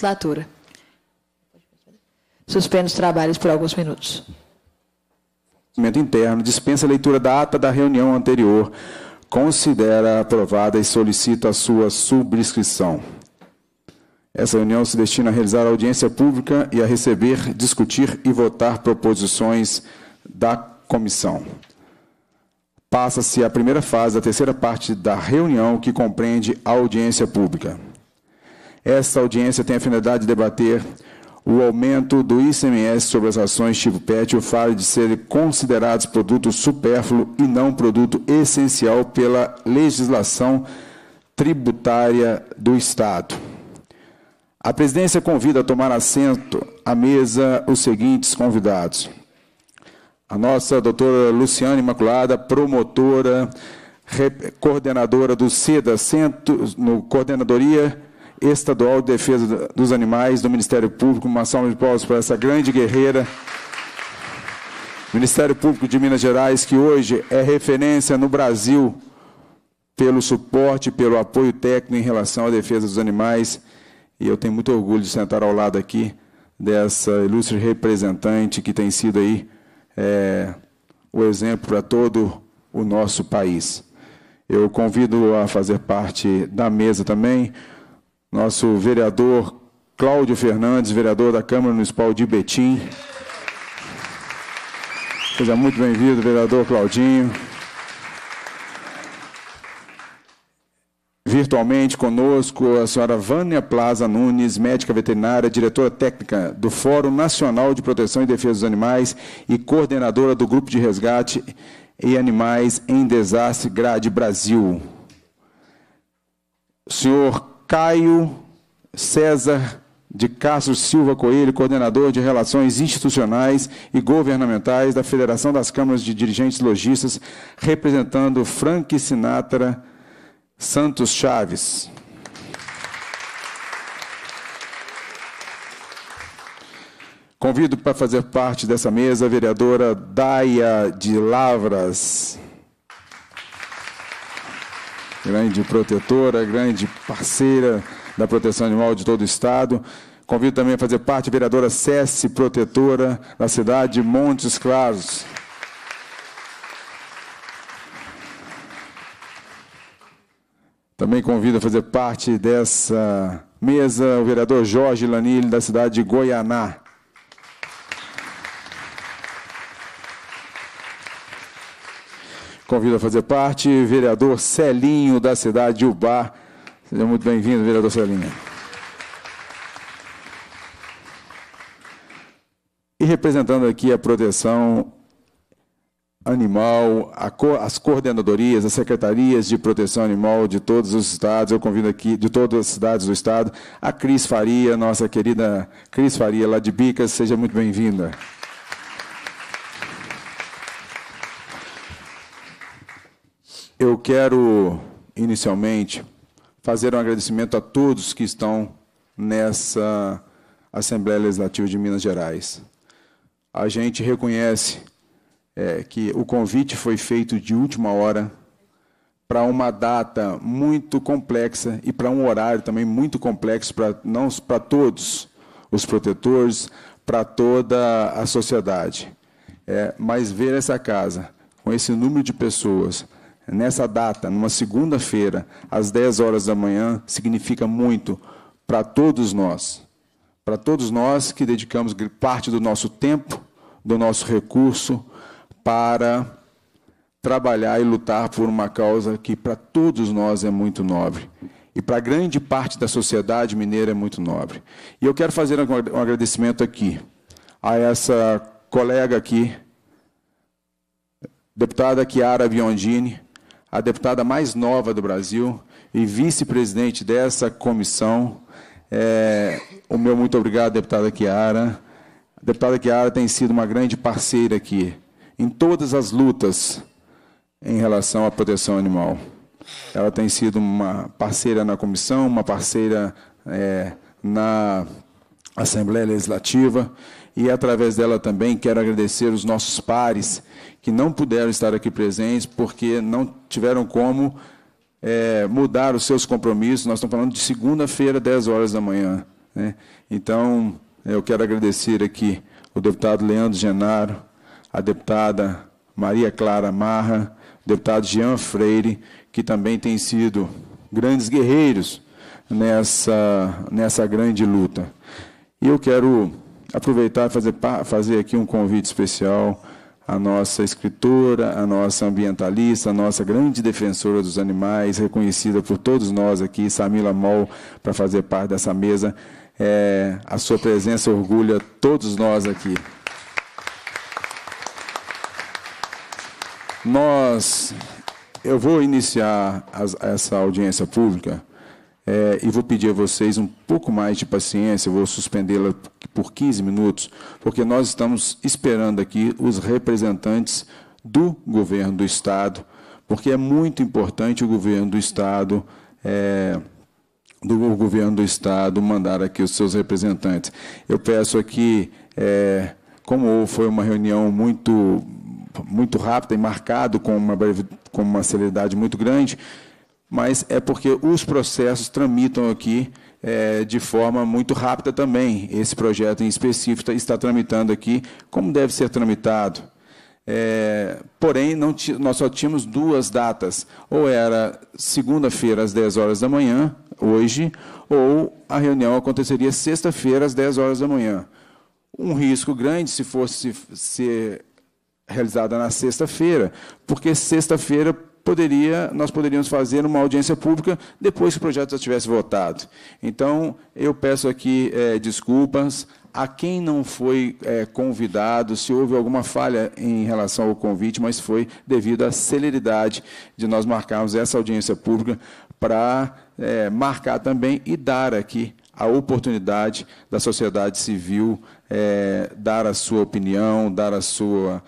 legislatura. Suspendo os trabalhos por alguns minutos. Interno dispensa a leitura da ata da reunião anterior. Considera aprovada e solicita a sua subscrição. Essa reunião se destina a realizar audiência pública e a receber, discutir e votar proposições da comissão. Passa-se a primeira fase da terceira parte da reunião, que compreende a audiência pública. Esta audiência tem a finalidade de debater o aumento do ICMS sobre as ações tipo PET e o fato de serem considerados produto supérfluo e não produto essencial pela legislação tributária do Estado. A presidência convida a tomar assento à mesa os seguintes convidados. A nossa doutora Luciana Imaculada, promotora, coordenadora do CEDA, Centro, no Coordenadoria Estadual de Defesa dos Animais do Ministério Público. Uma salva de palmas para essa grande guerreira. Ministério Público de Minas Gerais, que hoje é referência no Brasil pelo suporte, pelo apoio técnico em relação à defesa dos animais. E eu tenho muito orgulho de sentar ao lado aqui dessa ilustre representante que tem sido aí é, o exemplo para todo o nosso país. Eu convido a fazer parte da mesa também nosso vereador Cláudio Fernandes, vereador da Câmara Municipal de Betim. Seja muito bem-vindo, vereador Claudinho. Virtualmente conosco a senhora Vânia Plaza Nunes, médica veterinária, diretora técnica do Fórum Nacional de Proteção e Defesa dos Animais e coordenadora do Grupo de Resgate e Animais em Desastre Grade Brasil. senhor Caio César de Castro Silva Coelho, coordenador de Relações Institucionais e Governamentais da Federação das Câmaras de Dirigentes Logistas, representando Frank Sinatra Santos Chaves. Convido para fazer parte dessa mesa a vereadora Daia de Lavras grande protetora, grande parceira da proteção animal de todo o Estado. Convido também a fazer parte, vereadora Cesse Protetora, da cidade de Montes Claros. Também convido a fazer parte dessa mesa o vereador Jorge Lanilli, da cidade de Goianá. Convido a fazer parte, vereador Celinho, da cidade de Ubá. Seja muito bem-vindo, vereador Celinho. E representando aqui a proteção animal, as coordenadorias, as secretarias de proteção animal de todos os estados. Eu convido aqui, de todas as cidades do estado, a Cris Faria, nossa querida Cris Faria, lá de Bicas. Seja muito bem-vinda. Eu quero, inicialmente, fazer um agradecimento a todos que estão nessa Assembleia Legislativa de Minas Gerais. A gente reconhece é, que o convite foi feito de última hora para uma data muito complexa e para um horário também muito complexo para não para todos os protetores, para toda a sociedade. É, mas ver essa casa com esse número de pessoas nessa data, numa segunda-feira, às 10 horas da manhã, significa muito para todos nós. Para todos nós que dedicamos parte do nosso tempo, do nosso recurso, para trabalhar e lutar por uma causa que para todos nós é muito nobre. E para grande parte da sociedade mineira é muito nobre. E eu quero fazer um agradecimento aqui a essa colega aqui, deputada Chiara Biondini, a deputada mais nova do Brasil e vice-presidente dessa comissão. É, o meu muito obrigado, deputada Chiara. A deputada Chiara tem sido uma grande parceira aqui em todas as lutas em relação à proteção animal. Ela tem sido uma parceira na comissão, uma parceira é, na Assembleia Legislativa e, através dela também, quero agradecer os nossos pares que não puderam estar aqui presentes porque não tiveram como é, mudar os seus compromissos. Nós estamos falando de segunda-feira, 10 horas da manhã. Né? Então, eu quero agradecer aqui o deputado Leandro Genaro, a deputada Maria Clara Marra, o deputado Jean Freire, que também têm sido grandes guerreiros nessa, nessa grande luta. E eu quero aproveitar e fazer, fazer aqui um convite especial a nossa escritora, a nossa ambientalista, a nossa grande defensora dos animais, reconhecida por todos nós aqui, Samila Mol, para fazer parte dessa mesa. É, a sua presença orgulha todos nós aqui. Nós, eu vou iniciar as, essa audiência pública é, e vou pedir a vocês um pouco mais de paciência, vou suspendê-la por 15 minutos, porque nós estamos esperando aqui os representantes do governo do Estado, porque é muito importante o governo do Estado. É, do governo do Estado mandar aqui os seus representantes. Eu peço aqui, é, como foi uma reunião muito, muito rápida e marcada com uma, com uma celeridade muito grande, mas é porque os processos tramitam aqui é, de forma muito rápida também. Esse projeto em específico tá, está tramitando aqui como deve ser tramitado. É, porém, nós só tínhamos duas datas. Ou era segunda-feira às 10 horas da manhã, hoje, ou a reunião aconteceria sexta-feira às 10 horas da manhã. Um risco grande se fosse ser realizada na sexta-feira, porque sexta-feira poderia, nós poderíamos fazer uma audiência pública depois que o projeto já tivesse votado. Então, eu peço aqui é, desculpas a quem não foi é, convidado, se houve alguma falha em relação ao convite, mas foi devido à celeridade de nós marcarmos essa audiência pública para é, marcar também e dar aqui a oportunidade da sociedade civil é, dar a sua opinião, dar, a sua,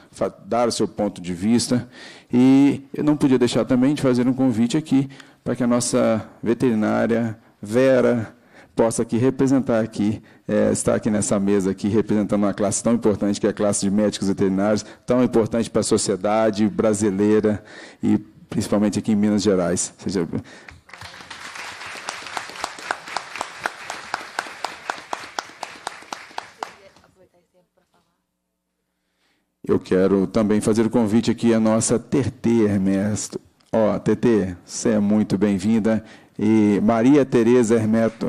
dar o seu ponto de vista. E eu não podia deixar também de fazer um convite aqui para que a nossa veterinária Vera possa aqui representar aqui, é, estar aqui nessa mesa aqui representando uma classe tão importante que é a classe de médicos veterinários, tão importante para a sociedade brasileira e principalmente aqui em Minas Gerais. Seja Eu quero também fazer o convite aqui à nossa TT, Ernesto. Ó, oh, TT, você é muito bem-vinda. E Maria Tereza Hermeto,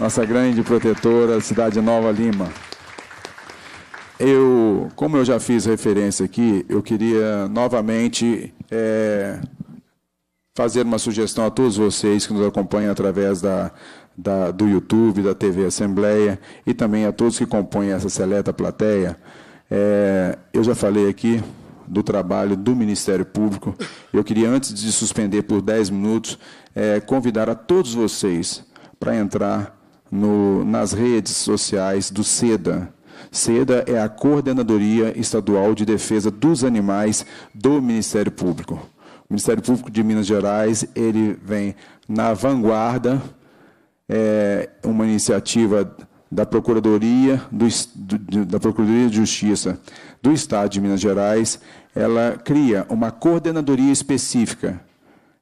nossa grande protetora, Cidade Nova Lima. Eu, como eu já fiz referência aqui, eu queria novamente é, fazer uma sugestão a todos vocês que nos acompanham através da, da, do YouTube, da TV Assembleia e também a todos que compõem essa seleta plateia é, eu já falei aqui do trabalho do Ministério Público. Eu queria, antes de suspender por 10 minutos, é, convidar a todos vocês para entrar no, nas redes sociais do SEDA. SEDA é a Coordenadoria Estadual de Defesa dos Animais do Ministério Público. O Ministério Público de Minas Gerais ele vem na vanguarda, é uma iniciativa da Procuradoria, do, da Procuradoria de Justiça do Estado de Minas Gerais, ela cria uma coordenadoria específica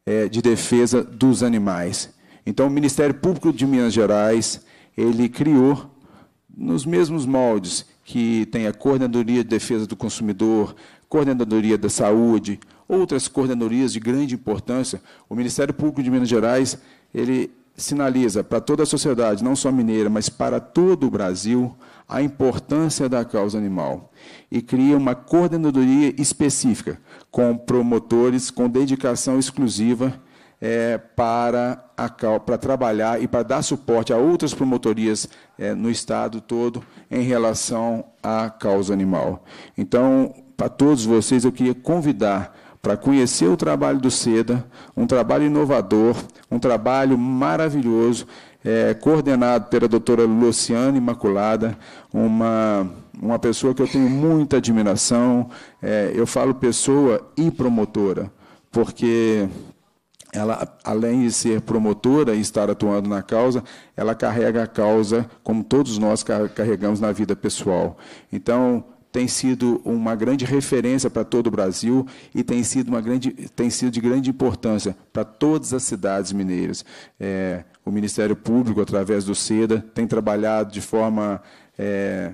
é, de defesa dos animais. Então, o Ministério Público de Minas Gerais ele criou nos mesmos moldes que tem a coordenadoria de defesa do consumidor, coordenadoria da saúde, outras coordenadorias de grande importância. O Ministério Público de Minas Gerais ele sinaliza para toda a sociedade, não só mineira, mas para todo o Brasil, a importância da causa animal e cria uma coordenadoria específica com promotores com dedicação exclusiva é, para, a, para trabalhar e para dar suporte a outras promotorias é, no estado todo em relação à causa animal. Então, para todos vocês, eu queria convidar para conhecer o trabalho do SEDA, um trabalho inovador, um trabalho maravilhoso, é, coordenado pela doutora Luciana Imaculada, uma, uma pessoa que eu tenho muita admiração. É, eu falo pessoa e promotora, porque ela, além de ser promotora e estar atuando na causa, ela carrega a causa como todos nós carregamos na vida pessoal. Então, tem sido uma grande referência para todo o Brasil e tem sido, uma grande, tem sido de grande importância para todas as cidades mineiras. É, o Ministério Público, através do SEDA, tem trabalhado de forma, é,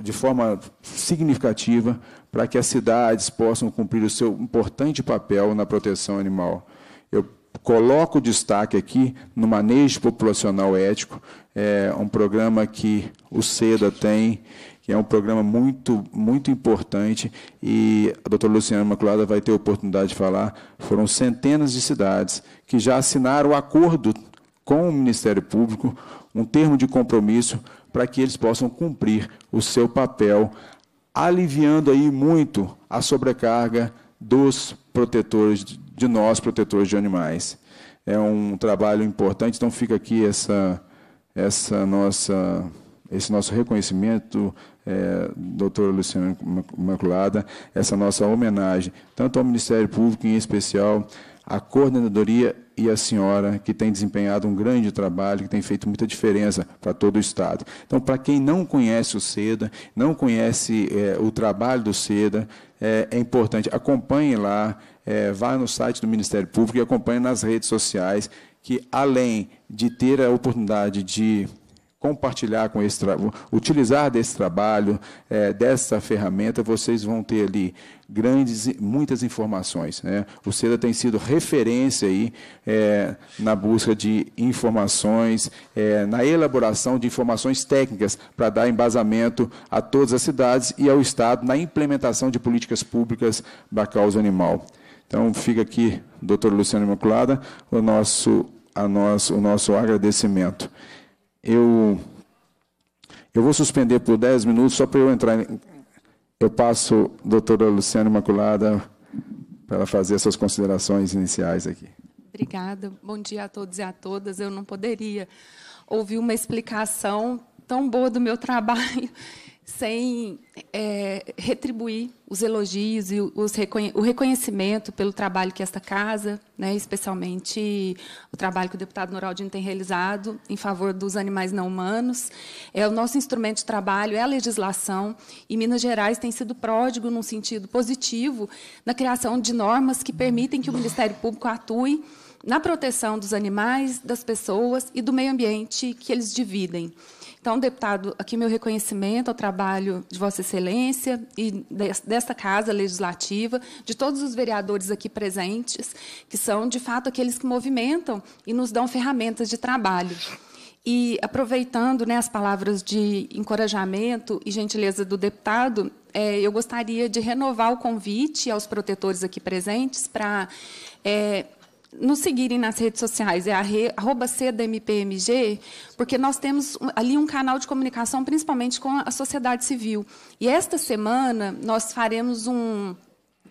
de forma significativa para que as cidades possam cumprir o seu importante papel na proteção animal. Eu coloco destaque aqui no manejo populacional ético, é um programa que o SEDA tem que é um programa muito, muito importante e a doutora Luciana Maculada vai ter a oportunidade de falar. Foram centenas de cidades que já assinaram o acordo com o Ministério Público, um termo de compromisso para que eles possam cumprir o seu papel, aliviando aí muito a sobrecarga dos protetores, de nós, protetores de animais. É um trabalho importante, então fica aqui essa, essa nossa, esse nosso reconhecimento é, doutora Luciana Maculada, essa nossa homenagem, tanto ao Ministério Público, em especial, à coordenadoria e à senhora, que tem desempenhado um grande trabalho, que tem feito muita diferença para todo o Estado. Então, para quem não conhece o SEDA, não conhece é, o trabalho do SEDA, é, é importante, acompanhe lá, é, vá no site do Ministério Público e acompanhe nas redes sociais, que além de ter a oportunidade de compartilhar com esse trabalho, utilizar desse trabalho, é, dessa ferramenta, vocês vão ter ali grandes, muitas informações. Né? O SEDA tem sido referência aí, é, na busca de informações, é, na elaboração de informações técnicas para dar embasamento a todas as cidades e ao Estado na implementação de políticas públicas da causa animal. Então, fica aqui, doutor Luciano Imaculada, o nosso, a nosso, o nosso agradecimento. Eu, eu vou suspender por 10 minutos só para eu entrar. eu passo a doutora Luciana Imaculada para ela fazer suas considerações iniciais aqui. Obrigada. Bom dia a todos e a todas. Eu não poderia ouvir uma explicação tão boa do meu trabalho sem é, retribuir os elogios e os reconhe o reconhecimento pelo trabalho que esta casa, né, especialmente o trabalho que o deputado Noraldino tem realizado em favor dos animais não humanos. É, o nosso instrumento de trabalho é a legislação, e Minas Gerais tem sido pródigo num sentido positivo na criação de normas que permitem que o Ministério Público atue na proteção dos animais, das pessoas e do meio ambiente que eles dividem. Então, deputado, aqui meu reconhecimento ao trabalho de Vossa Excelência e desta Casa Legislativa, de todos os vereadores aqui presentes, que são, de fato, aqueles que movimentam e nos dão ferramentas de trabalho. E, aproveitando né, as palavras de encorajamento e gentileza do deputado, é, eu gostaria de renovar o convite aos protetores aqui presentes para. É, nos seguirem nas redes sociais, é a arroba CDMPMG, porque nós temos ali um canal de comunicação, principalmente com a sociedade civil. E esta semana nós faremos um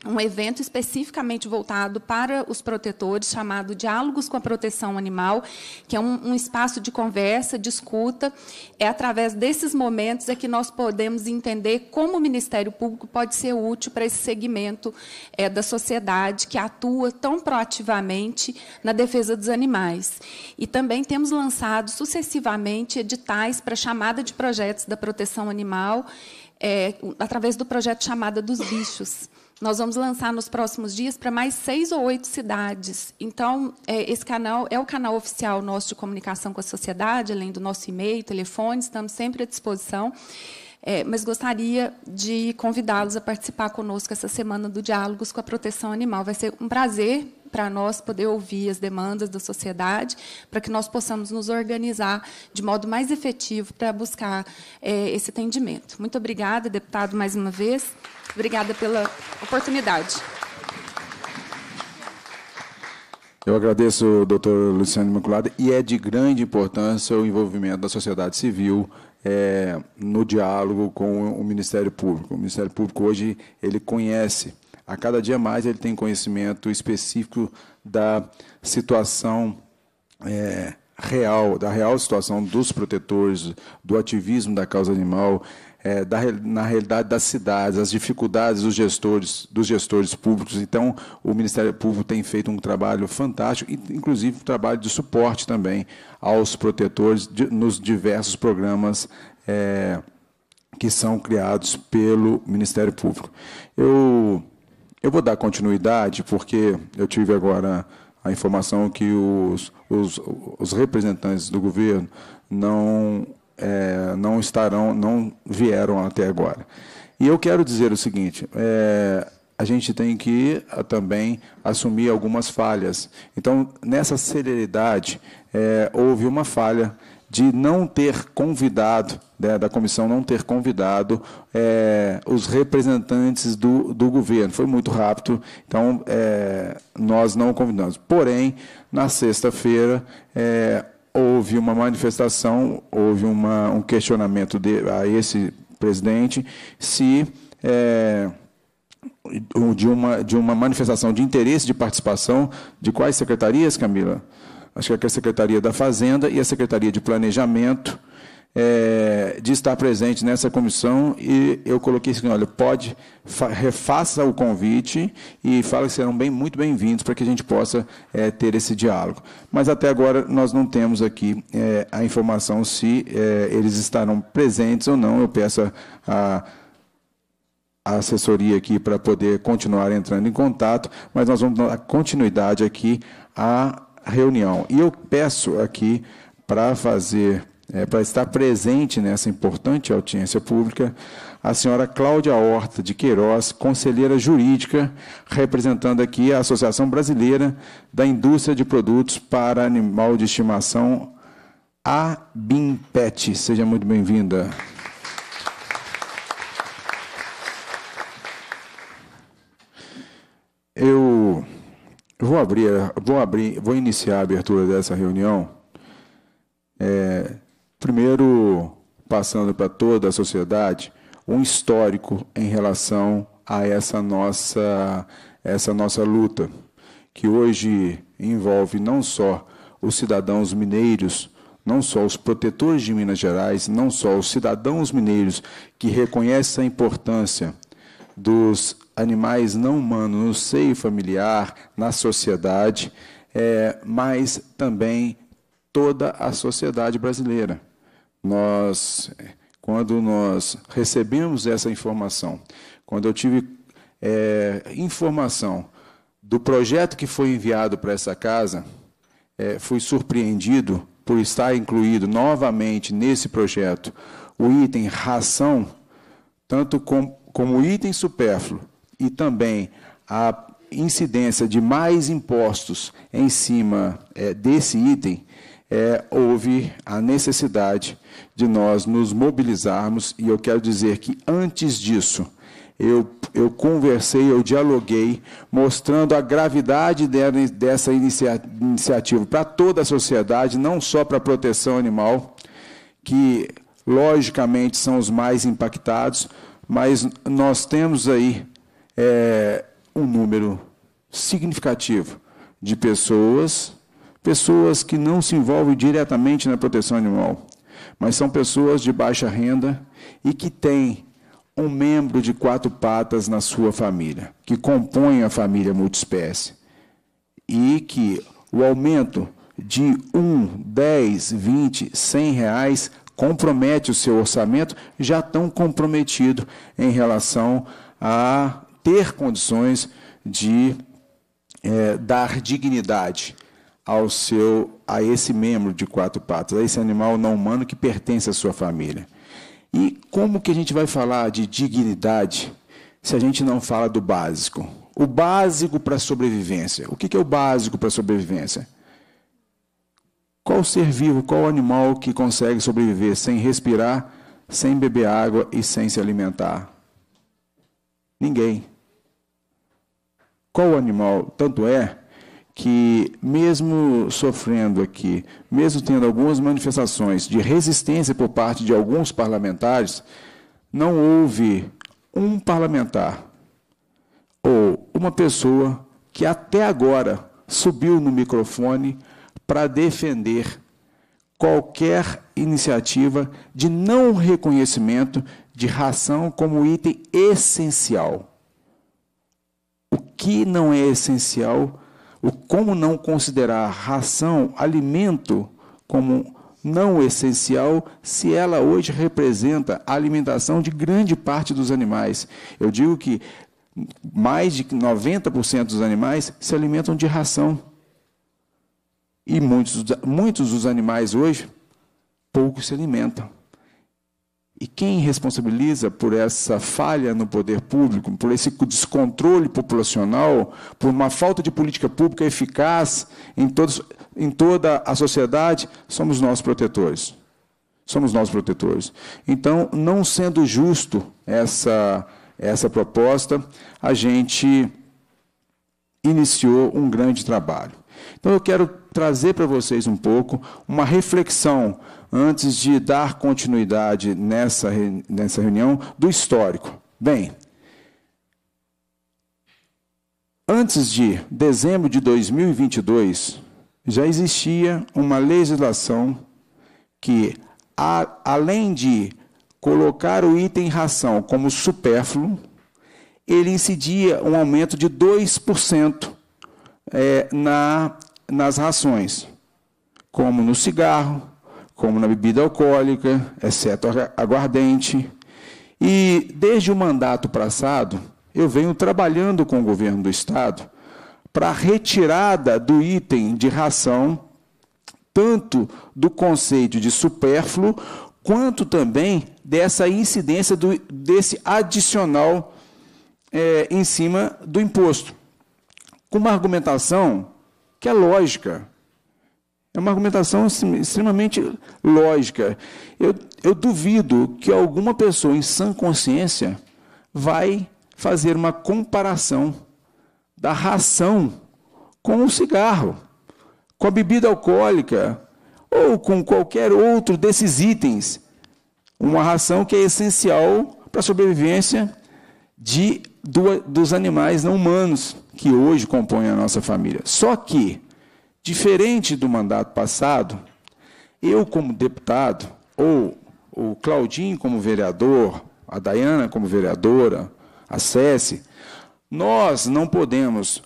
um evento especificamente voltado para os protetores, chamado Diálogos com a Proteção Animal, que é um, um, espaço de conversa, de escuta. É através desses momentos é que nós podemos entender como o Ministério Público pode ser útil para esse segmento é, da sociedade que atua tão proativamente na defesa dos animais. E também temos lançado sucessivamente editais para chamada de projetos da proteção animal, é, através do projeto Chamada dos Bichos nós vamos lançar nos próximos dias para mais seis ou oito cidades. Então, é, esse canal é o canal oficial nosso de comunicação com a sociedade, além do nosso e-mail, telefone, estamos sempre à disposição. É, mas gostaria de convidá-los a participar conosco essa semana do Diálogos com a Proteção Animal. Vai ser um prazer para nós poder ouvir as demandas da sociedade, para que nós possamos nos organizar de modo mais efetivo para buscar é, esse atendimento. Muito obrigada, deputado, mais uma vez. Obrigada pela oportunidade. Eu agradeço, doutor Luciano Imaculada, e é de grande importância o envolvimento da sociedade civil é, no diálogo com o Ministério Público. O Ministério Público hoje ele conhece a cada dia mais ele tem conhecimento específico da situação é, real, da real situação dos protetores, do ativismo da causa animal, é, da, na realidade das cidades, as dificuldades dos gestores, dos gestores públicos. Então, o Ministério Público tem feito um trabalho fantástico, inclusive um trabalho de suporte também aos protetores de, nos diversos programas. É, que são criados pelo Ministério Público. Eu eu vou dar continuidade, porque eu tive agora a informação que os, os, os representantes do governo não, é, não estarão, não vieram até agora. E eu quero dizer o seguinte: é, a gente tem que também assumir algumas falhas. Então, nessa celeridade, é, houve uma falha de não ter convidado, né, da comissão não ter convidado é, os representantes do, do governo. Foi muito rápido, então é, nós não convidamos. Porém, na sexta-feira, é, houve uma manifestação, houve uma, um questionamento de, a esse presidente se é, de uma, de uma manifestação de interesse de participação de quais secretarias, Camila? acho que é a Secretaria da Fazenda e a Secretaria de Planejamento, é, de estar presente nessa comissão e eu coloquei assim, olha, pode, refaça o convite e fala que serão bem, muito bem-vindos para que a gente possa é, ter esse diálogo. Mas até agora nós não temos aqui é, a informação se é, eles estarão presentes ou não. Eu peço a, a assessoria aqui para poder continuar entrando em contato, mas nós vamos dar continuidade aqui a reunião. E eu peço aqui para fazer, é, para estar presente nessa importante audiência pública, a senhora Cláudia Horta de Queiroz, conselheira jurídica, representando aqui a Associação Brasileira da Indústria de Produtos para Animal de Estimação, a BIMPET. Seja muito bem-vinda. Eu Vou abrir, vou abrir, vou iniciar a abertura dessa reunião. É, primeiro, passando para toda a sociedade um histórico em relação a essa nossa essa nossa luta, que hoje envolve não só os cidadãos mineiros, não só os protetores de Minas Gerais, não só os cidadãos mineiros que reconhecem a importância dos animais não humanos no seio familiar, na sociedade, é, mas também toda a sociedade brasileira. Nós, quando nós recebemos essa informação, quando eu tive é, informação do projeto que foi enviado para essa casa, é, fui surpreendido por estar incluído novamente nesse projeto o item ração, tanto com, como item supérfluo, e também a incidência de mais impostos em cima é, desse item, é, houve a necessidade de nós nos mobilizarmos, e eu quero dizer que antes disso, eu, eu conversei, eu dialoguei, mostrando a gravidade de, dessa inicia, iniciativa para toda a sociedade, não só para a proteção animal, que logicamente são os mais impactados, mas nós temos aí é, um número significativo de pessoas, pessoas que não se envolvem diretamente na proteção animal, mas são pessoas de baixa renda e que têm um membro de quatro patas na sua família, que compõem a família multiespécie. E que o aumento de 1, 10, 20, 100 reais compromete o seu orçamento, já tão comprometido em relação a ter condições de é, dar dignidade ao seu a esse membro de quatro patas, a esse animal não humano que pertence à sua família. E como que a gente vai falar de dignidade se a gente não fala do básico? O básico para a sobrevivência. O que, que é o básico para a sobrevivência? Qual ser vivo, qual animal que consegue sobreviver sem respirar, sem beber água e sem se alimentar? Ninguém qual animal, tanto é que mesmo sofrendo aqui, mesmo tendo algumas manifestações de resistência por parte de alguns parlamentares, não houve um parlamentar ou uma pessoa que até agora subiu no microfone para defender qualquer iniciativa de não reconhecimento de ração como item essencial que não é essencial, o como não considerar ração, alimento, como não essencial se ela hoje representa a alimentação de grande parte dos animais. Eu digo que mais de 90% dos animais se alimentam de ração. E muitos, muitos dos animais hoje pouco se alimentam. E quem responsabiliza por essa falha no poder público, por esse descontrole populacional, por uma falta de política pública eficaz em, todos, em toda a sociedade, somos nós protetores. Somos nós protetores. Então, não sendo justo essa, essa proposta, a gente iniciou um grande trabalho. Então, eu quero trazer para vocês um pouco uma reflexão antes de dar continuidade nessa, nessa reunião, do histórico. Bem, antes de dezembro de 2022, já existia uma legislação que, a, além de colocar o item ração como supérfluo, ele incidia um aumento de 2% é, eh, na, nas rações, como no cigarro, como na bebida alcoólica, exceto aguardente. E desde o mandato passado, eu venho trabalhando com o governo do estado para a retirada do item de ração, tanto do conceito de supérfluo, quanto também dessa incidência do, desse adicional é, em cima do imposto. Com uma argumentação que é lógica, é uma argumentação extremamente lógica. Eu, eu duvido que alguma pessoa em sã consciência vai fazer uma comparação da ração com o cigarro, com a bebida alcoólica ou com qualquer outro desses itens. Uma ração que é essencial para a sobrevivência de, do, dos animais não humanos que hoje compõem a nossa família. Só que Diferente do mandato passado, eu como deputado, ou o Claudinho como vereador, a Dayana como vereadora, a Cesse, nós não podemos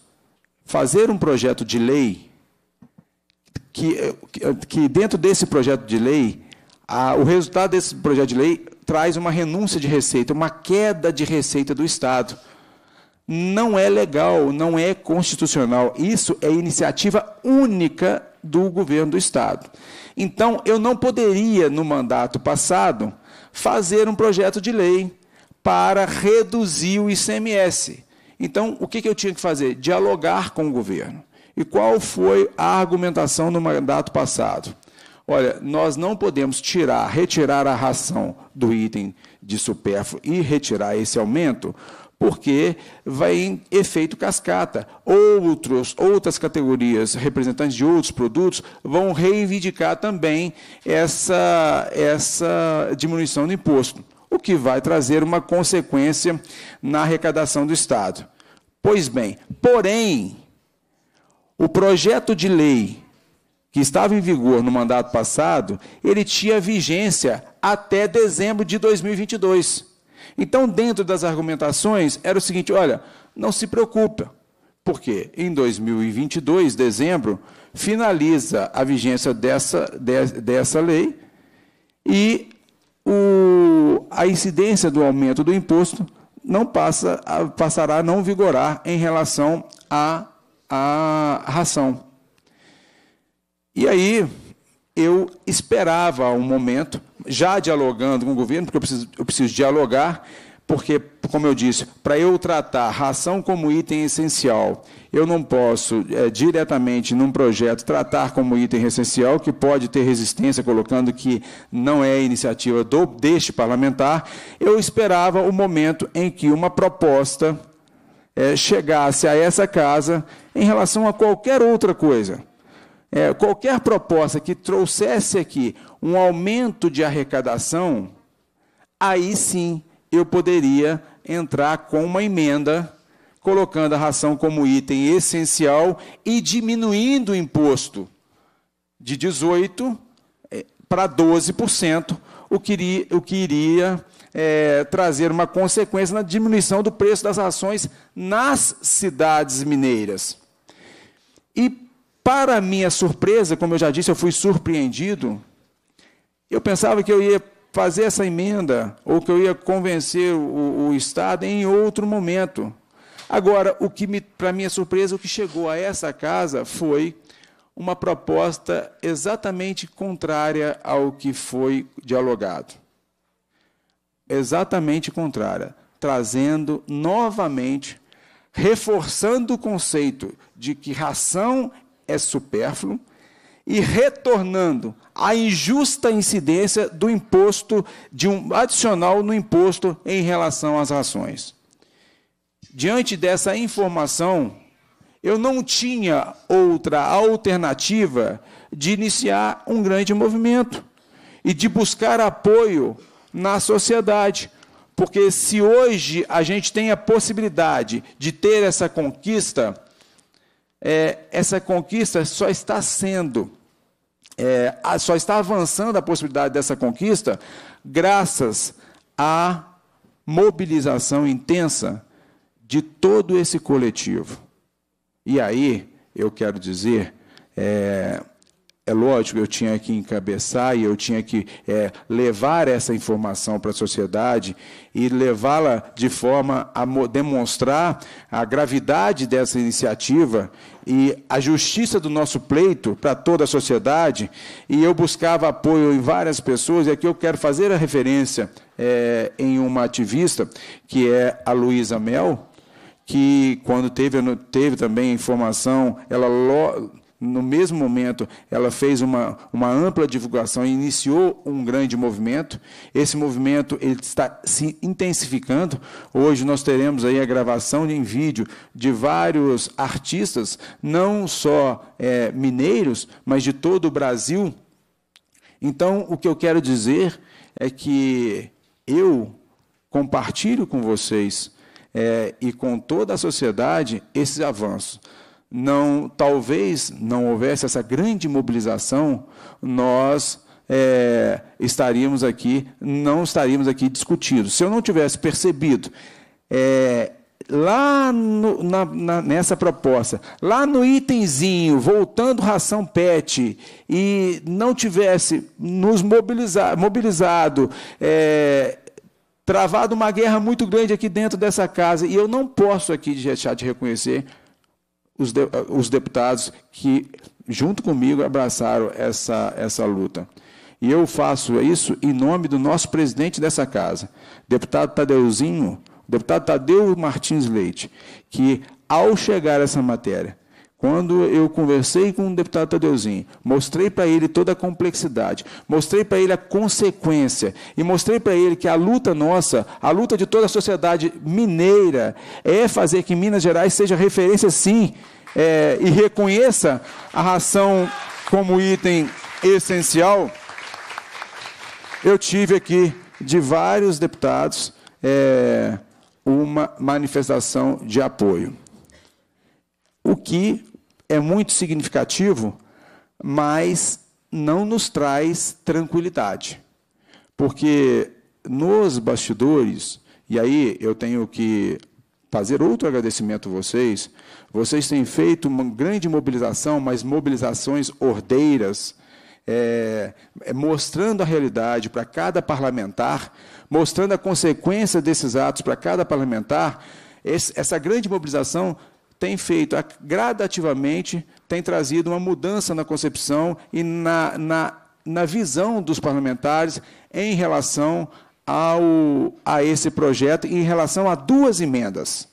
fazer um projeto de lei que, que dentro desse projeto de lei, a, o resultado desse projeto de lei traz uma renúncia de receita, uma queda de receita do Estado não é legal, não é constitucional. Isso é iniciativa única do governo do Estado. Então, eu não poderia, no mandato passado, fazer um projeto de lei para reduzir o ICMS. Então, o que eu tinha que fazer? Dialogar com o governo. E qual foi a argumentação no mandato passado? Olha, nós não podemos tirar, retirar a ração do item de supérfluo e retirar esse aumento, porque vai em efeito cascata. Outros, outras categorias representantes de outros produtos vão reivindicar também essa, essa diminuição do imposto, o que vai trazer uma consequência na arrecadação do Estado. Pois bem, porém, o projeto de lei que estava em vigor no mandato passado, ele tinha vigência até dezembro de 2022. Então, dentro das argumentações, era o seguinte: olha, não se preocupa, porque em 2022, dezembro, finaliza a vigência dessa, de, dessa lei e o, a incidência do aumento do imposto não passa, passará a não vigorar em relação à a, a ração. E aí eu esperava um momento já dialogando com o governo, porque eu preciso, eu preciso dialogar, porque, como eu disse, para eu tratar ração como item essencial, eu não posso é, diretamente num projeto tratar como item essencial, que pode ter resistência, colocando que não é iniciativa do, deste parlamentar. Eu esperava o momento em que uma proposta é, chegasse a essa casa em relação a qualquer outra coisa é, qualquer proposta que trouxesse aqui um aumento de arrecadação, aí sim eu poderia entrar com uma emenda colocando a ração como item essencial e diminuindo o imposto de 18 é, para 12%, o que iria, o que iria é, trazer uma consequência na diminuição do preço das ações nas cidades mineiras. E para minha surpresa, como eu já disse, eu fui surpreendido. Eu pensava que eu ia fazer essa emenda ou que eu ia convencer o, o Estado em outro momento. Agora, o que para minha surpresa, o que chegou a essa casa foi uma proposta exatamente contrária ao que foi dialogado. Exatamente contrária, trazendo novamente reforçando o conceito de que ração é supérfluo e retornando à injusta incidência do imposto de um adicional no imposto em relação às ações. Diante dessa informação, eu não tinha outra alternativa de iniciar um grande movimento e de buscar apoio na sociedade. Porque se hoje a gente tem a possibilidade de ter essa conquista, é, essa conquista só está sendo, é, só está avançando a possibilidade dessa conquista graças à mobilização intensa de todo esse coletivo. E aí, eu quero dizer, é, é lógico, eu tinha que encabeçar e eu tinha que é, levar essa informação para a sociedade e levá-la de forma a demonstrar a gravidade dessa iniciativa e a justiça do nosso pleito para toda a sociedade. E eu buscava apoio em várias pessoas, e aqui eu quero fazer a referência é, em uma ativista, que é a Luísa Mel, que quando teve, teve também informação, ela no mesmo momento, ela fez uma, uma ampla divulgação e iniciou um grande movimento. Esse movimento ele está se intensificando. Hoje nós teremos aí a gravação em vídeo de vários artistas, não só é, mineiros, mas de todo o Brasil. Então, o que eu quero dizer é que eu compartilho com vocês é, e com toda a sociedade esses avanços não, talvez não houvesse essa grande mobilização, nós é, estaríamos aqui, não estaríamos aqui discutidos. Se eu não tivesse percebido é, lá no, na, na, nessa proposta, lá no itemzinho, voltando ração PET, e não tivesse nos mobilizar, mobilizado, é, travado uma guerra muito grande aqui dentro dessa casa, e eu não posso aqui deixar de reconhecer os, de, os deputados que, junto comigo, abraçaram essa, essa luta. E eu faço isso em nome do nosso presidente dessa casa, deputado Tadeuzinho, deputado Tadeu Martins Leite, que, ao chegar essa matéria, quando eu conversei com o deputado Tadeuzinho, mostrei para ele toda a complexidade, mostrei para ele a consequência e mostrei para ele que a luta nossa, a luta de toda a sociedade mineira, é fazer que Minas Gerais seja referência, sim, é, e reconheça a ração como item essencial. Eu tive aqui de vários deputados é, uma manifestação de apoio o que é muito significativo, mas não nos traz tranquilidade. Porque nos bastidores, e aí eu tenho que fazer outro agradecimento a vocês, vocês têm feito uma grande mobilização, mas mobilizações ordeiras, é, é mostrando a realidade para cada parlamentar, mostrando a consequência desses atos para cada parlamentar. Esse, essa grande mobilização tem feito gradativamente, tem trazido uma mudança na concepção e na, na, na visão dos parlamentares em relação ao, a esse projeto, em relação a duas emendas.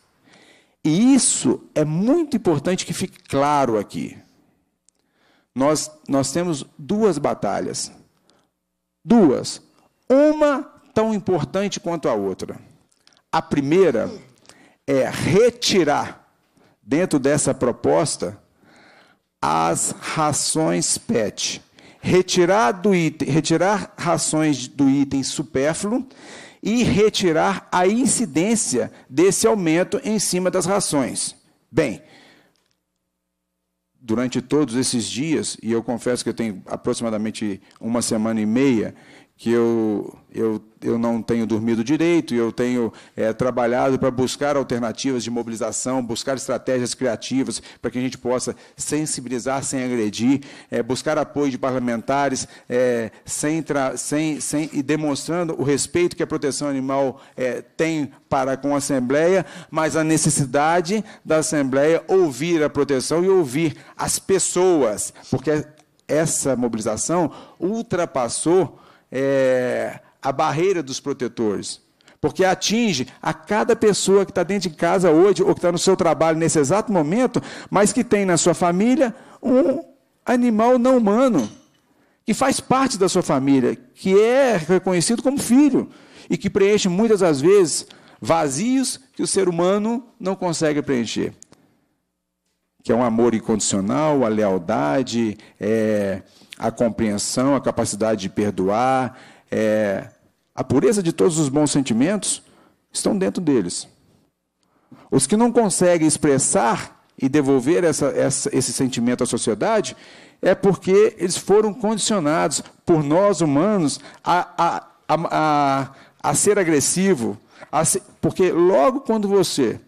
E isso é muito importante que fique claro aqui. Nós, nós temos duas batalhas. Duas. Uma tão importante quanto a outra. A primeira é retirar dentro dessa proposta, as rações PET. Retirar, do item, retirar rações do item supérfluo e retirar a incidência desse aumento em cima das rações. Bem, durante todos esses dias, e eu confesso que eu tenho aproximadamente uma semana e meia que eu, eu, eu não tenho dormido direito, eu tenho é, trabalhado para buscar alternativas de mobilização, buscar estratégias criativas para que a gente possa sensibilizar sem agredir, é, buscar apoio de parlamentares é, sem, sem, sem, e demonstrando o respeito que a proteção animal tem para com a Assembleia, mas a necessidade da Assembleia ouvir a proteção e ouvir as pessoas, porque essa mobilização ultrapassou é, a barreira dos protetores. Porque atinge a cada pessoa que está dentro de casa hoje, ou que está no seu trabalho nesse exato momento, mas que tem na sua família um animal não humano, que faz parte da sua família, que é reconhecido como filho, e que preenche muitas das vezes vazios que o ser humano não consegue preencher. Que é um amor incondicional, a lealdade, é, a compreensão, a capacidade de perdoar, é, a pureza de todos os bons sentimentos estão dentro deles. Os que não conseguem expressar e devolver essa, essa, esse sentimento à sociedade é porque eles foram condicionados por nós humanos a, a, a, a, a ser agressivo. A ser, porque logo quando você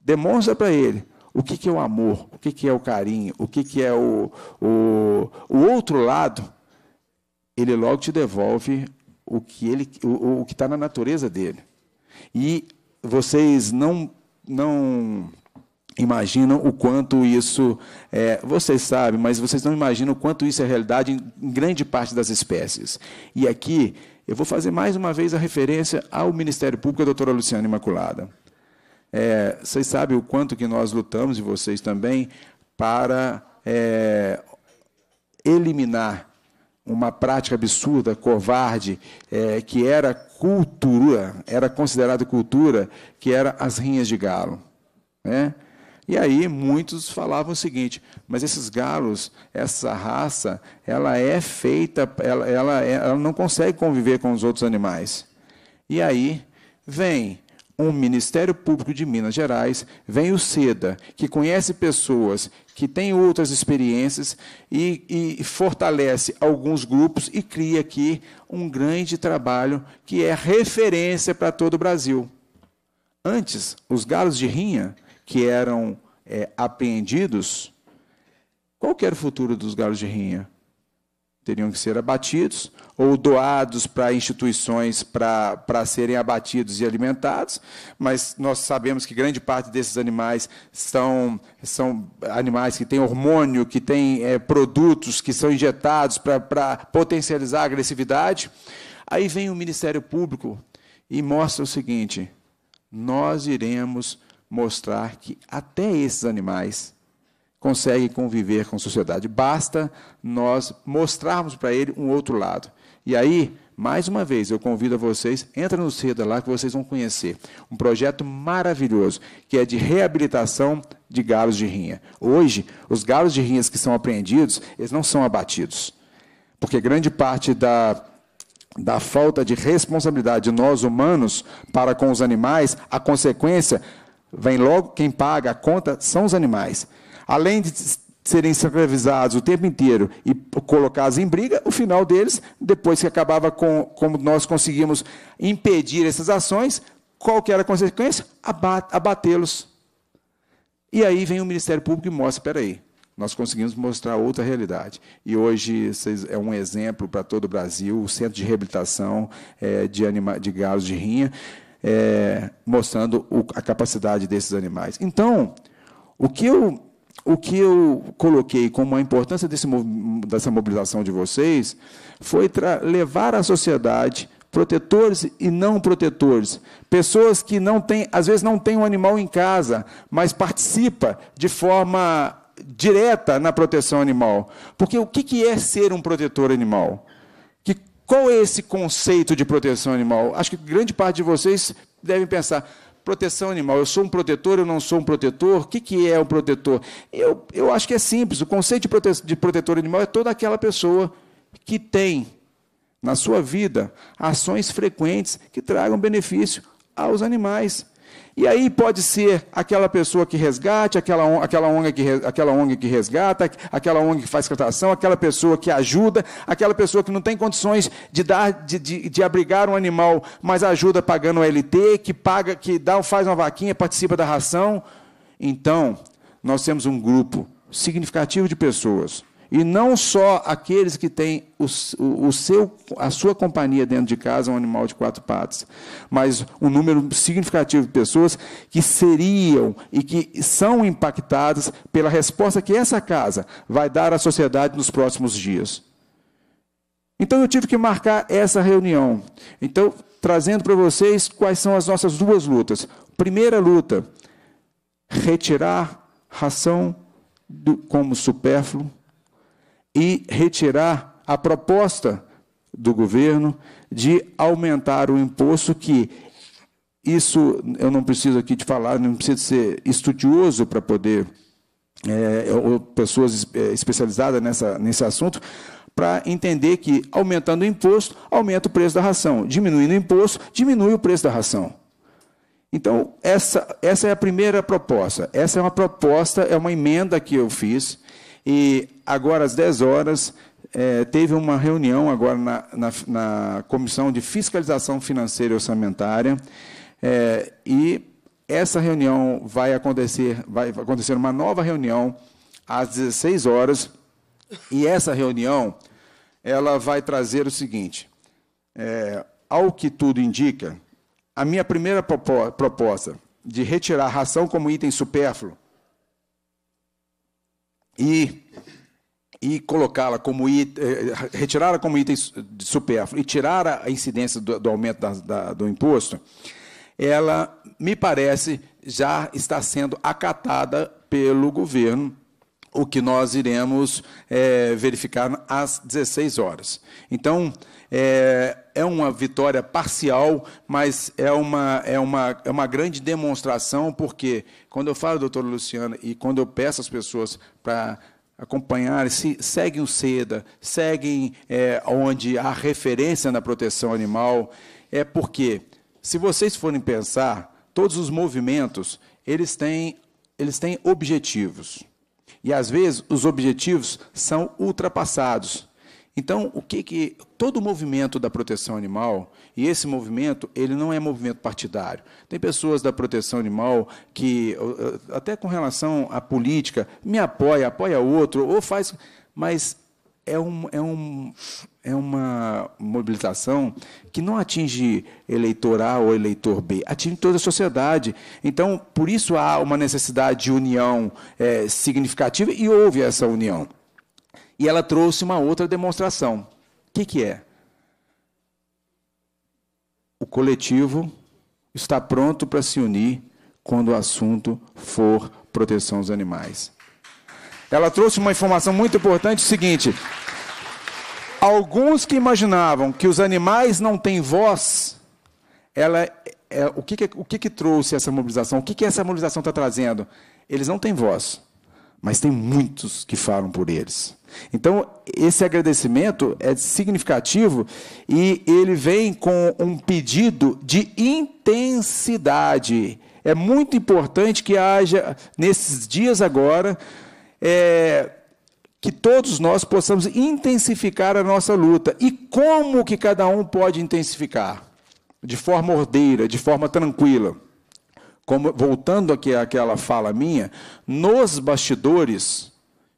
demonstra para ele o que, que é o amor, que, que é o carinho, o que, que é o, o, o outro lado, ele logo te devolve o que ele, o, o que está na natureza dele. E vocês não não imaginam o quanto isso é, vocês sabem, mas vocês não imaginam o quanto isso é realidade em grande parte das espécies. E aqui eu vou fazer mais uma vez a referência ao Ministério Público, a doutora Luciana Imaculada. É, vocês sabem o quanto que nós lutamos, e vocês também, para é, eliminar uma prática absurda, covarde, é, que era cultura, era considerada cultura, que era as rinhas de galo. Né? E aí muitos falavam o seguinte: mas esses galos, essa raça, ela é feita, ela, ela, é, ela não consegue conviver com os outros animais. E aí vem um Ministério Público de Minas Gerais, vem o SEDA, que conhece pessoas que têm outras experiências e, e, fortalece alguns grupos e cria aqui um grande trabalho que é referência para todo o Brasil. Antes, os galos de rinha, que eram é, apreendidos, qual era o futuro dos galos de rinha? teriam que ser abatidos, ou doados para instituições para, para serem abatidos e alimentados, mas nós sabemos que grande parte desses animais são, são animais que têm hormônio, que têm é, produtos que são injetados para, para potencializar a agressividade. Aí vem o Ministério Público e mostra o seguinte: nós iremos mostrar que até esses animais consegue conviver com a sociedade. Basta nós mostrarmos para ele um outro lado. E aí, mais uma vez, eu convido a vocês, entra no CEDA lá que vocês vão conhecer. Um projeto maravilhoso, que é de reabilitação de galos de rinha. Hoje, os galos de rinhas que são apreendidos, eles não são abatidos. Porque grande parte da, da falta de responsabilidade de nós humanos para com os animais, a consequência vem logo, quem paga a conta são os animais além de serem escravizados o tempo inteiro e colocados em briga, o final deles, depois que acabava com como nós conseguimos impedir essas ações, qual que era a consequência? Abatê-los. E aí vem o Ministério Público e mostra, espera aí, nós conseguimos mostrar outra realidade. E hoje é um exemplo para todo o Brasil, o Centro de Reabilitação é, de, anima, de Galos de Rinha, é, mostrando o, a capacidade desses animais. Então, o que eu o que eu coloquei como a importância desse, dessa mobilização de vocês foi levar à sociedade protetores e não protetores, pessoas que não têm, às vezes não têm um animal em casa, mas participa de forma direta na proteção animal. Porque o que é ser um protetor animal? Que, qual é esse conceito de proteção animal? Acho que grande parte de vocês devem pensar, proteção animal. Eu sou um protetor, eu não sou um protetor? O que, que é um protetor? Eu, eu acho que é simples. O conceito de, prote de protetor animal é toda aquela pessoa que tem na sua vida ações frequentes que tragam benefício aos animais. E aí pode ser aquela pessoa que resgate, aquela, aquela, ONG, que, aquela ONG que resgata, aquela ONG que faz catação, aquela pessoa que ajuda, aquela pessoa que não tem condições de dar, de, de, de abrigar um animal, mas ajuda pagando o LT, que paga, que dá, faz uma vaquinha, participa da ração. Então, nós temos um grupo significativo de pessoas e não só aqueles que têm o, o, seu, a sua companhia dentro de casa, um animal de quatro patas, mas um número significativo de pessoas que seriam e que são impactadas pela resposta que essa casa vai dar à sociedade nos próximos dias. Então eu tive que marcar essa reunião. Então, trazendo para vocês quais são as nossas duas lutas. Primeira luta: retirar ração do, como supérfluo e retirar a proposta do governo de aumentar o imposto que isso eu não preciso aqui te falar, não preciso ser estudioso para poder é, ou pessoas eh, especializadas nessa, nesse assunto para entender que aumentando o imposto aumenta o preço da ração, diminuindo o imposto diminui o preço da ração. Então essa essa é a primeira proposta. Essa é uma proposta, é uma emenda que eu fiz e agora às 10 horas, é, teve uma reunião agora na, na, na, Comissão de Fiscalização Financeira e Orçamentária, é, e essa reunião vai acontecer, vai acontecer uma nova reunião às 16 horas, e essa reunião ela vai trazer o seguinte, é, ao que tudo indica, a minha primeira proposta de retirar a ração como item supérfluo e e colocá-la como eh, eh, retirá-la como item supérfluo e tirar a incidência do, do aumento da, da, do imposto, ela me parece já está sendo acatada pelo governo, o que nós iremos é, verificar às 16 horas. Então, é, é uma vitória parcial, mas é uma, é, uma, é uma grande demonstração, porque quando eu falo, doutora Luciana, e quando eu peço às pessoas para acompanhar, se seguem o SEDA, seguem é, onde há referência na proteção animal, é porque, se vocês forem pensar, todos os movimentos, eles têm, eles têm objetivos. E, às vezes, os objetivos são ultrapassados. Então, o que que todo movimento da proteção animal, e esse movimento, ele não é movimento partidário. Tem pessoas da proteção animal que, até com relação à política, me apoia, apoia outro, ou faz. Mas é, um, é, um, é uma mobilização que não atinge eleitor A ou eleitor B, atinge toda a sociedade. Então, por isso há uma necessidade de união é, significativa e houve essa união. E ela trouxe uma outra demonstração. O que, que é? O coletivo está pronto para se unir quando o assunto for proteção aos animais. Ela trouxe uma informação muito importante, o seguinte: alguns que imaginavam que os animais não têm voz, ela, é, o, que, que o que, que trouxe essa mobilização? O que, que essa mobilização está trazendo? Eles não têm voz, mas tem muitos que falam por eles. Então, esse agradecimento é significativo e ele vem com um pedido de intensidade. É muito importante que haja, nesses dias agora, é, que todos nós possamos intensificar a nossa luta. E como que cada um pode intensificar? De forma ordeira, de forma tranquila. Como, voltando aqui àquela fala minha, nos bastidores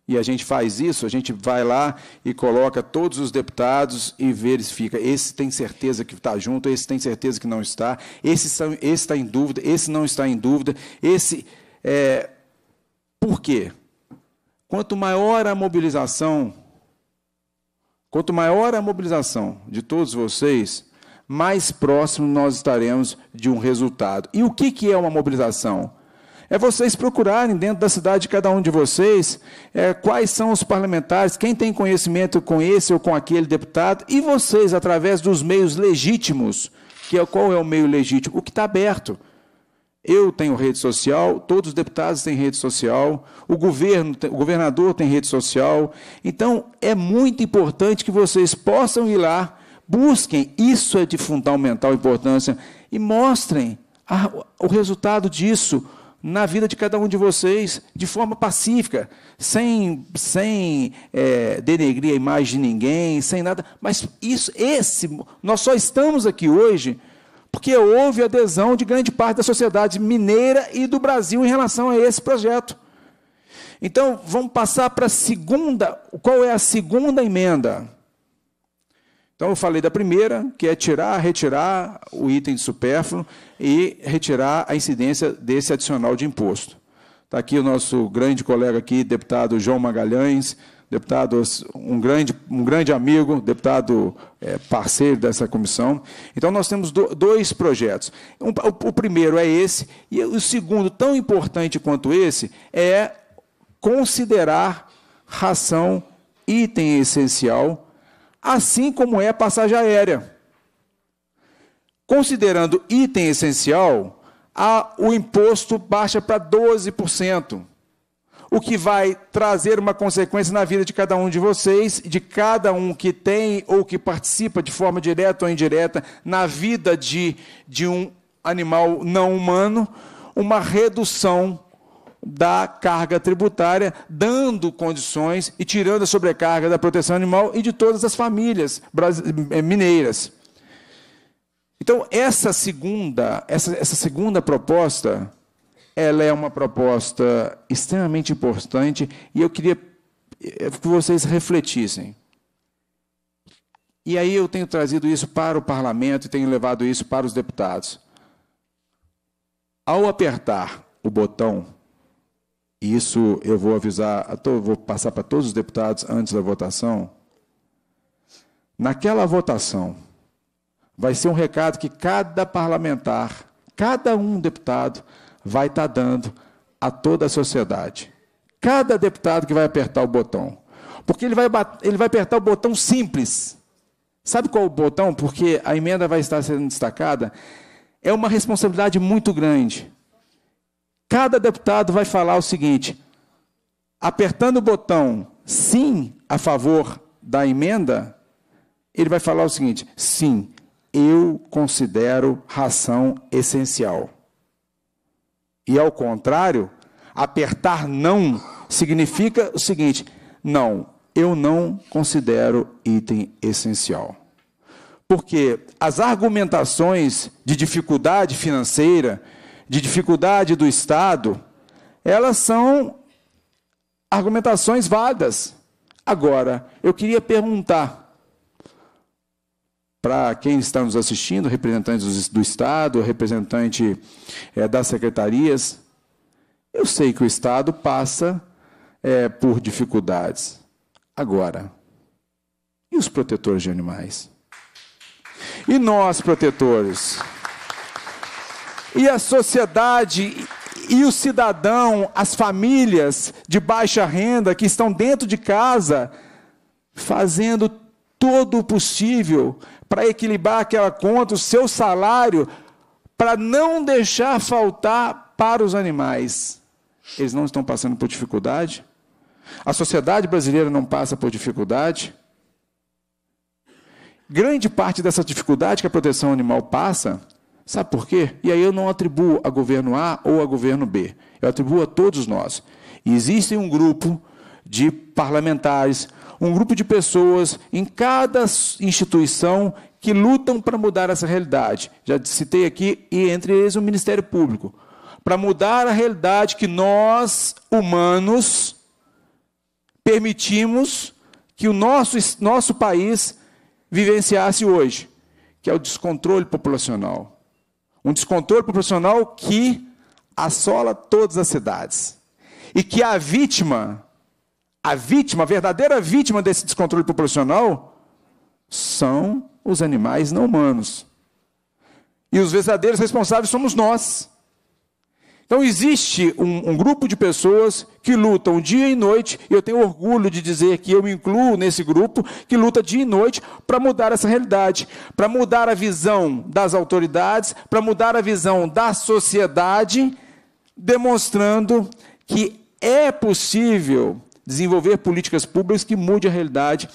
e a gente faz isso, a gente vai lá e coloca todos os deputados e verifica. Esse tem certeza que está junto, esse tem certeza que não está, esse, esse está em dúvida, esse não está em dúvida, esse. É... Por quê? Quanto maior a mobilização, quanto maior a mobilização de todos vocês, mais próximo nós estaremos de um resultado. E o que, que é uma mobilização? é vocês procurarem dentro da cidade de cada um de vocês é, quais são os parlamentares, quem tem conhecimento com esse ou com aquele deputado, e vocês, através dos meios legítimos, que é, qual é o meio legítimo? O que está aberto. Eu tenho rede social, todos os deputados têm rede social, o governo, o governador tem rede social. Então, é muito importante que vocês possam ir lá, busquem, isso é de fundamental importância, e mostrem a, o resultado disso, na vida de cada um de vocês de forma pacífica, sem, sem é, denegrir a imagem de ninguém, sem nada. Mas isso, esse, nós só estamos aqui hoje porque houve adesão de grande parte da sociedade mineira e do Brasil em relação a esse projeto. Então, vamos passar para a segunda. Qual é a segunda emenda? Então, eu falei da primeira, que é tirar, retirar o item de supérfluo e retirar a incidência desse adicional de imposto. Está aqui o nosso grande colega aqui, deputado João Magalhães, deputado, um grande, um grande amigo, deputado é, parceiro dessa comissão. Então, nós temos do, dois projetos. Um, o, o primeiro é esse, e o segundo, tão importante quanto esse, é considerar ração item essencial assim como é a passagem aérea. Considerando item essencial, o imposto baixa para 12%, o que vai trazer uma consequência na vida de cada um de vocês, de cada um que tem ou que participa de forma direta ou indireta na vida de, de um animal não humano, uma redução da carga tributária, dando condições e tirando a sobrecarga da proteção animal e de todas as famílias eh, mineiras. Então, essa segunda, essa, essa segunda proposta, ela é uma proposta extremamente importante e eu queria eh, que vocês refletissem. E aí eu tenho trazido isso para o parlamento e tenho levado isso para os deputados. Ao apertar o botão isso eu vou avisar, vou passar para todos os deputados antes da votação. Naquela votação, vai ser um recado que cada parlamentar, cada um deputado, vai estar tá dando a toda a sociedade. Cada deputado que vai apertar o botão. Porque ele vai, ele vai apertar o botão simples. Sabe qual o botão? Porque a emenda vai estar sendo destacada. É uma responsabilidade muito grande. Cada deputado vai falar o seguinte: apertando o botão sim a favor da emenda, ele vai falar o seguinte: sim, eu considero ração essencial. E ao contrário, apertar não significa o seguinte: não, eu não considero item essencial. Porque as argumentações de dificuldade financeira, de dificuldade do Estado, elas são argumentações vagas. Agora, eu queria perguntar para quem está nos assistindo, representantes do Estado, representante é, das secretarias, eu sei que o Estado passa é, por dificuldades. Agora, e os protetores de animais? E nós, protetores? E a sociedade e o cidadão, as famílias de baixa renda que estão dentro de casa, fazendo todo o possível para equilibrar aquela conta, o seu salário, para não deixar faltar para os animais. Eles não estão passando por dificuldade? A sociedade brasileira não passa por dificuldade? Grande parte dessa dificuldade que a proteção animal passa Sabe por quê? E aí eu não atribuo a governo A ou a governo B. Eu atribuo a todos nós. existe um grupo de parlamentares, um grupo de pessoas em cada instituição que lutam para mudar essa realidade. Já citei aqui, e entre eles o Ministério Público. Para mudar a realidade que nós, humanos, permitimos que o nosso, nosso país vivenciasse hoje, que é o descontrole populacional um descontrole proporcional que assola todas as cidades. E que a vítima, a vítima, a verdadeira vítima desse descontrole proporcional, são os animais não humanos. E os verdadeiros responsáveis somos nós. Então existe um, um, grupo de pessoas que lutam dia e noite, e eu tenho orgulho de dizer que eu me incluo nesse grupo, que luta dia e noite para mudar essa realidade, para mudar a visão das autoridades, para mudar a visão da sociedade, demonstrando que é possível desenvolver políticas públicas que mude a realidade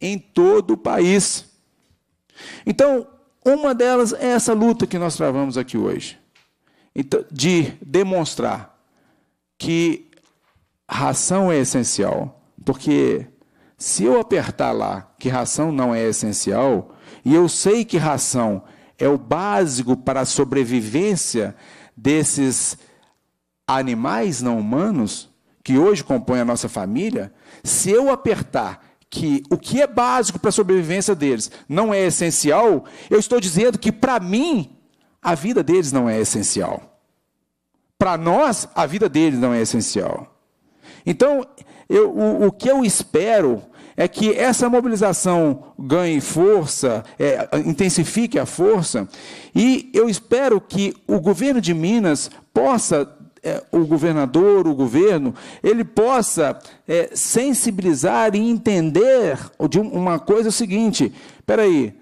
em todo o país. Então, uma delas é essa luta que nós travamos aqui hoje. Então, de demonstrar que ração é essencial, porque se eu apertar lá que ração não é essencial, e eu sei que ração é o básico para a sobrevivência desses animais não humanos que hoje compõem a nossa família, se eu apertar que o que é básico para a sobrevivência deles não é essencial, eu estou dizendo que para mim a vida deles não é essencial. Para nós, a vida deles não é essencial. Então, eu, o, o, que eu espero é que essa mobilização ganhe força, é, intensifique a força, e eu espero que o governo de Minas possa, é, o governador, o governo, ele possa é, sensibilizar e entender de uma coisa é o seguinte: peraí,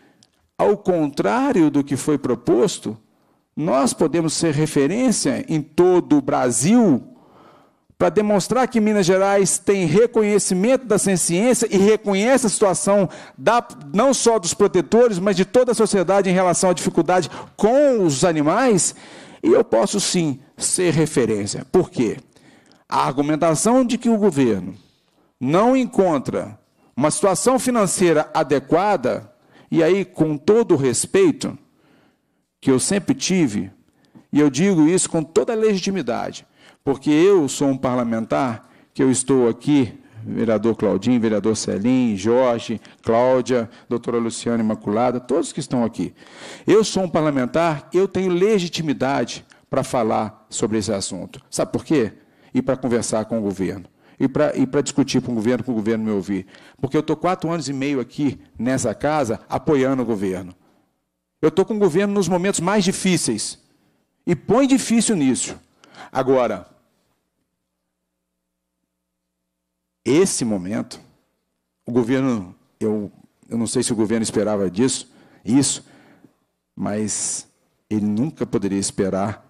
ao contrário do que foi proposto, nós podemos ser referência em todo o Brasil para demonstrar que Minas Gerais tem reconhecimento da ciência e reconhece a situação da, não só dos protetores, mas de toda a sociedade em relação à dificuldade com os animais, e eu posso sim ser referência. Por quê? A argumentação de que o governo não encontra uma situação financeira adequada, e aí, com todo respeito, que eu sempre tive, e eu digo isso com toda legitimidade, porque eu sou um parlamentar que eu estou aqui, vereador Claudinho, vereador Celim, Jorge, Cláudia, doutora Luciana Imaculada, todos que estão aqui. Eu sou um parlamentar, eu tenho legitimidade para falar sobre esse assunto. Sabe por quê? E para conversar com o governo e para discutir com o governo, com o governo me ouvir. Porque eu estou quatro anos e meio aqui nessa casa apoiando o governo. Eu estou com o governo nos momentos mais difíceis. E põe difícil nisso. Agora, esse momento, o governo, eu, eu não sei se o governo esperava disso, isso, mas ele nunca poderia esperar.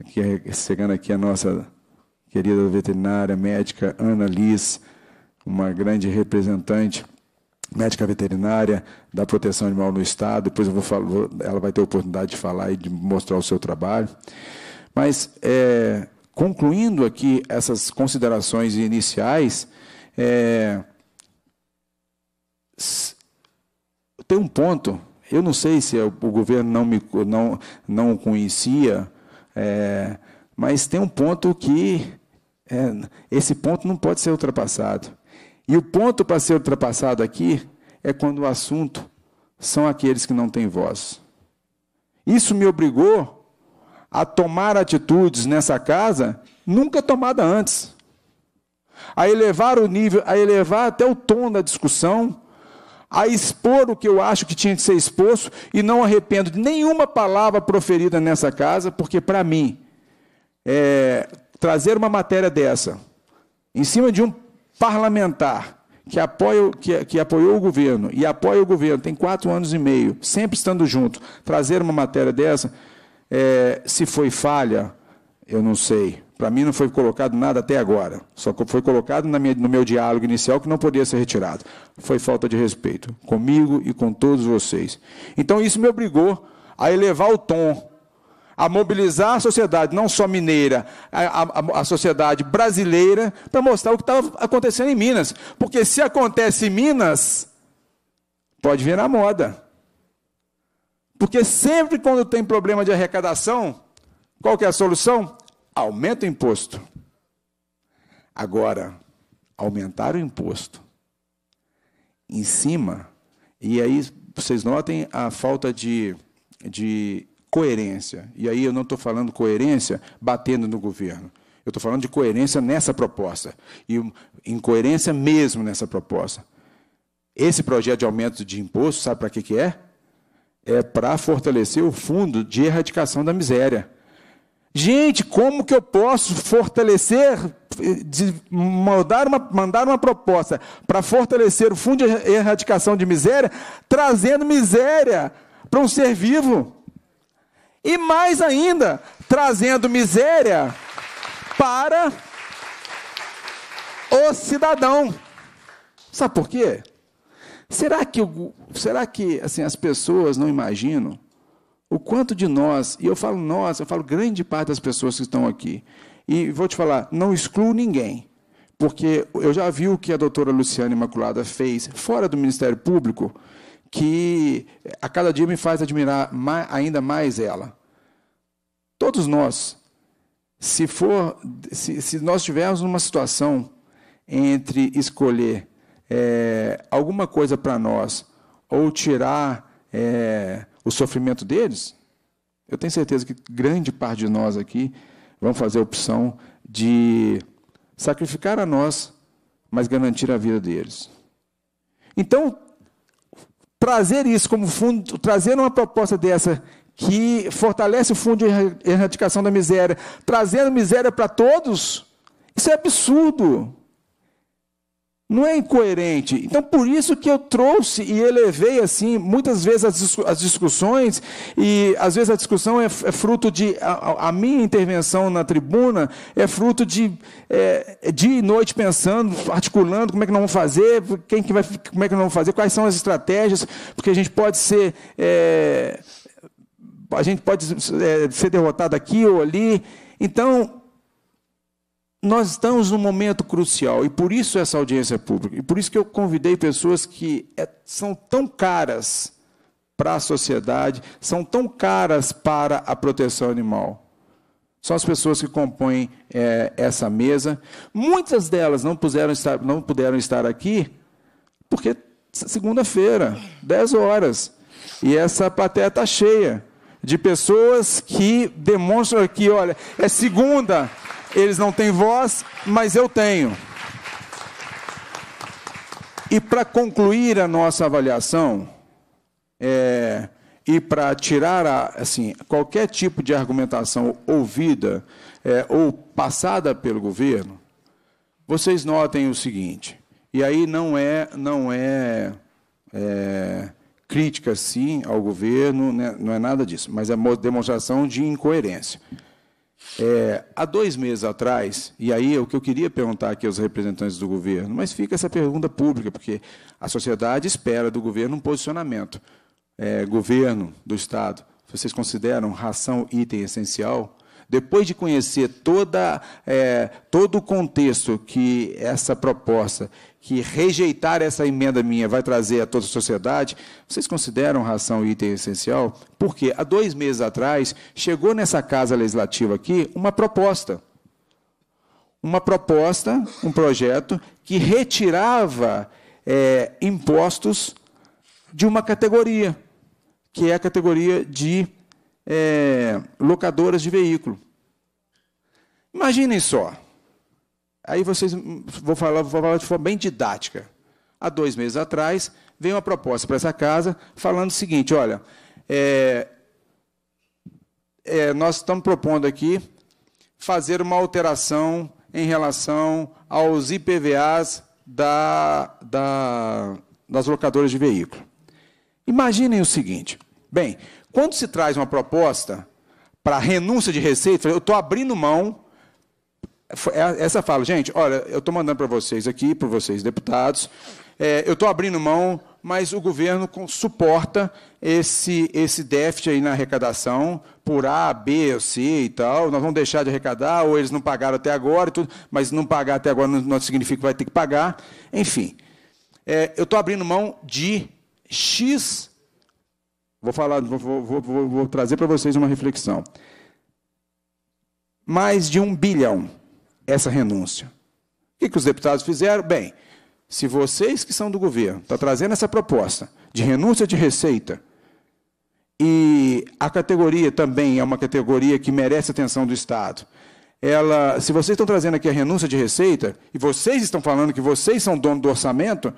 Aqui, chegando aqui a nossa querida veterinária médica Ana Liz, uma grande representante médica veterinária da proteção animal no estado. Depois eu vou, falar, ela vai ter a oportunidade de falar e de mostrar o seu trabalho. Mas é, concluindo aqui essas considerações iniciais, é, tem um ponto. Eu não sei se é o governo não me não não conhecia, é, mas tem um ponto que é, esse ponto não pode ser ultrapassado. E o ponto para ser ultrapassado aqui é quando o assunto são aqueles que não têm voz. Isso me obrigou a tomar atitudes nessa casa nunca tomada antes. A elevar o nível, a elevar até o tom da discussão, a expor o que eu acho que tinha que ser exposto e não arrependo de nenhuma palavra proferida nessa casa, porque para mim é, trazer uma matéria dessa em cima de um parlamentar que, apoia, que, que apoiou o governo e apoia o governo, tem quatro anos e meio, sempre estando junto, trazer uma matéria dessa, é, se foi falha, eu não sei. Para mim não foi colocado nada até agora. Só foi colocado minha, no meu diálogo inicial que não podia ser retirado. Foi falta de respeito comigo e com todos vocês. Então isso me obrigou a elevar o tom a mobilizar a sociedade, não só mineira, a, a, a sociedade brasileira, para mostrar o que estava acontecendo em Minas. Porque se acontece em Minas, pode vir na moda. Porque sempre quando tem problema de arrecadação, qual que é a solução? Aumenta o imposto. Agora, aumentar o imposto em cima, e aí vocês notem a falta de, de coerência. E aí eu não estou falando coerência batendo no governo. Eu estou falando de coerência nessa proposta. E incoerência mesmo nessa proposta. Esse projeto de aumento de imposto, sabe para que, que é? É para fortalecer o fundo de erradicação da miséria. Gente, como que eu posso fortalecer, eh, mandar uma, mandar uma proposta para fortalecer o fundo de erradicação de miséria, trazendo miséria para um ser vivo? E mais ainda, trazendo miséria para o cidadão. Sabe por quê? Será que, será que assim, as pessoas não imaginam o quanto de nós, e eu falo nós, eu falo grande parte das pessoas que estão aqui, e vou te falar, não excluo ninguém, porque eu já vi o que a doutora Luciana Imaculada fez fora do Ministério Público que a cada dia me faz admirar mais, ainda mais ela. Todos nós, se for, se, se nós tivermos uma situação entre escolher é, alguma coisa para nós ou tirar é, o sofrimento deles, eu tenho certeza que grande parte de nós aqui vão fazer a opção de sacrificar a nós, mas garantir a vida deles. Então, trazer isso como fundo, trazer uma proposta dessa que fortalece o fundo de erradicação da miséria, trazendo miséria para todos, isso é absurdo. Não é incoerente. Então, por isso que eu trouxe e elevei assim, muitas vezes as, as discussões, e às vezes a discussão é, é fruto de. A, a, minha intervenção na tribuna é fruto de é, dia e noite pensando, articulando como é que nós vamos fazer, quem que vai, como é que nós vamos fazer, quais são as estratégias, porque a gente pode ser. É, a gente pode é, ser derrotado aqui ou ali. Então, nós estamos num momento crucial e por isso essa audiência é pública. E por isso que eu convidei pessoas que é, são tão caras para a sociedade, são tão caras para a proteção animal. São as pessoas que compõem é, essa mesa. Muitas delas não, puseram estar, não puderam estar aqui porque segunda-feira, 10 horas. E essa plateia está cheia de pessoas que demonstram aqui, olha, é segunda, eles não têm voz, mas eu tenho. E para concluir a nossa avaliação, é, e para tirar a, assim, qualquer tipo de argumentação ouvida é, ou passada pelo governo, vocês notem o seguinte, e aí não é, não é, é crítica, sim, ao governo, né, não é nada disso, mas é demonstração de incoerência. É, há dois meses atrás, e aí é o que eu queria perguntar aqui aos representantes do governo, mas fica essa pergunta pública, porque a sociedade espera do governo um posicionamento. É, governo do Estado, vocês consideram ração item essencial? Depois de conhecer toda, é, todo o contexto que essa proposta que rejeitar essa emenda minha vai trazer a toda a sociedade, vocês consideram ração item essencial? Porque há dois meses atrás chegou nessa casa legislativa aqui uma proposta. Uma proposta, um projeto que retirava é, impostos de uma categoria, que é a categoria de é, locadoras de veículo. Imaginem só. Aí vocês, hum, vou falar, vou falar de forma bem didática. Há dois meses atrás, veio uma proposta para essa casa falando o seguinte: olha, é, é, nós estamos propondo aqui fazer uma alteração em relação aos IPVAs da, da, das locadoras de veículo. Imaginem o seguinte: bem, quando se traz uma proposta para renúncia de receita, eu estou abrindo mão é, essa fala, gente, olha, eu estou mandando para vocês aqui, para vocês deputados, é, eu estou abrindo mão, mas o governo suporta esse, esse déficit aí na arrecadação por A, B C e tal, nós vamos deixar de arrecadar, ou eles não pagaram até agora, tudo, mas não pagar até agora não, não significa que vai ter que pagar, enfim. É, eu estou abrindo mão de X, vou falar, vou, vou, vou, vou trazer para vocês uma reflexão, mais de um bilhão essa renúncia. O que, que os deputados fizeram? Bem, se vocês que são do governo estão trazendo essa proposta de renúncia de receita, e a categoria também é uma categoria que merece atenção do Estado. Ela, se vocês estão trazendo aqui a renúncia de receita, e vocês estão falando que vocês são dono do orçamento,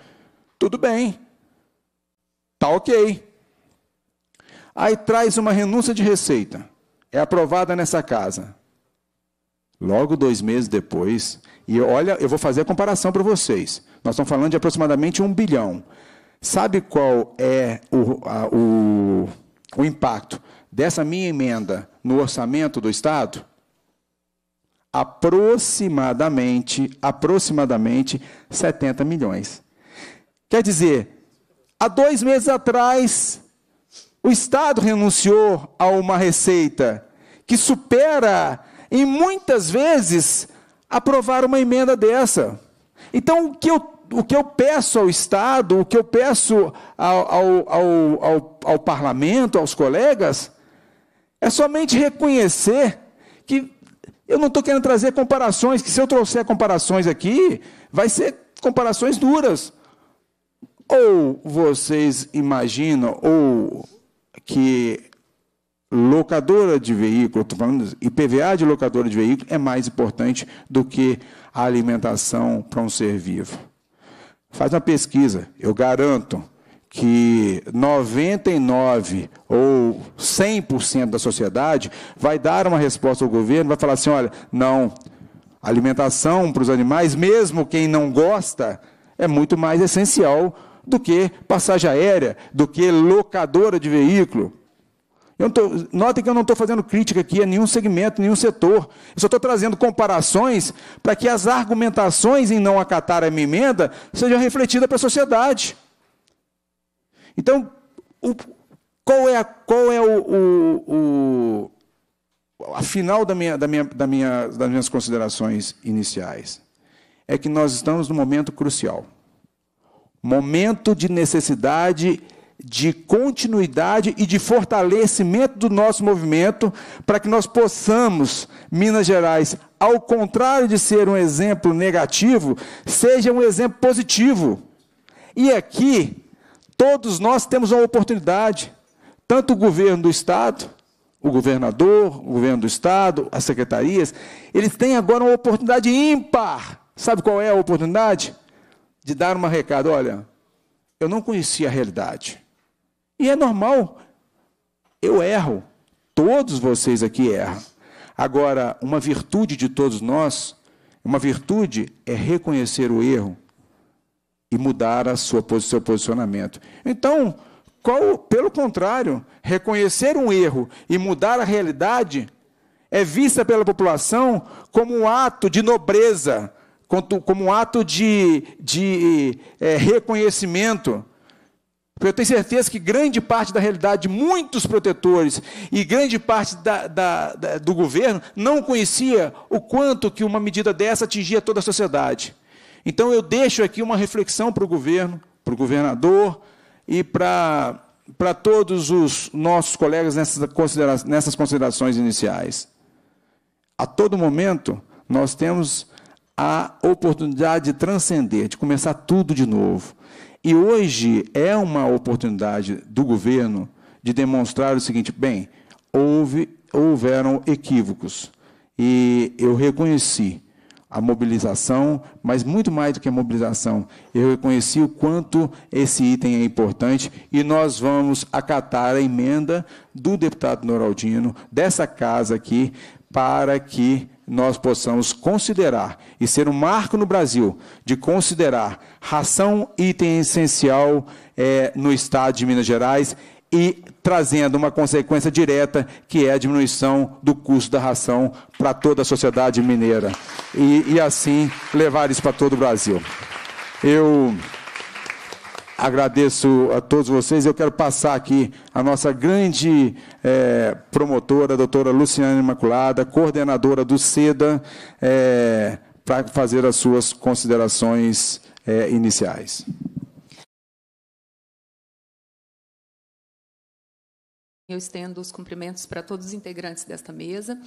tudo bem. Tá ok. Aí traz uma renúncia de receita. É aprovada nessa casa. Logo dois meses depois, e olha, eu vou fazer a comparação para vocês. Nós estamos falando de aproximadamente um bilhão. Sabe qual é o, a, o, o impacto dessa minha emenda no orçamento do Estado? Aproximadamente, aproximadamente 70 milhões. Quer dizer, há dois meses atrás, o Estado renunciou a uma receita que supera e muitas vezes aprovar uma emenda dessa. Então, o que eu, o que eu peço ao Estado, o que eu peço ao, ao, ao, ao, ao parlamento, aos colegas, é somente reconhecer que eu não estou querendo trazer comparações, que se eu trouxer comparações aqui, vai ser comparações duras. Ou vocês imaginam, ou que locadora de veículo, estou falando IPVA de locadora de veículo, é mais importante do que a alimentação para um ser vivo. Faz uma pesquisa, eu garanto que 99 ou 100% da sociedade vai dar uma resposta ao governo, vai falar assim, olha, não, alimentação para os animais, mesmo quem não gosta, é muito mais essencial do que passagem aérea, do que locadora de veículo. Eu tô, notem que eu não estou fazendo crítica aqui a nenhum segmento, nenhum setor. Eu só estou trazendo comparações para que as argumentações em não acatar a minha emenda sejam refletidas para a sociedade. Então, o, qual é, a, qual é o, o, o, a final da minha, da minha, da minha, das minhas considerações iniciais? É que nós estamos num momento crucial momento de necessidade de continuidade e de fortalecimento do nosso movimento, para que nós possamos, Minas Gerais, ao contrário de ser um exemplo negativo, seja um exemplo positivo. E aqui, todos nós temos uma oportunidade, tanto o governo do Estado, o governador, o governo do Estado, as secretarias, eles têm agora uma oportunidade ímpar. Sabe qual é a oportunidade? De dar um recado: olha, eu não conhecia a realidade. E é normal. Eu erro. Todos vocês aqui erram. Agora, uma virtude de todos nós, uma virtude é reconhecer o erro e mudar a sua, o seu posicionamento. Então, qual, pelo contrário, reconhecer um erro e mudar a realidade é vista pela população como um ato de nobreza, como um ato de, de é, reconhecimento. Porque eu tenho certeza que grande parte da realidade de muitos protetores e grande parte da, da, da, do governo não conhecia o quanto que uma medida dessa atingia toda a sociedade. Então eu deixo aqui uma reflexão para o governo, para o governador e para, para todos os nossos colegas nessas, considera nessas considerações iniciais. A todo momento, nós temos a oportunidade de transcender, de começar tudo de novo. E hoje é uma oportunidade do governo de demonstrar o seguinte: bem, houve, houveram equívocos e eu reconheci a mobilização, mas muito mais do que a mobilização, eu reconheci o quanto esse item é importante e nós vamos acatar a emenda do deputado Noraldino, dessa casa aqui, para que nós possamos considerar e ser um marco no Brasil de considerar ração item essencial é, no estado de Minas Gerais e trazendo uma consequência direta, que é a diminuição do custo da ração para toda a sociedade mineira. E, e assim levar isso para todo o Brasil. Eu. Agradeço a todos vocês. Eu quero passar aqui a nossa grande é, promotora, a doutora Luciana Imaculada, coordenadora do SEDA, é, para fazer as suas considerações é, iniciais. Eu estendo os cumprimentos para todos os integrantes desta mesa.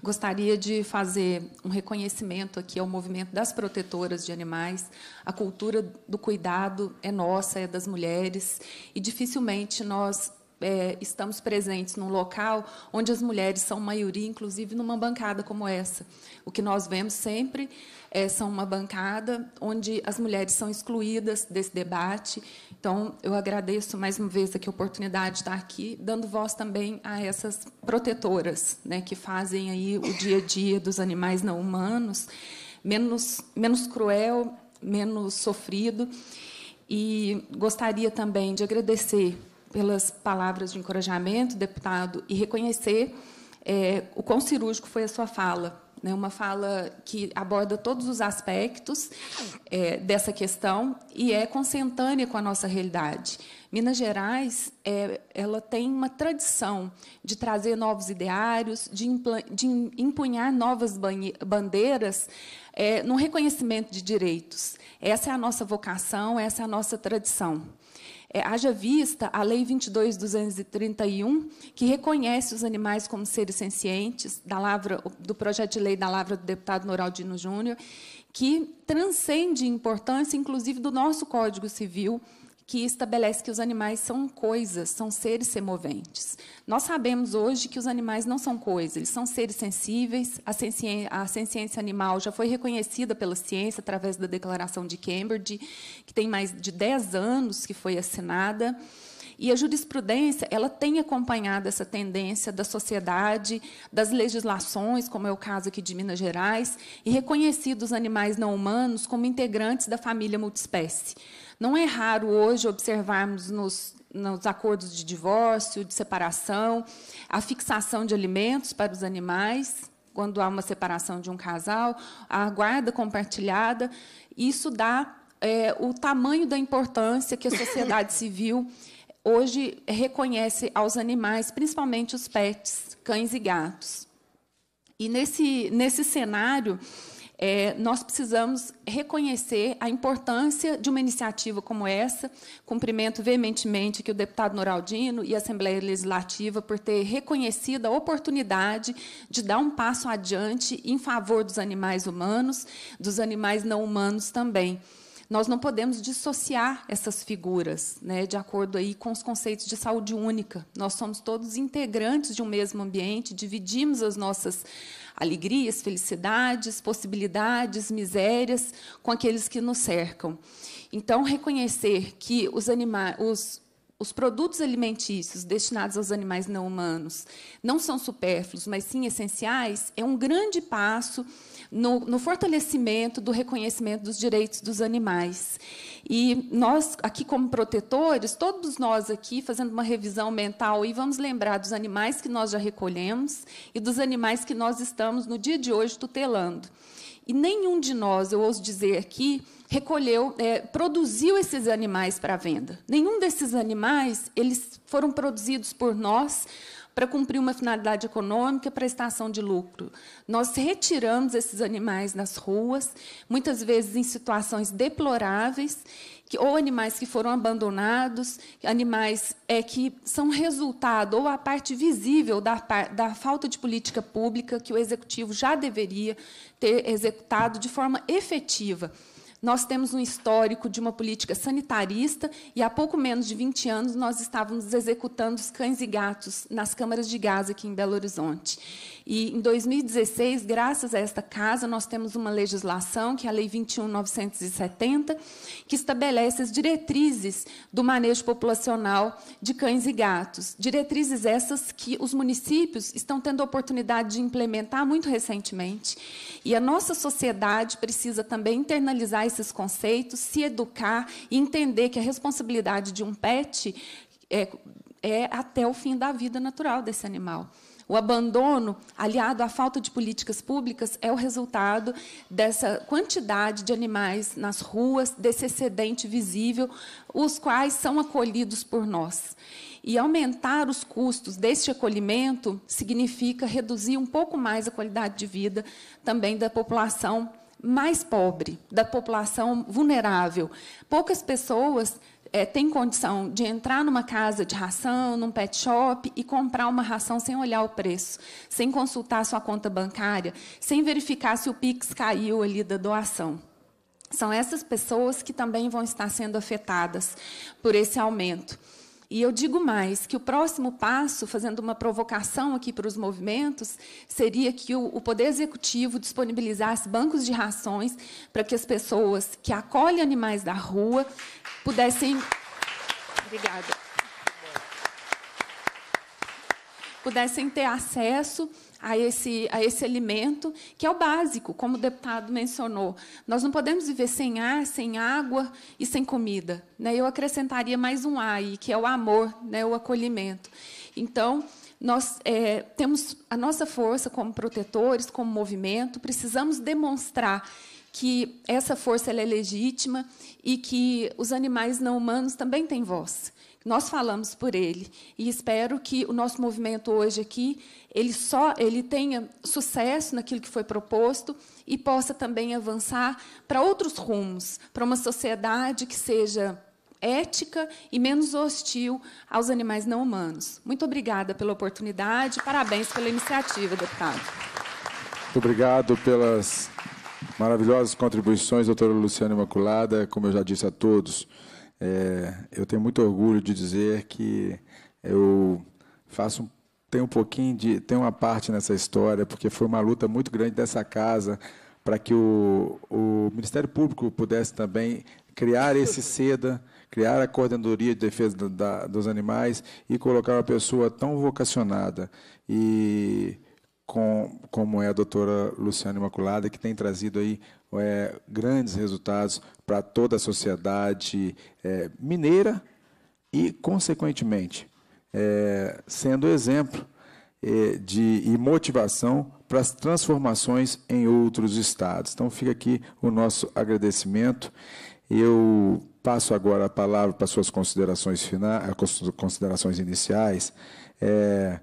Gostaria de fazer um reconhecimento aqui ao movimento das protetoras de animais. A cultura do cuidado é nossa, é das mulheres, e dificilmente nós é, estamos presentes num local onde as mulheres são maioria, inclusive numa bancada como essa. O que nós vemos sempre é, são uma bancada onde as mulheres são excluídas desse debate. Então, eu agradeço mais uma vez aqui a oportunidade de estar aqui, dando voz também a essas protetoras, né, que fazem aí o dia a dia dos animais não humanos menos menos cruel, menos sofrido. E gostaria também de agradecer pelas palavras de encorajamento, deputado, e reconhecer é, o quão cirúrgico foi a sua fala. Né, uma fala que aborda todos os aspectos é, dessa questão e é consentânea com a nossa realidade. Minas Gerais, é, ela tem uma tradição de trazer novos ideários, de, de empunhar novas bandeiras é, no reconhecimento de direitos. Essa é a nossa vocação, essa é a nossa tradição. É, haja vista a Lei 22.231, que reconhece os animais como seres sencientes, da lavra, do projeto de lei da lavra do deputado Noraldino Júnior, que transcende importância, inclusive, do nosso Código Civil, que estabelece que os animais são coisas, são seres semoventes. Nós sabemos hoje que os animais não são coisas, eles são seres sensíveis. A ciência, a animal já foi reconhecida pela ciência através da Declaração de Cambridge, que tem mais de 10 anos que foi assinada. E a jurisprudência ela tem acompanhado essa tendência da sociedade, das legislações, como é o caso aqui de Minas Gerais, e reconhecido os animais não humanos como integrantes da família multiespécie. Não é raro hoje observarmos nos, nos acordos de divórcio, de separação, a fixação de alimentos para os animais, quando há uma separação de um casal, a guarda compartilhada. Isso dá é, o tamanho da importância que a sociedade civil hoje reconhece aos animais, principalmente os pets, cães e gatos. E nesse, nesse cenário, é, nós precisamos reconhecer a importância de uma iniciativa como essa. Cumprimento veementemente que o deputado Noraldino e a Assembleia Legislativa por ter reconhecido a oportunidade de dar um passo adiante em favor dos animais humanos, dos animais não humanos também nós não podemos dissociar essas figuras, né, de acordo aí com os conceitos de saúde única. Nós somos todos integrantes de um mesmo ambiente, dividimos as nossas alegrias, felicidades, possibilidades, misérias com aqueles que nos cercam. Então, reconhecer que os, os, os produtos alimentícios destinados aos animais não humanos não são supérfluos, mas sim essenciais, é um grande passo no, no fortalecimento do reconhecimento dos direitos dos animais. E nós, aqui como protetores, todos nós aqui fazendo uma revisão mental e vamos lembrar dos animais que nós já recolhemos e dos animais que nós estamos no dia de hoje tutelando. E nenhum de nós, eu ouso dizer aqui, recolheu, é, produziu esses animais para venda. Nenhum desses animais, eles foram produzidos por nós para cumprir uma finalidade econômica, para estação de lucro. Nós retiramos esses animais nas ruas, muitas vezes em situações deploráveis, que, ou animais que foram abandonados, animais é, que são resultado ou a parte visível da, da falta de política pública que o executivo já deveria ter executado de forma efetiva nós temos um histórico de uma política sanitarista e há pouco menos de 20 anos nós estávamos executando os cães e gatos nas câmaras de gás aqui em Belo Horizonte. E em 2016, graças a esta casa, nós temos uma legislação, que é a Lei 21.970, que estabelece as diretrizes do manejo populacional de cães e gatos. Diretrizes essas que os municípios estão tendo a oportunidade de implementar muito recentemente. E a nossa sociedade precisa também internalizar esses conceitos, se educar e entender que a responsabilidade de um pet é, é até o fim da vida natural desse animal. O abandono, aliado à falta de políticas públicas, é o resultado dessa quantidade de animais nas ruas, desse excedente visível, os quais são acolhidos por nós. E aumentar os custos deste acolhimento significa reduzir um pouco mais a qualidade de vida também da população mais pobre, da população vulnerável. Poucas pessoas é, tem condição de entrar numa casa de ração, num pet shop e comprar uma ração sem olhar o preço, sem consultar sua conta bancária, sem verificar se o Pix caiu ali da doação. São essas pessoas que também vão estar sendo afetadas por esse aumento. E eu digo mais que o próximo passo, fazendo uma provocação aqui para os movimentos, seria que o, o Poder Executivo disponibilizasse bancos de rações para que as pessoas que acolhem animais da rua pudessem. Obrigada. Pudessem ter acesso a esse, a esse alimento, que é o básico, como o deputado mencionou. Nós não podemos viver sem ar, sem água e sem comida. Né? Eu acrescentaria mais um A aí, que é o amor, né? o acolhimento. Então, nós é, temos a nossa força como protetores, como movimento, precisamos demonstrar que essa força é legítima e que os animais não humanos também têm voz. Nós falamos por ele e espero que o nosso movimento hoje aqui ele só ele tenha sucesso naquilo que foi proposto e possa também avançar para outros rumos, para uma sociedade que seja ética e menos hostil aos animais não humanos. Muito obrigada pela oportunidade. Parabéns pela iniciativa, deputado. Muito obrigado pelas maravilhosas contribuições, doutora Luciana Imaculada. Como eu já disse a todos, é, eu tenho muito orgulho de dizer que eu faço tem um pouquinho de tem uma parte nessa história porque foi uma luta muito grande dessa casa para que o, o Ministério Público pudesse também criar esse seda, criar a coordenadoria de defesa da, da, dos animais e colocar uma pessoa tão vocacionada e com, como é a doutora Luciana Imaculada, que tem trazido aí é, grandes resultados para toda a sociedade é, mineira e, consequentemente, é, sendo exemplo é, de, e motivação para as transformações em outros estados. Então, fica aqui o nosso agradecimento. Eu passo agora a palavra para suas considerações finais, considerações iniciais. É,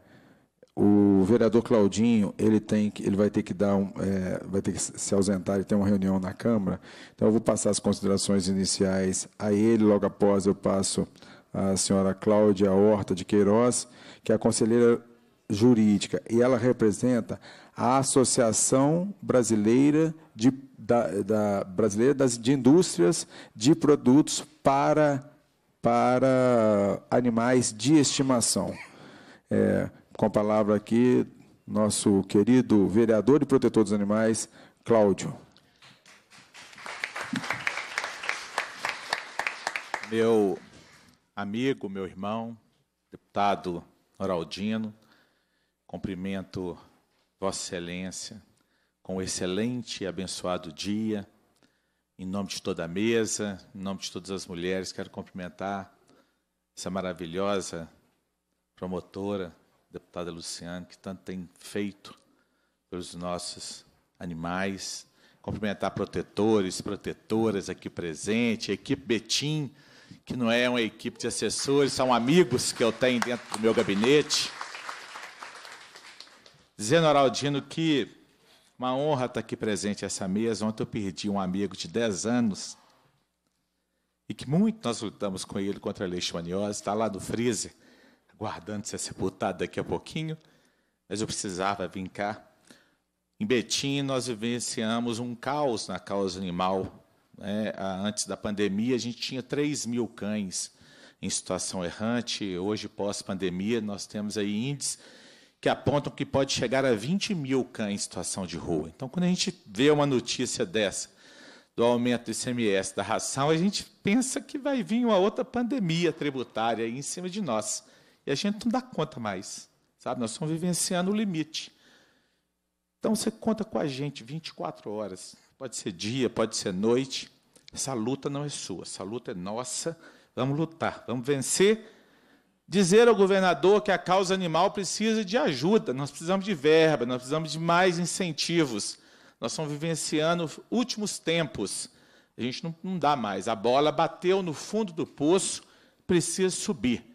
o vereador Claudinho, ele tem ele vai ter que dar um, é, vai ter que se ausentar e tem uma reunião na Câmara. Então eu vou passar as considerações iniciais a ele, logo após eu passo a senhora Cláudia Horta de Queiroz, que é a conselheira jurídica, e ela representa a Associação Brasileira de, da, da Brasileira das, de Indústrias de Produtos para, para Animais de Estimação. É, com a palavra aqui, nosso querido vereador e protetor dos animais, Cláudio. Meu amigo, meu irmão, deputado Oraldino cumprimento Vossa Excelência com um excelente e abençoado dia. Em nome de toda a mesa, em nome de todas as mulheres, quero cumprimentar essa maravilhosa promotora deputada Luciane, que tanto tem feito pelos nossos animais. Cumprimentar protetores, protetoras aqui presente, a equipe Betim, que não é uma equipe de assessores, são amigos que eu tenho dentro do meu gabinete. Dizendo, Araldino, que uma honra estar aqui presente essa mesa. Ontem eu perdi um amigo de 10 anos e que muito nós lutamos com ele contra a leishmaniose, está lá no freezer aguardando ser sepultado daqui a pouquinho, mas eu precisava vir cá. Em Betim, nós vivenciamos um caos na causa animal. Né? Ah, antes da pandemia, a gente tinha 3 mil cães em situação errante. Hoje, pós-pandemia, nós temos aí índices que apontam que pode chegar a 20 mil cães em situação de rua. Então, quando a gente vê uma notícia dessa, do aumento do ICMS da ração, a gente pensa que vai vir uma outra pandemia tributária em cima de nós. E a gente não dá conta mais, sabe? Nós estamos vivenciando o limite. Então você conta com a gente 24 horas, pode ser dia, pode ser noite. Essa luta não é sua, essa luta é nossa. Vamos lutar, vamos vencer. Dizer ao governador que a causa animal precisa de ajuda, nós precisamos de verba, nós precisamos de mais incentivos. Nós estamos vivenciando últimos tempos. A gente não, não dá mais. A bola bateu no fundo do poço, precisa subir.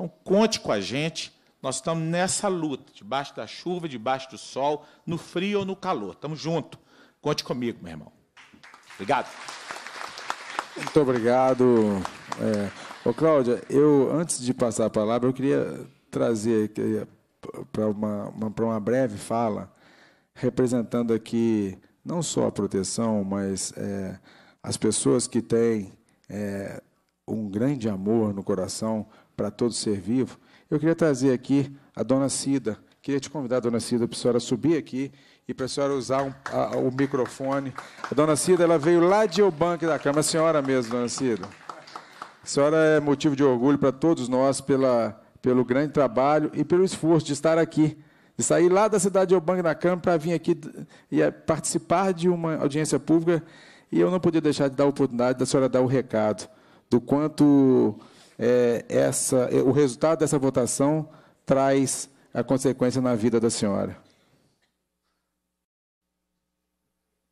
Então, conte com a gente. Nós estamos nessa luta, debaixo da chuva, debaixo do sol, no frio ou no calor. Estamos juntos. Conte comigo, meu irmão. Obrigado. Muito obrigado. É, ô, Cláudia, eu, antes de passar a palavra, eu queria trazer é, para uma, uma, uma breve fala, representando aqui não só a proteção, mas é, as pessoas que têm é, um grande amor no coração para todo ser vivo, eu queria trazer aqui a dona Cida. Queria te convidar, dona Cida, para a senhora subir aqui e para a senhora usar um, a, o microfone. A dona Cida, ela veio lá de Eubanque da Câmara, a senhora mesmo, dona Cida. A senhora é motivo de orgulho para todos nós pela, pelo grande trabalho e pelo esforço de estar aqui, de sair lá da cidade de Eubanque da Câmara para vir aqui e eh, participar de uma audiência pública. E eu não podia deixar de dar a oportunidade da senhora dar o recado do quanto é, essa, é, o resultado dessa votação traz a consequência na vida da senhora?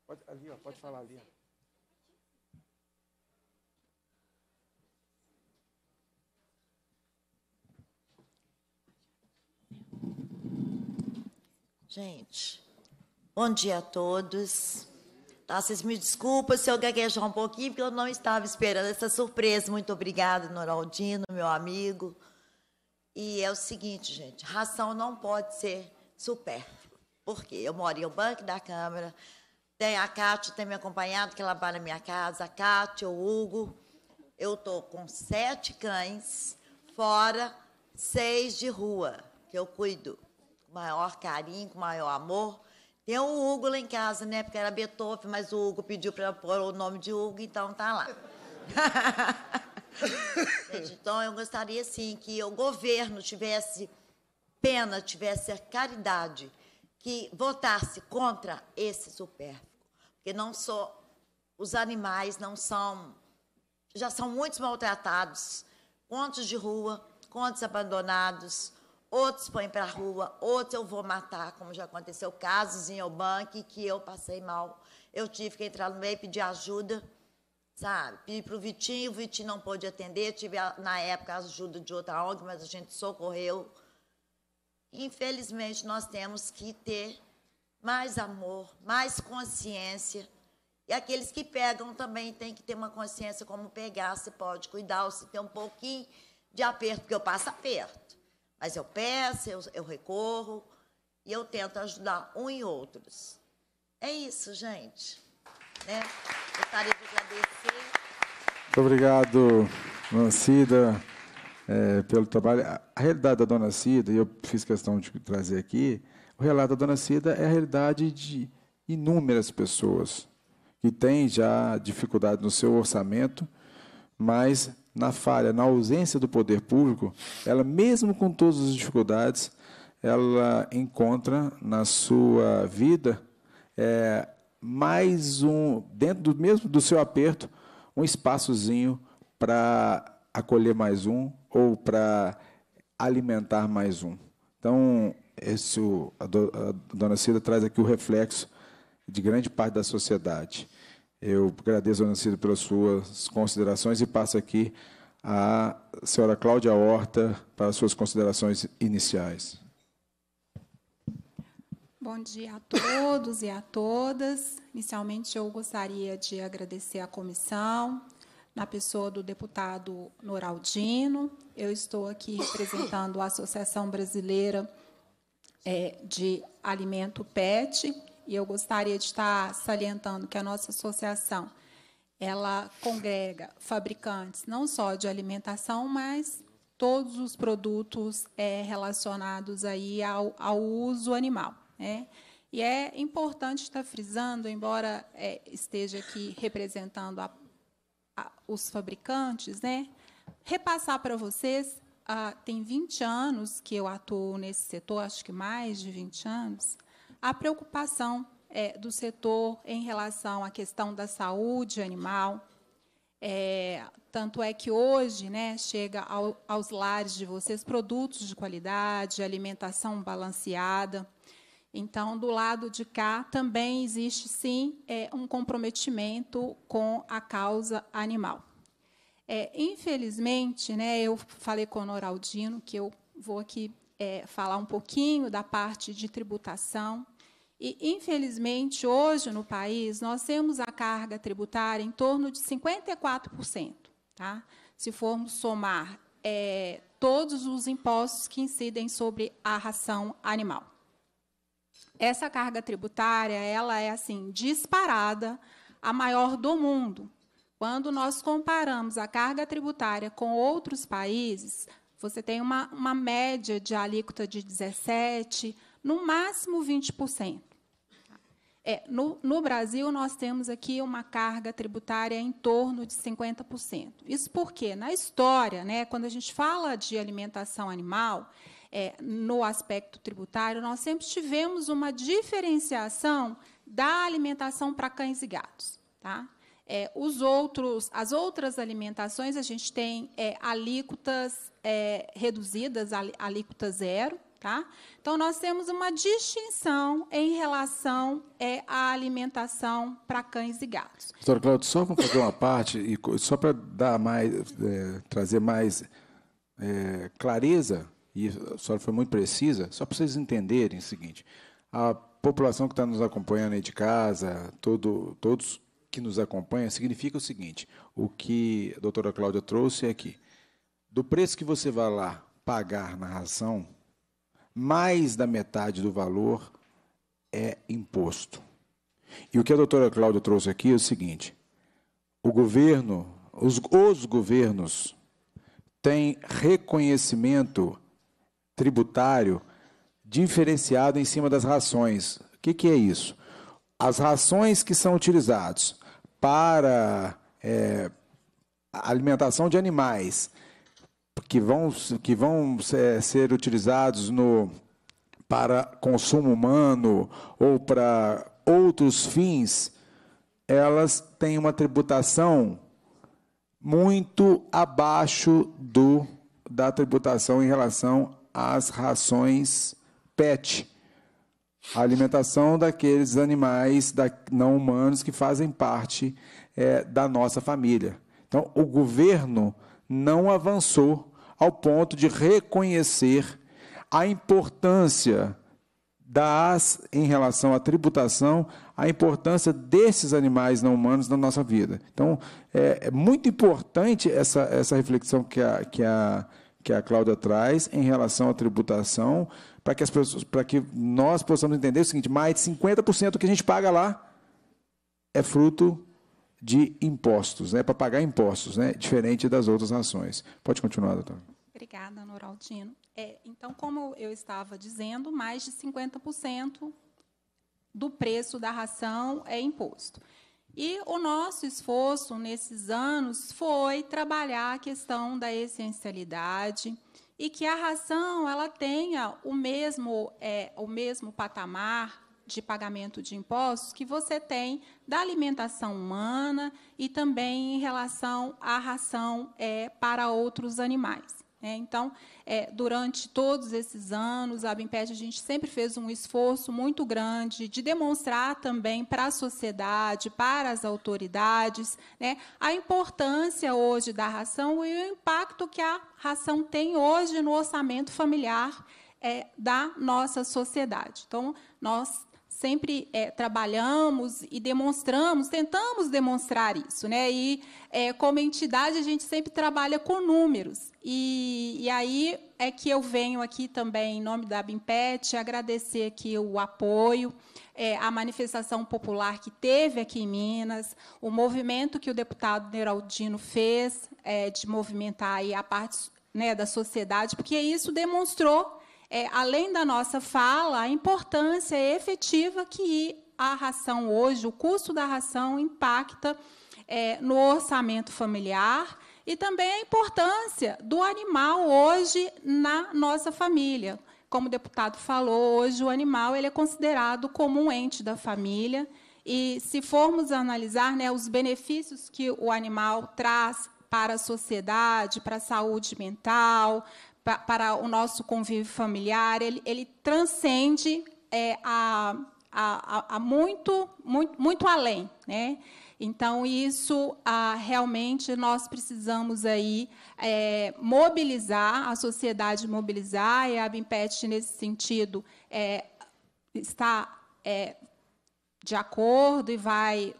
Pode, ali, ó, pode falar ali. Gente, bom dia a todos. Tá, vocês me desculpem se eu gaguejar um pouquinho, porque eu não estava esperando essa surpresa. Muito obrigada, Noraldino, meu amigo. E é o seguinte, gente, ração não pode ser supérflua. Por quê? Eu moro em um banco da Câmara, tem a Cátia tem me acompanhado, que ela vai na minha casa, a Cátia, o Hugo. Eu estou com sete cães, fora seis de rua, que eu cuido com maior carinho, com maior amor. Tem o um Hugo lá em casa, né? Porque era Beethoven, mas o Hugo pediu para pôr o nome de Hugo, então tá lá. então eu gostaria sim que o governo tivesse pena, tivesse caridade, que votasse contra esse supérfluo, porque não só os animais não são já são muitos maltratados, contos de rua, contos abandonados, outros põem para a rua, outros eu vou matar, como já aconteceu casos em Eubank que eu passei mal. Eu tive que entrar no meio e pedir ajuda, sabe? Pedi para o Vitinho, o Vitinho não pôde atender, tive na época a ajuda de outra ONG, mas a gente socorreu. Infelizmente, nós temos que ter mais amor, mais consciência. E aqueles que pegam também têm que ter uma consciência como pegar, se pode cuidar, ou se tem um pouquinho de aperto, porque eu passo aperto. Mas eu peço, eu, eu recorro e eu tento ajudar um e outros. É isso, gente. Né? Gostaria de agradecer. Muito obrigado, Mancida, é, pelo trabalho. A realidade da dona Cida, e eu fiz questão de trazer aqui, o relato da dona Cida é a realidade de inúmeras pessoas que têm já dificuldade no seu orçamento, mas na falha, na ausência do poder público, ela, mesmo com todas as dificuldades, ela encontra na sua vida é, mais um, dentro do mesmo do seu aperto, um espaçozinho para acolher mais um ou para alimentar mais um. Então, esse, a, do, a dona Cida traz aqui o reflexo de grande parte da sociedade. Eu agradeço, Anacido, pelas suas considerações e passo aqui à senhora Cláudia Horta para as suas considerações iniciais. Bom dia a todos e a todas. Inicialmente, eu gostaria de agradecer à comissão, na pessoa do deputado Noraldino. Eu estou aqui representando a Associação Brasileira eh, de Alimento PET e eu gostaria de estar salientando que a nossa associação ela congrega fabricantes não só de alimentação, mas todos os produtos é, relacionados aí ao, ao uso animal. Né? E é importante estar frisando, embora é, esteja aqui representando a, a, os fabricantes, né? repassar para vocês, ah, tem 20 anos que eu atuo nesse setor, acho que mais de 20 anos, a preocupação é, do setor em relação à questão da saúde animal. É, tanto é que hoje né, chega ao, aos lares de vocês produtos de qualidade, alimentação balanceada. Então, do lado de cá também existe sim é, um comprometimento com a causa animal. É, infelizmente, né, eu falei com o Noraldino que eu vou aqui é, falar um pouquinho da parte de tributação. E, infelizmente, hoje no país, nós temos a carga tributária em torno de 54%. Tá? Se formos somar é, todos os impostos que incidem sobre a ração animal. Essa carga tributária, ela é assim disparada, a maior do mundo. Quando nós comparamos a carga tributária com outros países, você tem uma, uma média de alíquota de 17, no máximo 20%. É, no, no, Brasil, nós temos aqui uma carga tributária em torno de 50%. Isso porque, na história, né, quando a gente fala de alimentação animal, é, no aspecto tributário, nós sempre tivemos uma diferenciação da alimentação para cães e gatos. Tá? É, os outros, as outras alimentações, a gente tem é, alíquotas é, reduzidas, alíquota zero, tá? Então nós temos uma distinção em relação é, à alimentação para cães e gatos. Doutora Cláudia, só para fazer uma parte e só para dar mais, é, trazer mais é, clareza e a senhora foi muito precisa, só para vocês entenderem o seguinte: a população que está nos acompanhando aí de casa, todo, todos que nos acompanham, significa o seguinte: o que a doutora Cláudia trouxe é que, do preço que você vai lá pagar na ração, mais da metade do valor é imposto. E o que a doutora Cláudia trouxe aqui é o seguinte: o governo, os, os governos têm reconhecimento tributário diferenciado em cima das rações. O que, que é isso? As rações que são utilizadas para é, alimentação de animais que vão, que vão ser utilizados no, para consumo humano ou para outros fins, elas têm uma tributação muito abaixo do da tributação em relação às rações PET, a alimentação daqueles animais da, não humanos que fazem parte é, da nossa família. Então, o governo não avançou ao ponto de reconhecer a importância das, em relação à tributação, a importância desses animais não humanos na nossa vida. Então, é, é muito importante essa, essa reflexão que a, que a, que a Cláudia traz em relação à tributação, para que, as pessoas, para que nós possamos entender o seguinte: mais de 50% do que a gente paga lá é fruto de impostos, né, para pagar impostos, né, diferente das outras nações. Pode continuar, doutora. Obrigada, Noraldino. É, então, como eu estava dizendo, mais de 50% do preço da ração é imposto. E o nosso esforço nesses anos foi trabalhar a questão da essencialidade e que a ração ela tenha o mesmo, é, o mesmo patamar de pagamento de impostos que você tem da alimentação humana e também em relação à ração é, para outros animais. É, então, é, durante todos esses anos, a Abimpet, a gente sempre fez um esforço muito grande de demonstrar também para a sociedade, para as autoridades, né, a importância hoje da ração e o impacto que a ração tem hoje no orçamento familiar é, da nossa sociedade. Então, nós sempre é, trabalhamos e demonstramos, tentamos demonstrar isso, né? E é, como entidade a gente sempre trabalha com números. E, e, aí é que eu venho aqui também em nome da Bimpet agradecer aqui o apoio, é, a manifestação popular que teve aqui em Minas, o movimento que o deputado Neraldino fez é, de movimentar aí a parte né, da sociedade, porque isso demonstrou é, além da nossa fala, a importância efetiva que a ração hoje, o custo da ração impacta é, no orçamento familiar e também a importância do animal hoje na nossa família. Como o deputado falou, hoje o animal ele é considerado como um ente da família. E se formos analisar né, os benefícios que o animal traz para a sociedade, para a saúde mental, para o nosso convívio familiar, ele, ele transcende é, a, a, a, muito, muito, muito além. Né? Então, isso ah, realmente nós precisamos aí é, mobilizar, a sociedade mobilizar, e a BimPet nesse sentido, é, está é, de acordo e vai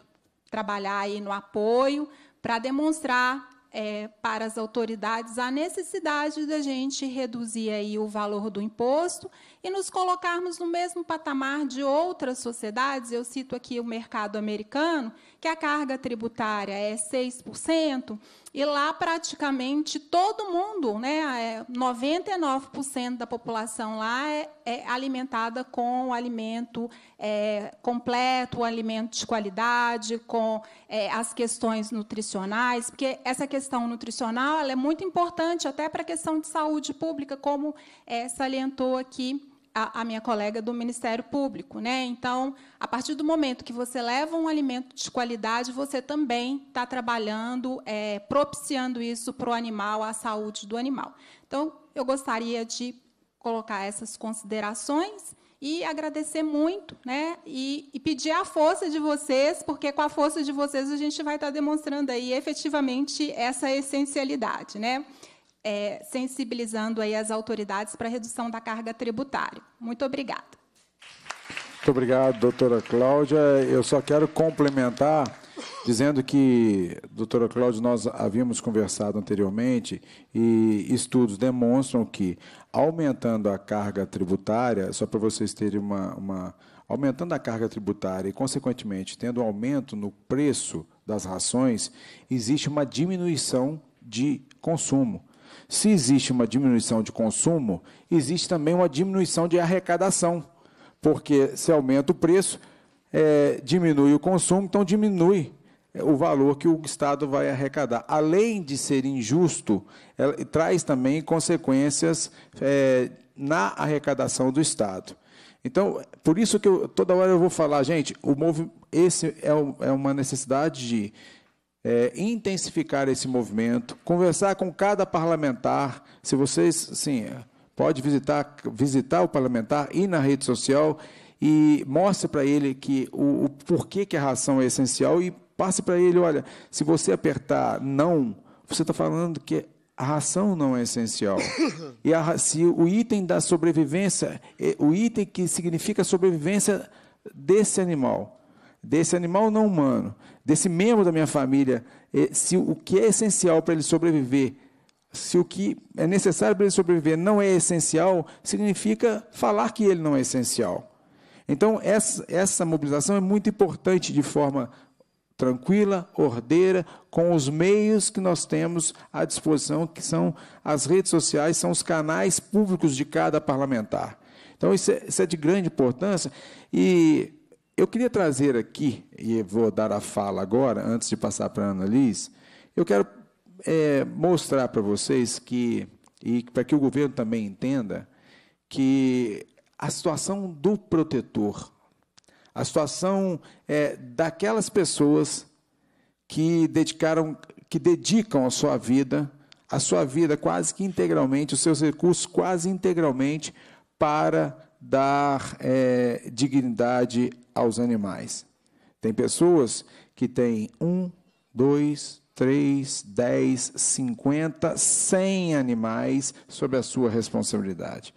trabalhar aí no apoio para demonstrar é, para as autoridades a necessidade da gente reduzir aí o valor do imposto e nos colocarmos no mesmo patamar de outras sociedades, eu cito aqui o mercado americano, que a carga tributária é 6%, e lá praticamente todo mundo, né, 99% é da população lá é, é, alimentada com alimento é, completo, alimento de qualidade, com é, as questões nutricionais, porque essa questão nutricional é muito importante até para a questão de saúde pública, como é, salientou aqui a, a, minha colega do Ministério Público. Né? Então, a partir do momento que você leva um alimento de qualidade, você também está trabalhando, é, propiciando isso para o animal, a saúde do animal. Então, eu gostaria de colocar essas considerações e agradecer muito, né? E, e, pedir a força de vocês, porque com a força de vocês a gente vai estar tá demonstrando aí efetivamente essa essencialidade, né? é, sensibilizando aí as autoridades para a redução da carga tributária. Muito obrigada. Muito obrigado, doutora Cláudia. Eu só quero complementar dizendo que, doutora Cláudia, nós havíamos conversado anteriormente e estudos demonstram que, aumentando a carga tributária, só para vocês terem uma, uma aumentando a carga tributária e, consequentemente, tendo um aumento no preço das rações, existe uma diminuição de consumo. Se existe uma diminuição de consumo, existe também uma diminuição de arrecadação, porque se aumenta o preço, é, diminui o consumo, então diminui é, o valor que o Estado vai arrecadar. Além de ser injusto, é, ela, traz também consequências é, na arrecadação do Estado. Então, por isso que eu, toda hora eu vou falar, gente, o esse é, o, é uma necessidade de é, intensificar esse movimento, conversar com cada parlamentar. Se vocês, sim, é, pode visitar, visitar o parlamentar, ir na rede social e mostre para ele que o, o, porquê que a ração é essencial e passe para ele, olha, se você apertar não, você está falando que a ração não é essencial. E a, se o item da sobrevivência, o item que significa sobrevivência desse animal, desse animal não humano, desse membro da minha família, eh, se o que é essencial para ele sobreviver, se o que é necessário para ele sobreviver não é essencial, significa falar que ele não é essencial. Então, essa, essa mobilização é muito importante de forma tranquila, ordeira, com os meios que nós temos à disposição, que são as redes sociais, são os canais públicos de cada parlamentar. Então, isso é, isso é de grande importância. E eu queria trazer aqui, e vou dar a fala agora, antes de passar para a Ana Liz, eu quero é, mostrar para vocês que, e para que o governo também entenda, que a situação do protetor, a situação é, daquelas pessoas que dedicaram, que dedicam a sua vida, a sua vida quase que integralmente, os seus recursos quase integralmente para dar é, dignidade aos animais. Tem pessoas que têm um, dois, três, dez, cinquenta, cem animais sob a sua responsabilidade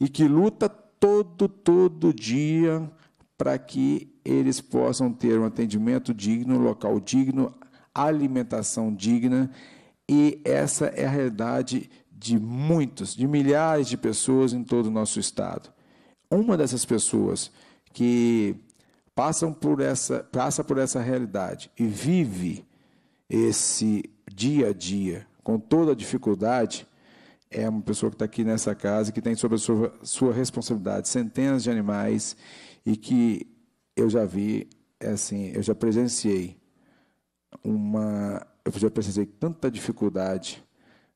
e que luta todo, todo dia para que eles possam ter um atendimento digno, um local digno, alimentação digna. E essa é a realidade de muitos, de milhares de pessoas em todo o nosso estado. Uma dessas pessoas que passam por essa, passa por essa realidade e vive esse dia a dia com toda a dificuldade, é uma pessoa que está aqui nessa casa, que tem sobre a sua, sua responsabilidade centenas de animais e que eu já vi, é assim, eu já presenciei uma, eu já presenciei tanta dificuldade,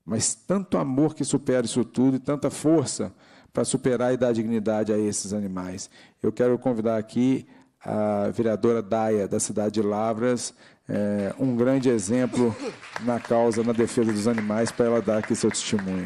mas tanto amor que supera isso tudo e tanta força para superar e dar dignidade a esses animais. Eu quero convidar aqui a vereadora Daia, da cidade de Lavras, é, um grande exemplo na causa, na defesa dos animais, para ela dar aqui seu testemunho.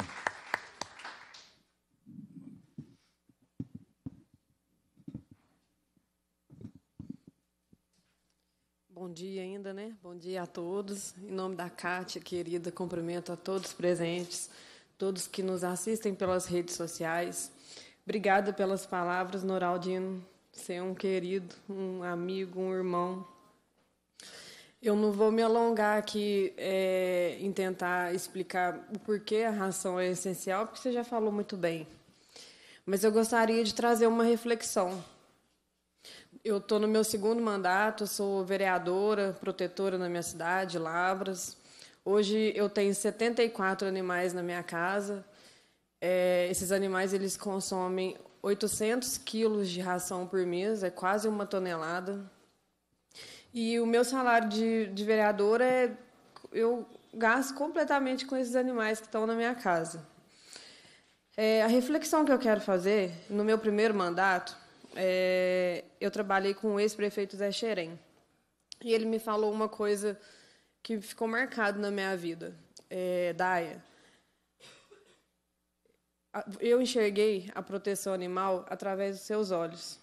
Bom dia ainda, né? Bom dia a todos. Em nome da Cátia, querida, cumprimento a todos presentes, todos que nos assistem pelas redes sociais. Obrigada pelas palavras, Noraldino ser um querido, um amigo, um irmão. Eu não vou me alongar aqui é, em tentar explicar o porquê a ração é essencial, porque você já falou muito bem. Mas eu gostaria de trazer uma reflexão. Eu estou no meu segundo mandato, sou vereadora, protetora na minha cidade, Lavras. Hoje eu tenho 74 animais na minha casa. É, esses animais eles consomem 800 quilos de ração por mês, é quase uma tonelada. E o meu salário de, de vereadora é. Eu gasto completamente com esses animais que estão na minha casa. É, a reflexão que eu quero fazer, no meu primeiro mandato, é, eu trabalhei com o ex-prefeito Zé Xerém. E ele me falou uma coisa que ficou marcado na minha vida. É, Daia, eu enxerguei a proteção animal através dos seus olhos.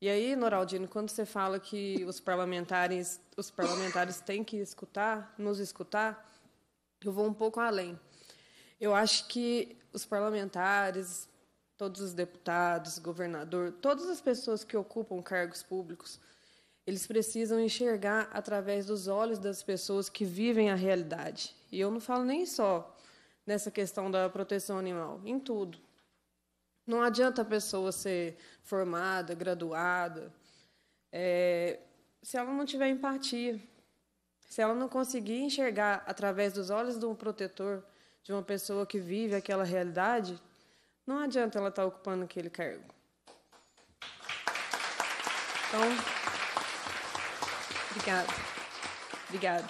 E aí, Noraldino, quando você fala que os parlamentares, os parlamentares têm que escutar, nos escutar, eu vou um pouco além. Eu acho que os parlamentares, todos os deputados, governador, todas as pessoas que ocupam cargos públicos, eles precisam enxergar através dos olhos das pessoas que vivem a realidade. E eu não falo nem só nessa questão da proteção animal, em tudo. Não adianta a pessoa ser formada, graduada, é, se ela não tiver empatia, se ela não conseguir enxergar através dos olhos de um protetor, de uma pessoa que vive aquela realidade, não adianta ela estar tá ocupando aquele cargo. Então, obrigada. Obrigada.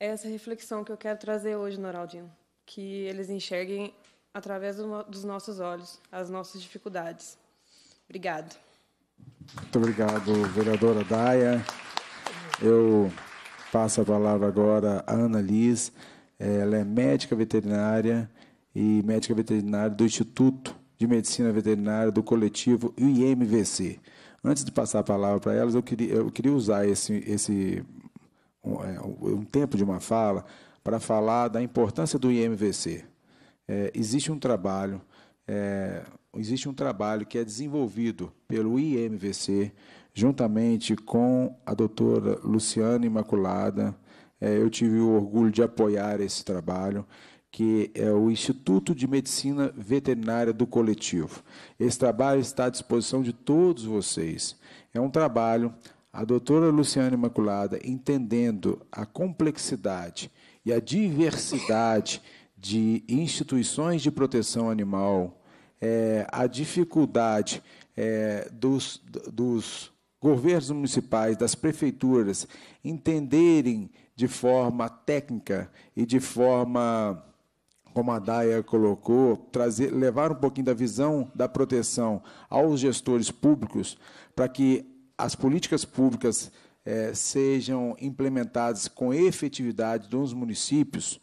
é essa reflexão que eu quero trazer hoje, Noraldinho que eles enxerguem através do, dos nossos olhos as nossas dificuldades. Obrigado. Muito obrigado, vereadora Daia. Eu passo a palavra agora à Ana Liz. Eh, ela é médica veterinária e médica veterinária do Instituto de Medicina Veterinária do coletivo IMVC. Antes de passar a palavra para elas, eu queria, eu queria usar esse, esse um, eh, um tempo de uma fala para falar da importância do IMVC. É, existe um trabalho, é, existe um trabalho que é desenvolvido pelo IMVC, juntamente com a doutora Luciana Imaculada. É, eu tive o orgulho de apoiar esse trabalho que é o Instituto de Medicina Veterinária do Coletivo. Esse trabalho está à disposição de todos vocês. É um trabalho, a doutora Luciana Imaculada, entendendo a complexidade e a diversidade de instituições de proteção animal, é, a dificuldade é, dos, dos governos municipais, das prefeituras, entenderem de forma técnica e de forma como a Daya colocou, trazer, levar um pouquinho da visão da proteção aos gestores públicos para que as políticas públicas é, sejam implementadas com efetividade nos municípios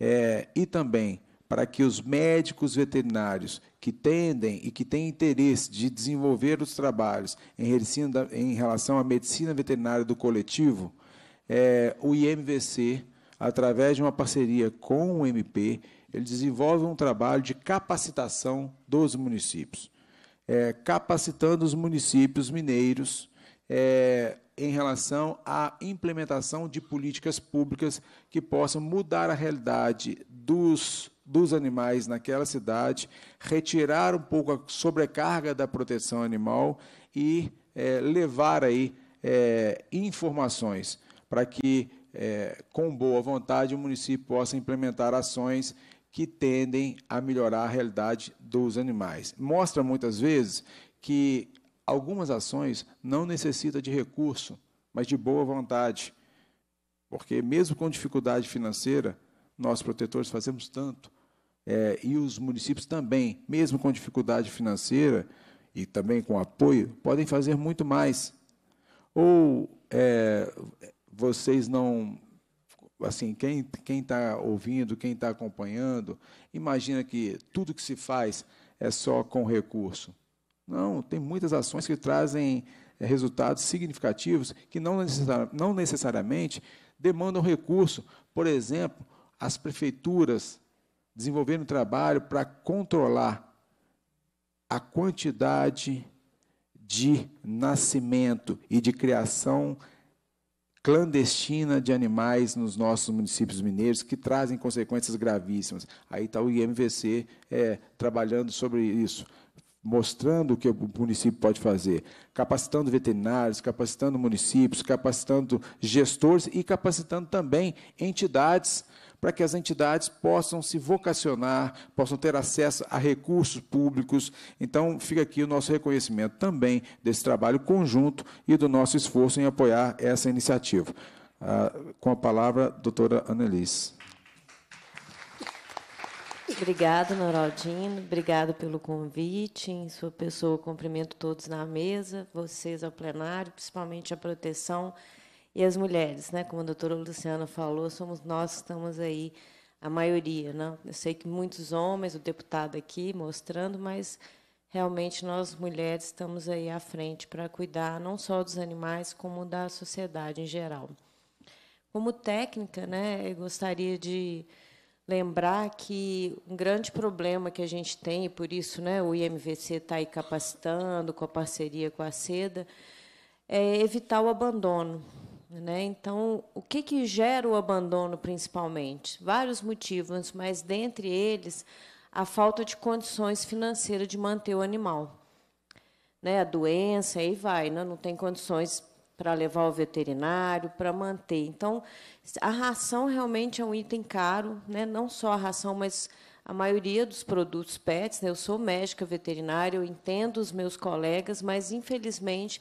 é, e também para que os médicos veterinários que tendem e que têm interesse de desenvolver os trabalhos em relação à medicina veterinária do coletivo, é, o IMVC, através de uma parceria com o MP, ele desenvolve um trabalho de capacitação dos municípios, é, capacitando os municípios mineiros é, em relação à implementação de políticas públicas que possam mudar a realidade dos, dos animais naquela cidade, retirar um pouco a sobrecarga da proteção animal e é, levar aí é, informações para que, é, com boa vontade, o município possa implementar ações que tendem a melhorar a realidade dos animais. Mostra muitas vezes que Algumas ações não necessitam de recurso, mas de boa vontade. Porque, mesmo com dificuldade financeira, nós protetores fazemos tanto. É, e os municípios também, mesmo com dificuldade financeira e também com apoio, podem fazer muito mais. Ou é, vocês não. Assim, quem está ouvindo, quem está acompanhando, imagina que tudo que se faz é só com recurso. Não, tem muitas ações que trazem eh, resultados significativos que não, necessari não necessariamente demandam recurso. Por exemplo, as prefeituras desenvolveram um trabalho para controlar a quantidade de nascimento e de criação clandestina de animais nos nossos municípios mineiros, que trazem consequências gravíssimas. Aí está o IMVC é, eh, trabalhando sobre isso mostrando o que o município pode fazer, capacitando veterinários, capacitando municípios, capacitando gestores e capacitando também entidades para que as entidades possam se vocacionar, possam ter acesso a recursos públicos. Então, fica aqui o nosso reconhecimento também desse trabalho conjunto e do nosso esforço em apoiar essa iniciativa. Ah, com a palavra, doutora Annelise. Obrigado, Noraldino. Obrigado pelo convite. Em sua pessoa, cumprimento todos na mesa, vocês ao plenário, principalmente a proteção e as mulheres. Né? Como a doutora Luciana falou, somos nós que estamos aí, a maioria. Né? Eu sei que muitos homens, o deputado aqui mostrando, mas realmente nós mulheres estamos aí à frente para cuidar não só dos animais, como da sociedade em geral. Como técnica, né, eu gostaria de lembrar que um grande problema que a gente tem, e por isso né, o IMVC está aí capacitando, com a parceria com a SEDA, é evitar o abandono. Né? Então, o que, que gera o abandono, principalmente? Vários motivos, mas dentre eles, a falta de condições financeiras de manter o animal. Né? A doença, aí vai, né? não tem condições para levar ao veterinário, para manter. Então, a ração realmente é um item caro, né? não só a ração, mas a maioria dos produtos PETs. Né? Eu sou médica veterinária, eu entendo os meus colegas, mas, infelizmente,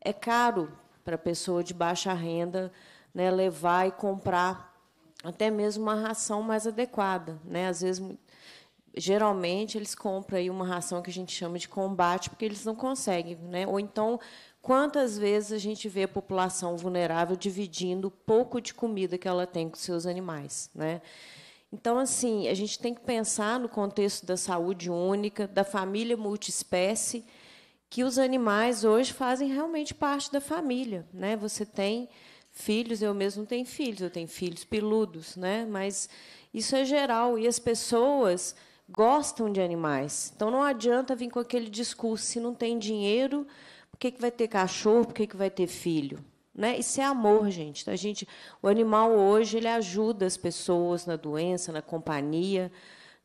é caro para a pessoa de baixa renda né, levar e comprar até mesmo uma ração mais adequada. Né? Às vezes, geralmente, eles compram aí uma ração que a gente chama de combate, porque eles não conseguem. Né? Ou então Quantas vezes a gente vê a população vulnerável dividindo o pouco de comida que ela tem com seus animais, né? Então, assim, a gente tem que pensar no contexto da saúde única, da família multiespécie, que os animais hoje fazem realmente parte da família. Né? Você tem filhos, eu mesmo tenho filhos, eu tenho filhos peludos, né? mas isso é geral, e as pessoas gostam de animais. Então, não adianta vir com aquele discurso, se não tem dinheiro, por que, que vai ter cachorro? Por que, que vai ter filho? Né? Isso é amor, gente. A tá, gente. O animal hoje ele ajuda as pessoas na doença, na companhia.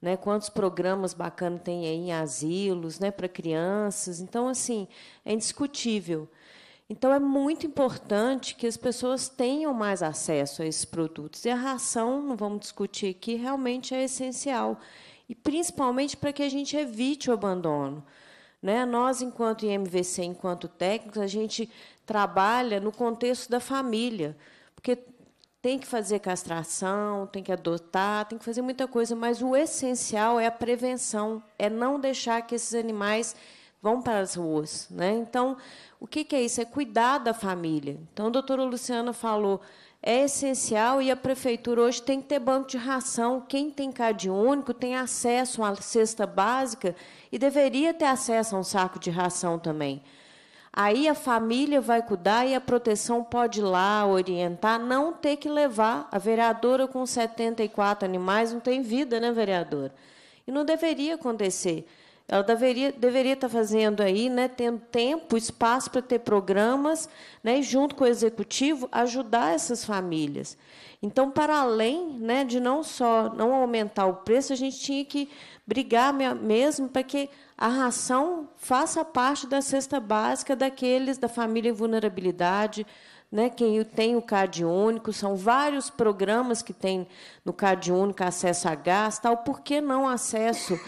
Né? Quantos programas bacanas tem aí em asilos, né? Para crianças. Então, assim, é indiscutível. Então, é muito importante que as pessoas tenham mais acesso a esses produtos. E a ração, não vamos discutir aqui, realmente é essencial. E principalmente para que a gente evite o abandono. Né? Nós, enquanto IMVC, enquanto técnicos, a gente trabalha no contexto da família, porque tem que fazer castração, tem que adotar, tem que fazer muita coisa, mas o essencial é a prevenção, é não deixar que esses animais vão para as ruas. Né? Então, o que, que é isso? É cuidar da família. Então, a doutora Luciana falou, é essencial e a prefeitura hoje tem que ter banco de ração. Quem tem cade único tem acesso à cesta básica e deveria ter acesso a um saco de ração também. Aí a família vai cuidar e a proteção pode ir lá orientar, não ter que levar. A vereadora com 74 animais não tem vida, né, vereadora? E não deveria acontecer. Ela deveria, deveria estar tá fazendo aí, né, tendo tempo, espaço para ter programas, né, e junto com o executivo ajudar essas famílias. Então, para além né, de não só não aumentar o preço, a gente tinha que brigar mesmo para que a ração faça parte da cesta básica daqueles da família em vulnerabilidade, né, quem tem o CAD único, são vários programas que tem no CAD único, acesso a gás, tal, por que não acesso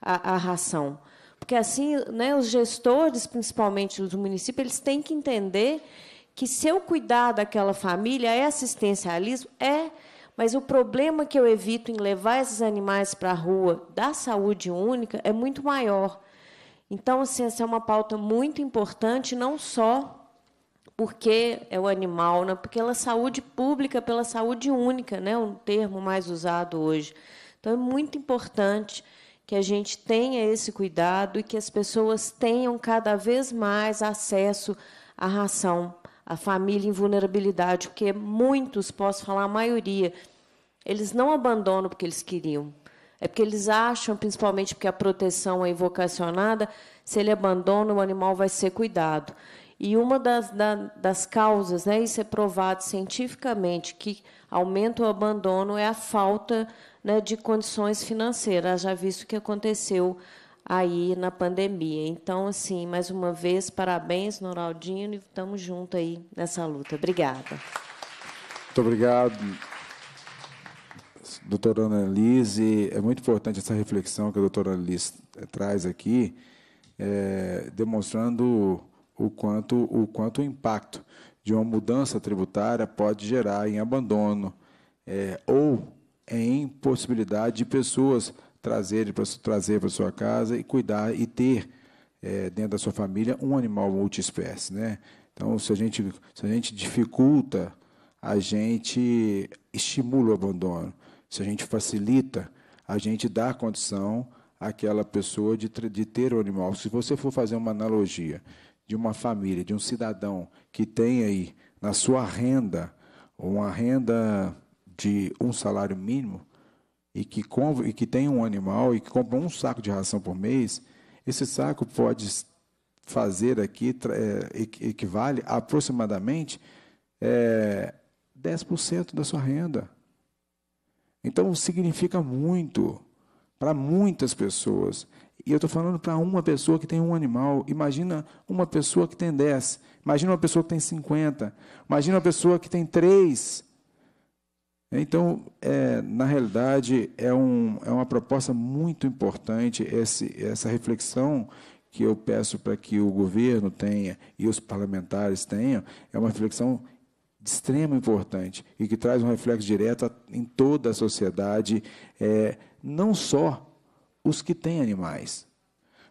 à, à ração? Porque assim, né, os gestores, principalmente os municípios, eles têm que entender que se eu cuidar daquela família é assistencialismo? É. Mas o problema que eu evito em levar esses animais para a rua da saúde única é muito maior. Então, assim, essa é uma pauta muito importante, não só porque é o animal, né? pela é saúde pública, pela saúde única, né? um termo mais usado hoje. Então, é muito importante que a gente tenha esse cuidado e que as pessoas tenham cada vez mais acesso à ração a família em vulnerabilidade, porque muitos, posso falar a maioria, eles não abandonam porque eles queriam. É porque eles acham, principalmente porque a proteção é invocacionada, se ele abandona, o animal vai ser cuidado. E uma das, da, das causas, né, isso é provado cientificamente, que aumenta o abandono é a falta né, de condições financeiras, já visto o que aconteceu aí na pandemia. Então, assim, mais uma vez, parabéns, Noraldinho, e estamos juntos aí nessa luta. Obrigada. Muito obrigado, doutora Ana Lise. É muito importante essa reflexão que a doutora Annalise Lise traz aqui, é, demonstrando o quanto, o quanto o impacto de uma mudança tributária pode gerar em abandono é, ou em possibilidade de pessoas trazer para trazer para sua casa e cuidar e ter é, dentro da sua família um animal multiespécie, né? Então, se a gente se a gente dificulta, a gente estimula o abandono. Se a gente facilita, a gente dá condição àquela pessoa de, de ter o animal. Se você for fazer uma analogia de uma família, de um cidadão que tem aí na sua renda uma renda de um salário mínimo, e que, e que tem um animal e que compra um saco de ração por mês, esse saco pode fazer aqui, é, equivale a aproximadamente é, 10% da sua renda. Então, significa muito para muitas pessoas. E eu estou falando para uma pessoa que tem um animal. Imagina uma pessoa que tem 10. Imagina uma pessoa que tem 50. Imagina uma pessoa que tem 3. Então, é, na realidade, é, um, é uma proposta muito importante esse, essa reflexão que eu peço para que o governo tenha e os parlamentares tenham, é uma reflexão de extrema importância e que traz um reflexo direto em toda a sociedade, é, não só os que têm animais.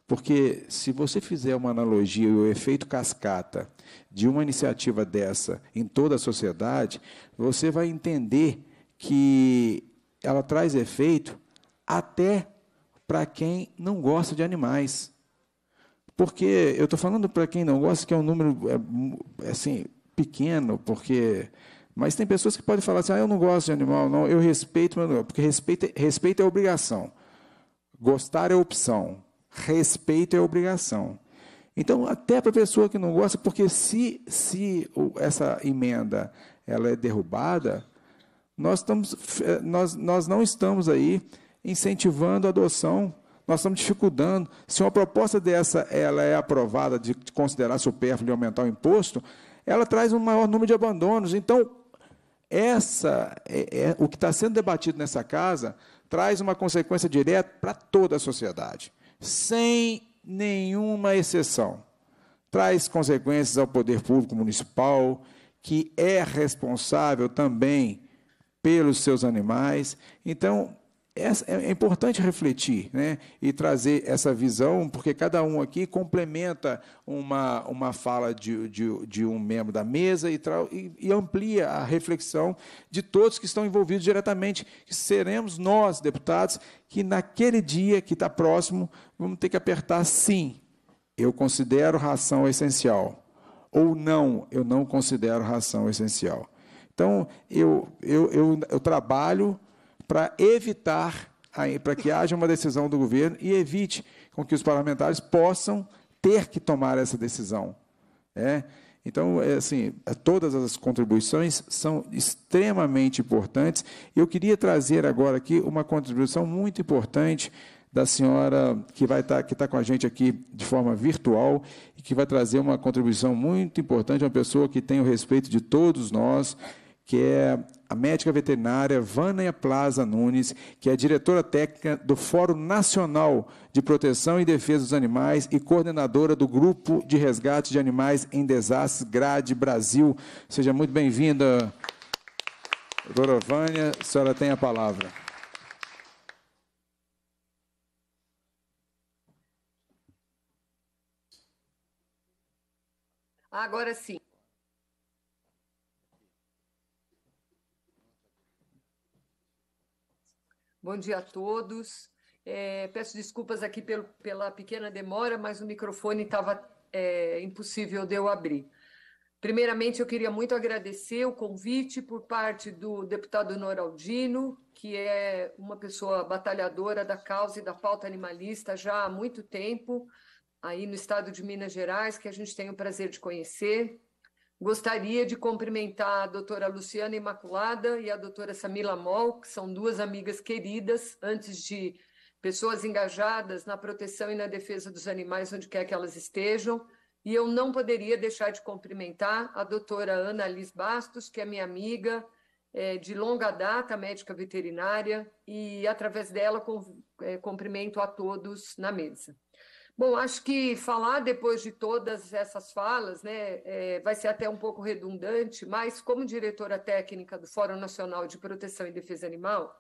Porque se você fizer uma analogia e o efeito cascata de uma iniciativa dessa em toda a sociedade, você vai entender que ela traz efeito até para quem não gosta de animais. Porque eu estou falando para quem não gosta, que é um número é, assim, pequeno, porque. Mas tem pessoas que podem falar assim, ah, eu não gosto de animal, não, eu respeito, porque respeito, respeito é obrigação. Gostar é opção. Respeito é obrigação. Então, até para a pessoa que não gosta, porque se, se essa emenda ela é derrubada, nós, estamos, eh, nós, nós não estamos aí incentivando a adoção, nós estamos dificultando. Se uma proposta dessa ela é aprovada de considerar supérfluo e aumentar o imposto, ela traz um maior número de abandonos. Então, essa é, é, o que está sendo debatido nessa casa traz uma consequência direta para toda a sociedade, sem nenhuma exceção. Traz consequências ao poder público municipal, que é responsável também pelos seus animais. Então, é, é importante refletir né? e trazer essa visão, porque cada um aqui complementa uma, uma fala de, de, de um membro da mesa e, e, e, amplia a reflexão de todos que estão envolvidos diretamente, seremos nós, deputados, que naquele dia que está próximo, vamos ter que apertar sim, eu considero ração essencial, ou não, eu não considero ração essencial. Então, eu, eu, eu, eu trabalho para evitar, para que haja uma decisão do governo e evite com que os parlamentares possam ter que tomar essa decisão. Né? Então, é? Então, assim, é, todas as contribuições são extremamente importantes. Eu queria trazer agora aqui uma contribuição muito importante da senhora que vai estar tá, que está com a gente aqui de forma virtual e que vai trazer uma contribuição muito importante, uma pessoa que tem o respeito de todos nós, que é a médica veterinária Vânia Plaza Nunes, que é diretora técnica do Fórum Nacional de Proteção e Defesa dos Animais e coordenadora do Grupo de Resgate de Animais em Desastres Grade Brasil. Seja muito bem-vinda, doutora Vânia. A senhora tem a palavra. Agora sim. Bom dia a todos. É, peço desculpas aqui pelo, pela pequena demora, mas o microfone estava é, impossível de eu abrir. Primeiramente, eu queria muito agradecer o convite por parte do deputado Noraldino, que é uma pessoa batalhadora da causa e da pauta animalista já há muito tempo, aí no estado de Minas Gerais, que a gente tem o prazer de conhecer. Gostaria de cumprimentar a doutora Luciana Imaculada e a doutora Samila Mol, que são duas amigas queridas, antes de pessoas engajadas na proteção e na defesa dos animais, onde quer que elas estejam. E eu não poderia deixar de cumprimentar a doutora Ana Liz Bastos, que é minha amiga é, de longa data, médica veterinária, e através dela é, cumprimento a todos na mesa. Bom, acho que falar depois de todas essas falas né, é, vai ser até um pouco redundante, mas como diretora técnica do Fórum Nacional de Proteção e Defesa Animal,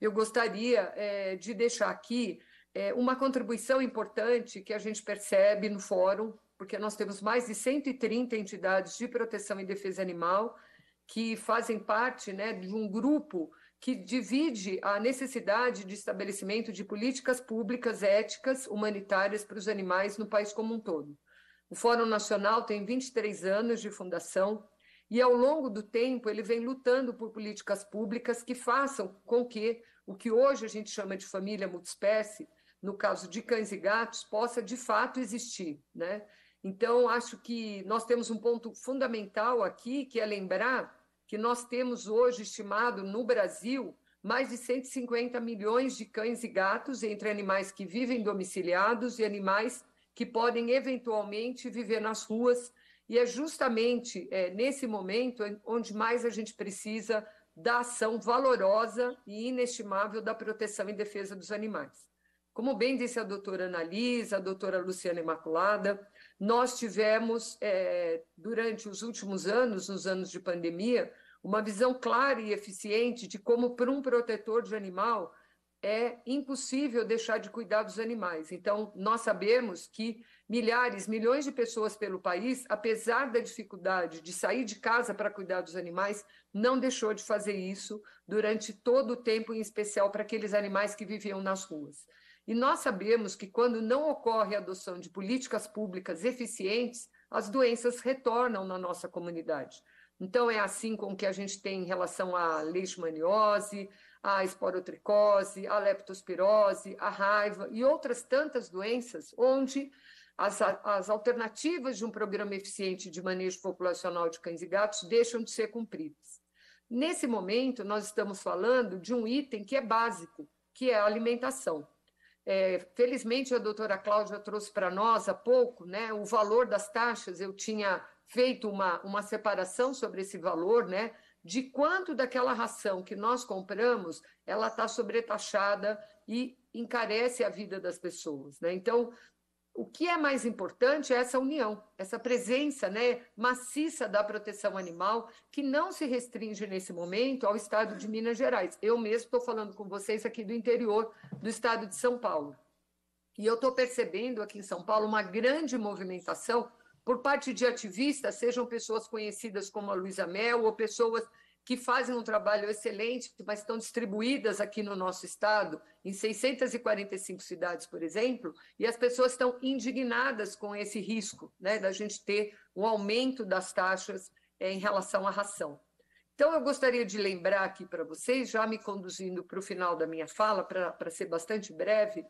eu gostaria é, de deixar aqui é, uma contribuição importante que a gente percebe no Fórum, porque nós temos mais de 130 entidades de proteção e defesa animal que fazem parte né, de um grupo que divide a necessidade de estabelecimento de políticas públicas éticas humanitárias para os animais no país como um todo. O Fórum Nacional tem 23 anos de fundação e, ao longo do tempo, ele vem lutando por políticas públicas que façam com que o que hoje a gente chama de família multiespécie, no caso de cães e gatos, possa de fato existir. Né? Então, acho que nós temos um ponto fundamental aqui, que é lembrar que nós temos hoje estimado no Brasil mais de 150 milhões de cães e gatos entre animais que vivem domiciliados e animais que podem eventualmente viver nas ruas. E é justamente é, nesse momento onde mais a gente precisa da ação valorosa e inestimável da proteção e defesa dos animais. Como bem disse a doutora Analisa, a doutora Luciana Imaculada, nós tivemos, é, durante os últimos anos, nos anos de pandemia, uma visão clara e eficiente de como, para um protetor de animal, é impossível deixar de cuidar dos animais. Então, nós sabemos que milhares, milhões de pessoas pelo país, apesar da dificuldade de sair de casa para cuidar dos animais, não deixou de fazer isso durante todo o tempo, em especial para aqueles animais que viviam nas ruas. E nós sabemos que quando não ocorre a adoção de políticas públicas eficientes, as doenças retornam na nossa comunidade. Então, é assim com que a gente tem em relação à leishmaniose, à esporotricose, à leptospirose, à raiva e outras tantas doenças, onde as, as alternativas de um programa eficiente de manejo populacional de cães e gatos deixam de ser cumpridas. Nesse momento, nós estamos falando de um item que é básico, que é a alimentação. É, felizmente, a doutora Cláudia trouxe para nós há pouco né, o valor das taxas. Eu tinha feito uma, uma separação sobre esse valor, né? De quanto daquela ração que nós compramos ela está sobretaxada e encarece a vida das pessoas. Né? Então, o que é mais importante é essa união, essa presença né, maciça da proteção animal, que não se restringe nesse momento ao estado de Minas Gerais. Eu mesmo estou falando com vocês aqui do interior do estado de São Paulo. E eu estou percebendo aqui em São Paulo uma grande movimentação por parte de ativistas, sejam pessoas conhecidas como a Luísa Mel ou pessoas que fazem um trabalho excelente, mas estão distribuídas aqui no nosso estado, em 645 cidades, por exemplo, e as pessoas estão indignadas com esse risco, né, da gente ter um aumento das taxas é, em relação à ração. Então, eu gostaria de lembrar aqui para vocês, já me conduzindo para o final da minha fala, para ser bastante breve,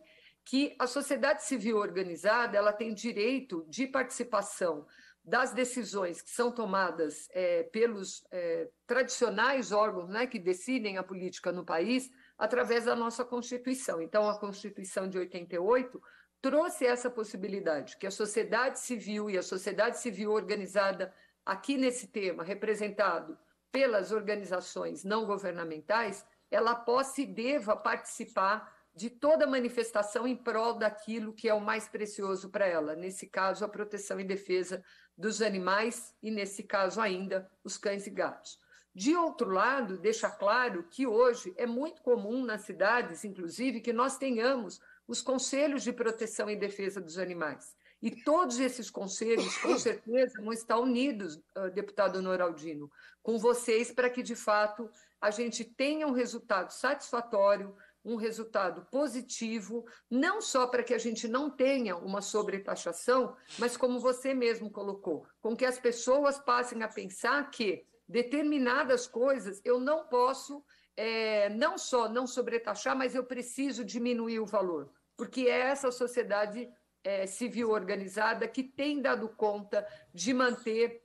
que a sociedade civil organizada ela tem direito de participação das decisões que são tomadas é, pelos é, tradicionais órgãos né, que decidem a política no país através da nossa Constituição. Então, a Constituição de 88 trouxe essa possibilidade que a sociedade civil e a sociedade civil organizada aqui nesse tema, representado pelas organizações não governamentais, ela possa e deva participar de toda manifestação em prol daquilo que é o mais precioso para ela, nesse caso, a proteção e defesa dos animais e, nesse caso ainda, os cães e gatos. De outro lado, deixa claro que hoje é muito comum nas cidades, inclusive, que nós tenhamos os conselhos de proteção e defesa dos animais. E todos esses conselhos, com certeza, vão estar unidos, ah, deputado Noraldino, com vocês, para que, de fato, a gente tenha um resultado satisfatório um resultado positivo, não só para que a gente não tenha uma sobretaxação, mas como você mesmo colocou, com que as pessoas passem a pensar que determinadas coisas eu não posso é, não só não sobretaxar, mas eu preciso diminuir o valor, porque é essa sociedade é, civil organizada que tem dado conta de manter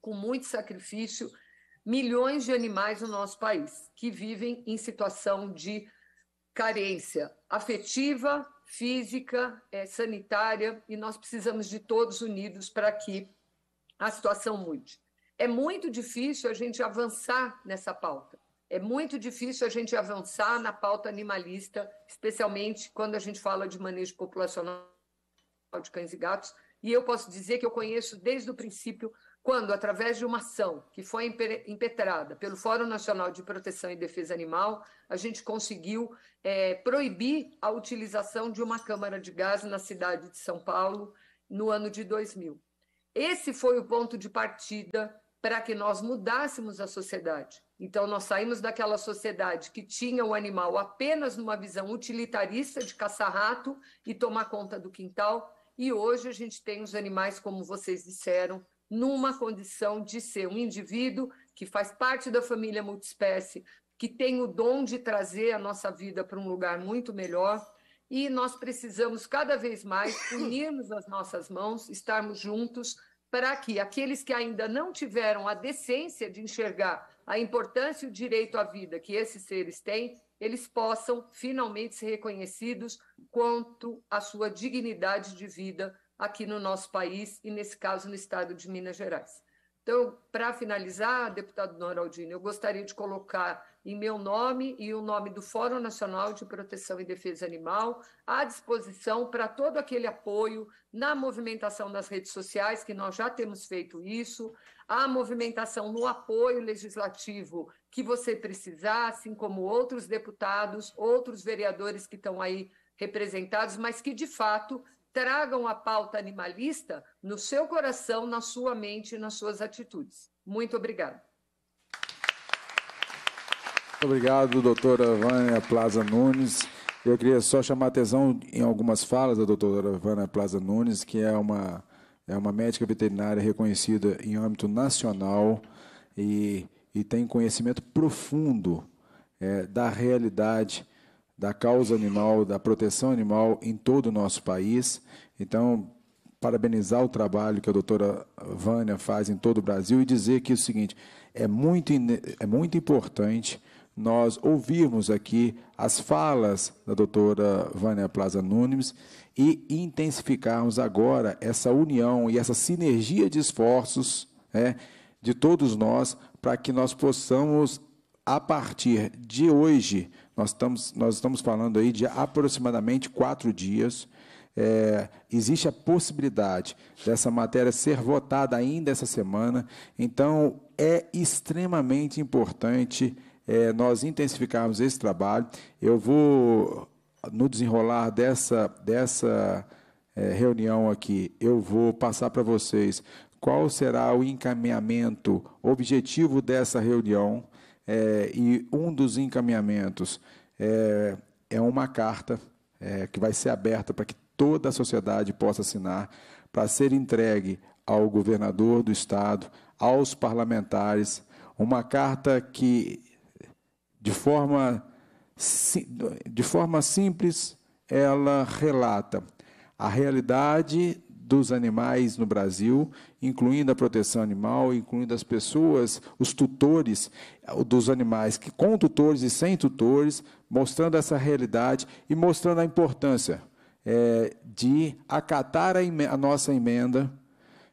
com muito sacrifício milhões de animais no nosso país que vivem em situação de carência afetiva, física, é, sanitária, e nós precisamos de todos unidos para que a situação mude. É muito difícil a gente avançar nessa pauta. É muito difícil a gente avançar na pauta animalista, especialmente quando a gente fala de manejo populacional de cães e gatos. E eu posso dizer que eu conheço desde o princípio quando, através de uma ação que foi impetrada pelo Fórum Nacional de Proteção e Defesa Animal, a gente conseguiu é, proibir a utilização de uma câmara de gás na cidade de São Paulo no ano de 2000. Esse foi o ponto de partida para que nós mudássemos a sociedade. Então, nós saímos daquela sociedade que tinha o animal apenas numa visão utilitarista de caçar rato e tomar conta do quintal, e hoje a gente tem os animais, como vocês disseram, numa condição de ser um indivíduo que faz parte da família multiespécie, que tem o dom de trazer a nossa vida para um lugar muito melhor. E nós precisamos cada vez mais unirmos as nossas mãos, estarmos juntos para que aqueles que ainda não tiveram a decência de enxergar a importância e o direito à vida que esses seres têm, eles possam finalmente ser reconhecidos quanto à sua dignidade de vida aqui no nosso país e, nesse caso, no estado de Minas Gerais. Então, para finalizar, deputado Noraldino, eu gostaria de colocar em meu nome e o nome do Fórum Nacional de Proteção e Defesa Animal à disposição para todo aquele apoio na movimentação nas redes sociais, que nós já temos feito isso, a movimentação no apoio legislativo que você precisar, assim como outros deputados, outros vereadores que estão aí representados, mas que de fato tragam a pauta animalista no seu coração, na sua mente e nas suas atitudes. Muito obrigada. obrigado, doutora Vânia Plaza Nunes. Eu queria só chamar atenção em algumas falas da doutora Vânia Plaza Nunes, que é uma, é uma médica veterinária reconhecida em âmbito nacional e, e tem conhecimento profundo é, da realidade da causa animal, da proteção animal em todo o nosso país. Então, parabenizar o trabalho que a doutora Vânia faz em todo o Brasil e dizer que é o seguinte, é muito, é muito importante nós ouvirmos aqui as falas da doutora Vânia Plaza Nunes e intensificarmos agora essa união e essa sinergia de esforços né, de todos nós para que nós possamos, a partir de hoje, nós estamos, nós estamos falando aí de aproximadamente quatro dias. É, existe a possibilidade dessa matéria ser votada ainda essa semana. Então, é extremamente importante é, nós intensificarmos esse trabalho. Eu vou, no desenrolar dessa, dessa é, reunião aqui, eu vou passar para vocês qual será o encaminhamento, objetivo dessa reunião é, e um dos encaminhamentos é, é uma carta é, que vai ser aberta para que toda a sociedade possa assinar, para ser entregue ao governador do estado, aos parlamentares, uma carta que, de forma, de forma simples, ela relata a realidade dos animais no Brasil incluindo a proteção animal, incluindo as pessoas, os tutores eh, dos animais, que com tutores e sem tutores, mostrando essa realidade e mostrando a importância é, de acatar a, a nossa emenda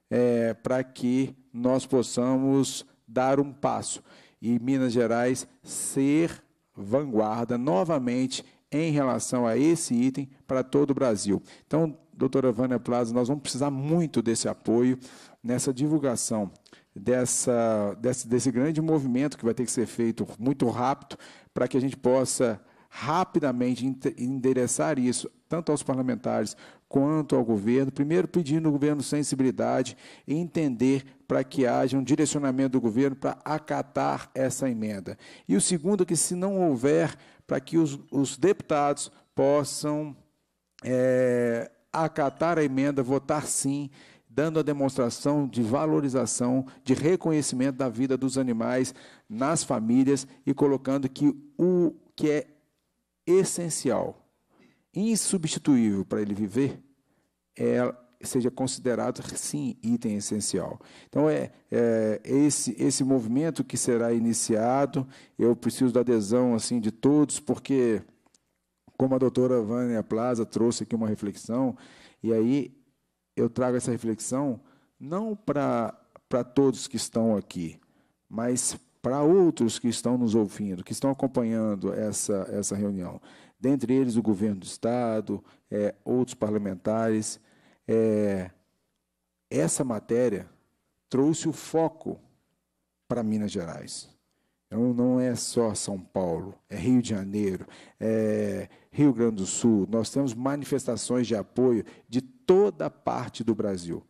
é, para que nós possamos dar um passo e Minas Gerais ser vanguarda novamente em relação a esse item para todo o Brasil. Então, doutora Vânia Plaza, nós vamos precisar muito desse apoio nessa divulgação dessa, desse, desse grande movimento que vai ter que ser feito muito rápido para que a gente possa rapidamente endereçar isso tanto aos parlamentares quanto ao governo. Primeiro, pedindo ao governo sensibilidade e entender para que haja um direcionamento do governo para acatar essa emenda. E o segundo, é que se não houver, para que os, os deputados possam é, acatar a emenda, votar sim dando a demonstração de valorização, de reconhecimento da vida dos animais nas famílias e colocando que o que é essencial, insubstituível para ele viver, é, seja considerado, sim, item essencial. Então, é, é, esse, esse movimento que será iniciado. Eu preciso da adesão assim de todos, porque, como a doutora Vânia Plaza trouxe aqui uma reflexão, e aí eu trago essa reflexão não para todos que estão aqui, mas para outros que estão nos ouvindo, que estão acompanhando essa, essa reunião. Dentre eles, o governo do Estado, é, outros parlamentares. É, essa matéria trouxe o foco para Minas Gerais. Então, não é só São Paulo, é Rio de Janeiro, é Rio Grande do Sul, nós temos manifestações de apoio de toda parte do Brasil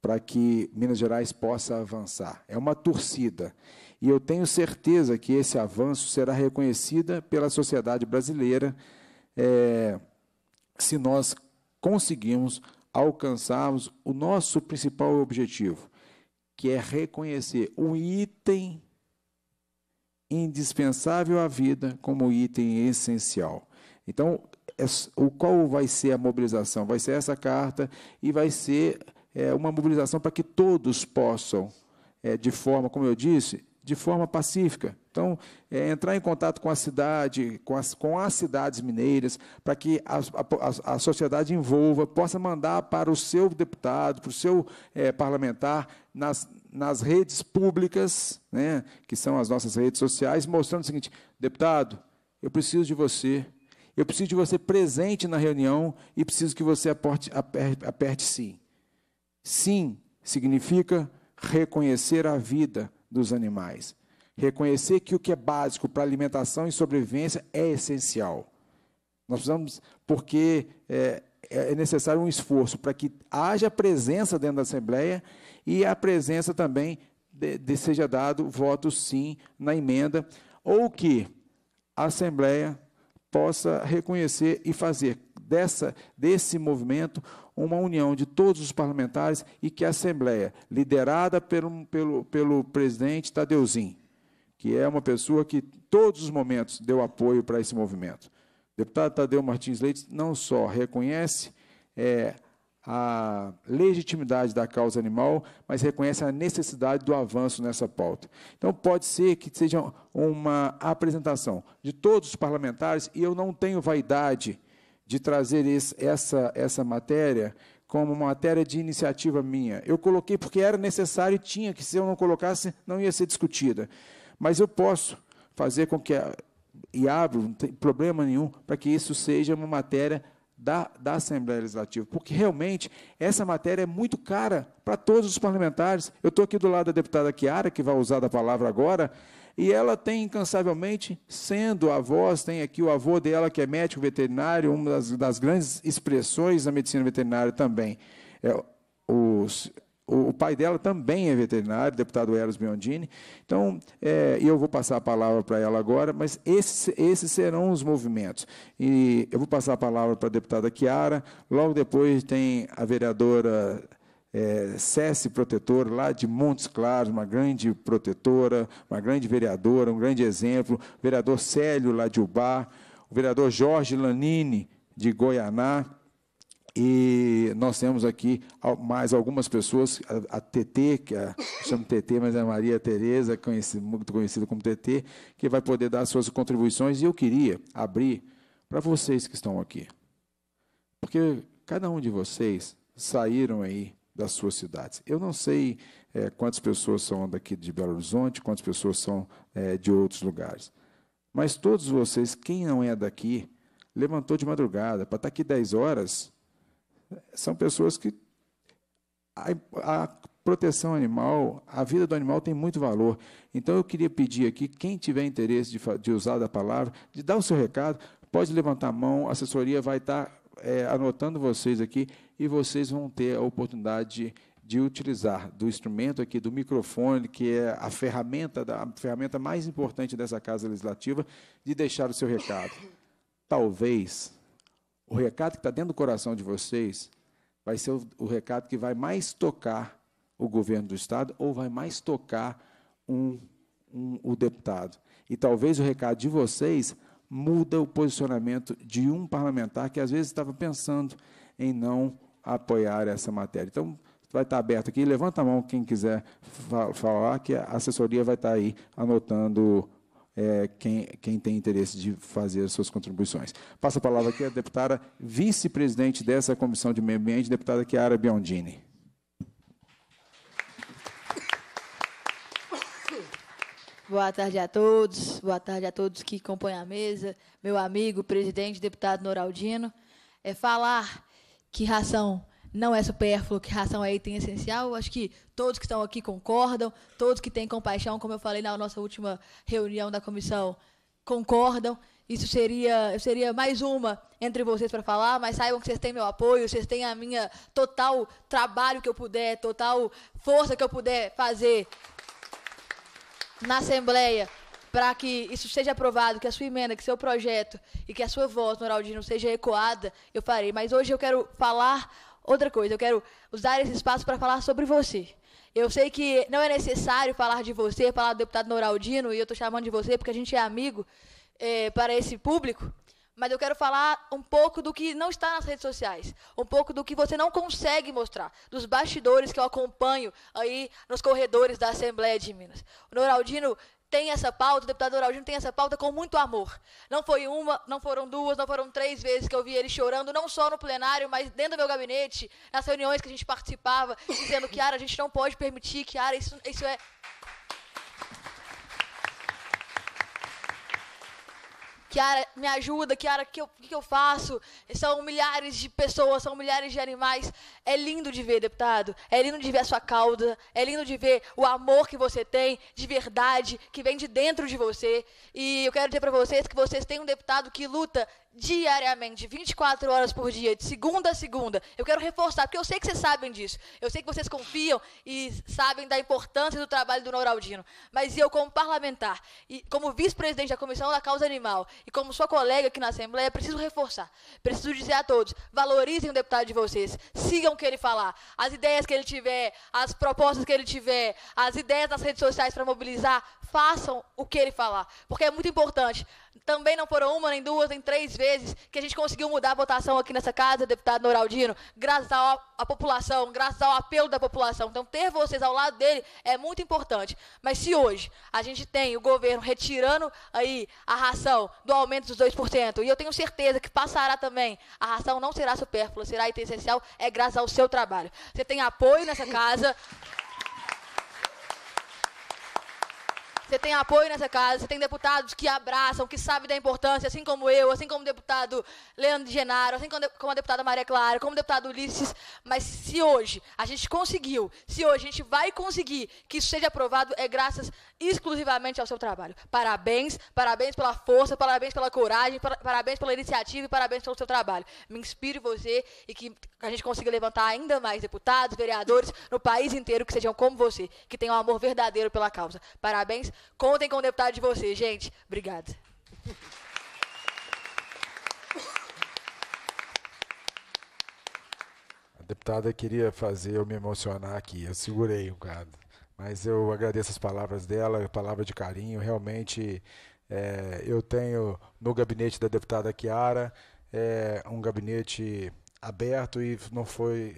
para que Minas Gerais possa avançar. É uma torcida. E eu tenho certeza que esse avanço será reconhecida pela sociedade brasileira é, se nós conseguirmos alcançarmos o nosso principal objetivo, que é reconhecer um item indispensável à vida como item essencial. Então, é o qual vai ser a mobilização? Vai ser essa carta e vai ser é, uma mobilização para que todos possam, é, de forma, como eu disse, de forma pacífica. Então, é, entrar em contato com a cidade, com as, com as cidades mineiras, para que a, a, a, sociedade envolva, possa mandar para o seu deputado, para o seu é, parlamentar, nas, nas redes públicas, né, que são as nossas redes sociais, mostrando o seguinte: deputado, eu preciso de você, eu preciso de você presente na reunião e preciso que você aporte, aperte, aperte sim. Sim significa reconhecer a vida dos animais. Reconhecer que o que é básico para alimentação e sobrevivência é essencial. Nós precisamos, porque é, é necessário um esforço para que haja presença dentro da Assembleia e a presença também de, de seja dado voto sim na emenda, ou que a Assembleia possa reconhecer e fazer dessa, desse movimento uma união de todos os parlamentares e que a Assembleia, liderada pelo, pelo, pelo presidente Tadeuzinho, que é uma pessoa que todos os momentos deu apoio para esse movimento. O deputado Tadeu Martins Leite não só reconhece é, a legitimidade da causa animal, mas reconhece a necessidade do avanço nessa pauta. Então, pode ser que seja uma apresentação de todos os parlamentares, e eu não tenho vaidade de trazer esse, essa, essa matéria como uma matéria de iniciativa minha. Eu coloquei porque era necessário e tinha que, se eu não colocasse, não ia ser discutida. Mas eu posso fazer com que, e abro, não tem problema nenhum, para que isso seja uma matéria da, da Assembleia Legislativa, porque realmente essa matéria é muito cara para todos os parlamentares. Eu estou aqui do lado da deputada Chiara, que vai usar da palavra agora, e ela tem incansavelmente, sendo a voz, tem aqui o avô dela, que é médico veterinário, uma das, das grandes expressões da medicina veterinária também. É, os, o, pai dela também é veterinário, deputado Eros Biondini. Então, é, eu vou passar a palavra para ela agora, mas esses, esses serão os movimentos. E eu vou passar a palavra para a deputada Chiara, logo depois tem a vereadora é, Cesse Protetor, lá de Montes Claros, uma grande protetora, uma grande vereadora, um grande exemplo, o vereador Célio, lá de Ubá, o vereador Jorge Lanini, de Goianá, e nós temos aqui mais algumas pessoas, a, a TT, que é, chama TT, mas é a Maria Tereza, conhecida, muito conhecida como TT, que vai poder dar suas contribuições. E eu queria abrir para vocês que estão aqui. Porque cada um de vocês saíram aí das suas cidades. Eu não sei é, quantas pessoas são daqui de Belo Horizonte, quantas pessoas são é, de outros lugares. Mas todos vocês, quem não é daqui, levantou de madrugada para estar aqui 10 horas são pessoas que a, a proteção animal, a vida do animal tem muito valor. Então eu queria pedir aqui, quem tiver interesse de, de usar da palavra, de dar o seu recado, pode levantar a mão, a assessoria vai estar tá, é, anotando vocês aqui e vocês vão ter a oportunidade de, de utilizar do instrumento aqui, do microfone, que é a ferramenta, da, a ferramenta mais importante dessa Casa Legislativa, de deixar o seu recado. Talvez o recado que está dentro do coração de vocês vai ser o, o recado que vai mais tocar o governo do Estado ou vai mais tocar um, um, o deputado. E talvez o recado de vocês muda o posicionamento de um parlamentar que às vezes estava pensando em não apoiar essa matéria. Então, vai estar aberto aqui. Levanta a mão quem quiser falar, que a assessoria vai estar aí anotando é, quem, quem, tem interesse de fazer suas contribuições. Passa a palavra aqui à deputada vice-presidente dessa Comissão de Meio Ambiente, deputada Chiara Biondini. Boa tarde a todos, boa tarde a todos que compõem a mesa, meu amigo, presidente, deputado Noraldino. É falar que ração não é supérfluo, que ração é item essencial. Acho que todos que estão aqui concordam, todos que têm compaixão, como eu falei na nossa última reunião da comissão, concordam. Isso seria, seria mais uma entre vocês para falar, mas saibam que vocês têm meu apoio, vocês têm a minha total trabalho que eu puder, total força que eu puder fazer na Assembleia para que isso seja aprovado, que a sua emenda, que seu projeto e que a sua voz Noraldino, seja ecoada, eu farei. Mas hoje eu quero falar Outra coisa, eu quero usar esse espaço para falar sobre você. Eu sei que não é necessário falar de você, falar do deputado Noraldino, e eu estou chamando de você porque a gente é amigo é, para esse público, mas eu quero falar um pouco do que não está nas redes sociais, um pouco do que você não consegue mostrar, dos bastidores que eu acompanho aí nos corredores da Assembleia de Minas. O Noraldino tem essa pauta, o deputado Oraldino tem essa pauta com muito amor. Não foi uma, não foram duas, não foram três vezes que eu vi ele chorando, não só no plenário, mas dentro do meu gabinete, nas reuniões que a gente participava, dizendo que, Ara, a gente não pode permitir, que, Ara, isso, isso é Kiara, me ajuda, Kiara, o que, eu, que eu faço? São milhares de pessoas, são milhares de animais. É lindo de ver, deputado. É lindo de ver a sua causa. É lindo de ver o amor que você tem, de verdade, que vem de dentro de você. E eu quero dizer para vocês que vocês têm um deputado que luta diariamente, 24 horas por dia, de segunda a segunda. Eu quero reforçar, porque eu sei que vocês sabem disso. Eu sei que vocês confiam e sabem da importância do trabalho do Noraldino. Mas eu, como parlamentar, e como vice-presidente da Comissão da Causa Animal, e como sua colega aqui na Assembleia, preciso reforçar. Preciso dizer a todos, valorizem o deputado de vocês, sigam o que ele falar, as ideias que ele tiver, as propostas que ele tiver, as ideias nas redes sociais para mobilizar, façam o que ele falar, porque é muito importante. Também não foram uma, nem duas, nem três vezes que a gente conseguiu mudar a votação aqui nessa casa, deputado Noraldino, graças à população, graças ao apelo da população. Então, ter vocês ao lado dele é muito importante. Mas se hoje a gente tem o governo retirando aí a ração do aumento dos 2%, e eu tenho certeza que passará também, a ração não será supérflua, será item essencial, é graças ao seu trabalho. Você tem apoio nessa casa. Você tem apoio nessa casa, você tem deputados que abraçam, que sabem da importância, assim como eu, assim como o deputado Leandro de Genaro, assim como a deputada Maria Clara, como o deputado Ulisses. Mas se hoje a gente conseguiu, se hoje a gente vai conseguir que isso seja aprovado, é graças exclusivamente ao seu trabalho. Parabéns, parabéns pela força, parabéns pela coragem, parabéns pela iniciativa e parabéns pelo seu trabalho. Me inspire você e que a gente consiga levantar ainda mais deputados, vereadores no país inteiro que sejam como você, que tenham um amor verdadeiro pela causa. Parabéns, contem com o deputado de você, gente. Obrigada. A deputada queria fazer eu me emocionar aqui, eu segurei um bocado. Mas eu agradeço as palavras dela, palavra de carinho. Realmente, é, eu tenho no gabinete da deputada Chiara é, um gabinete aberto e não foi,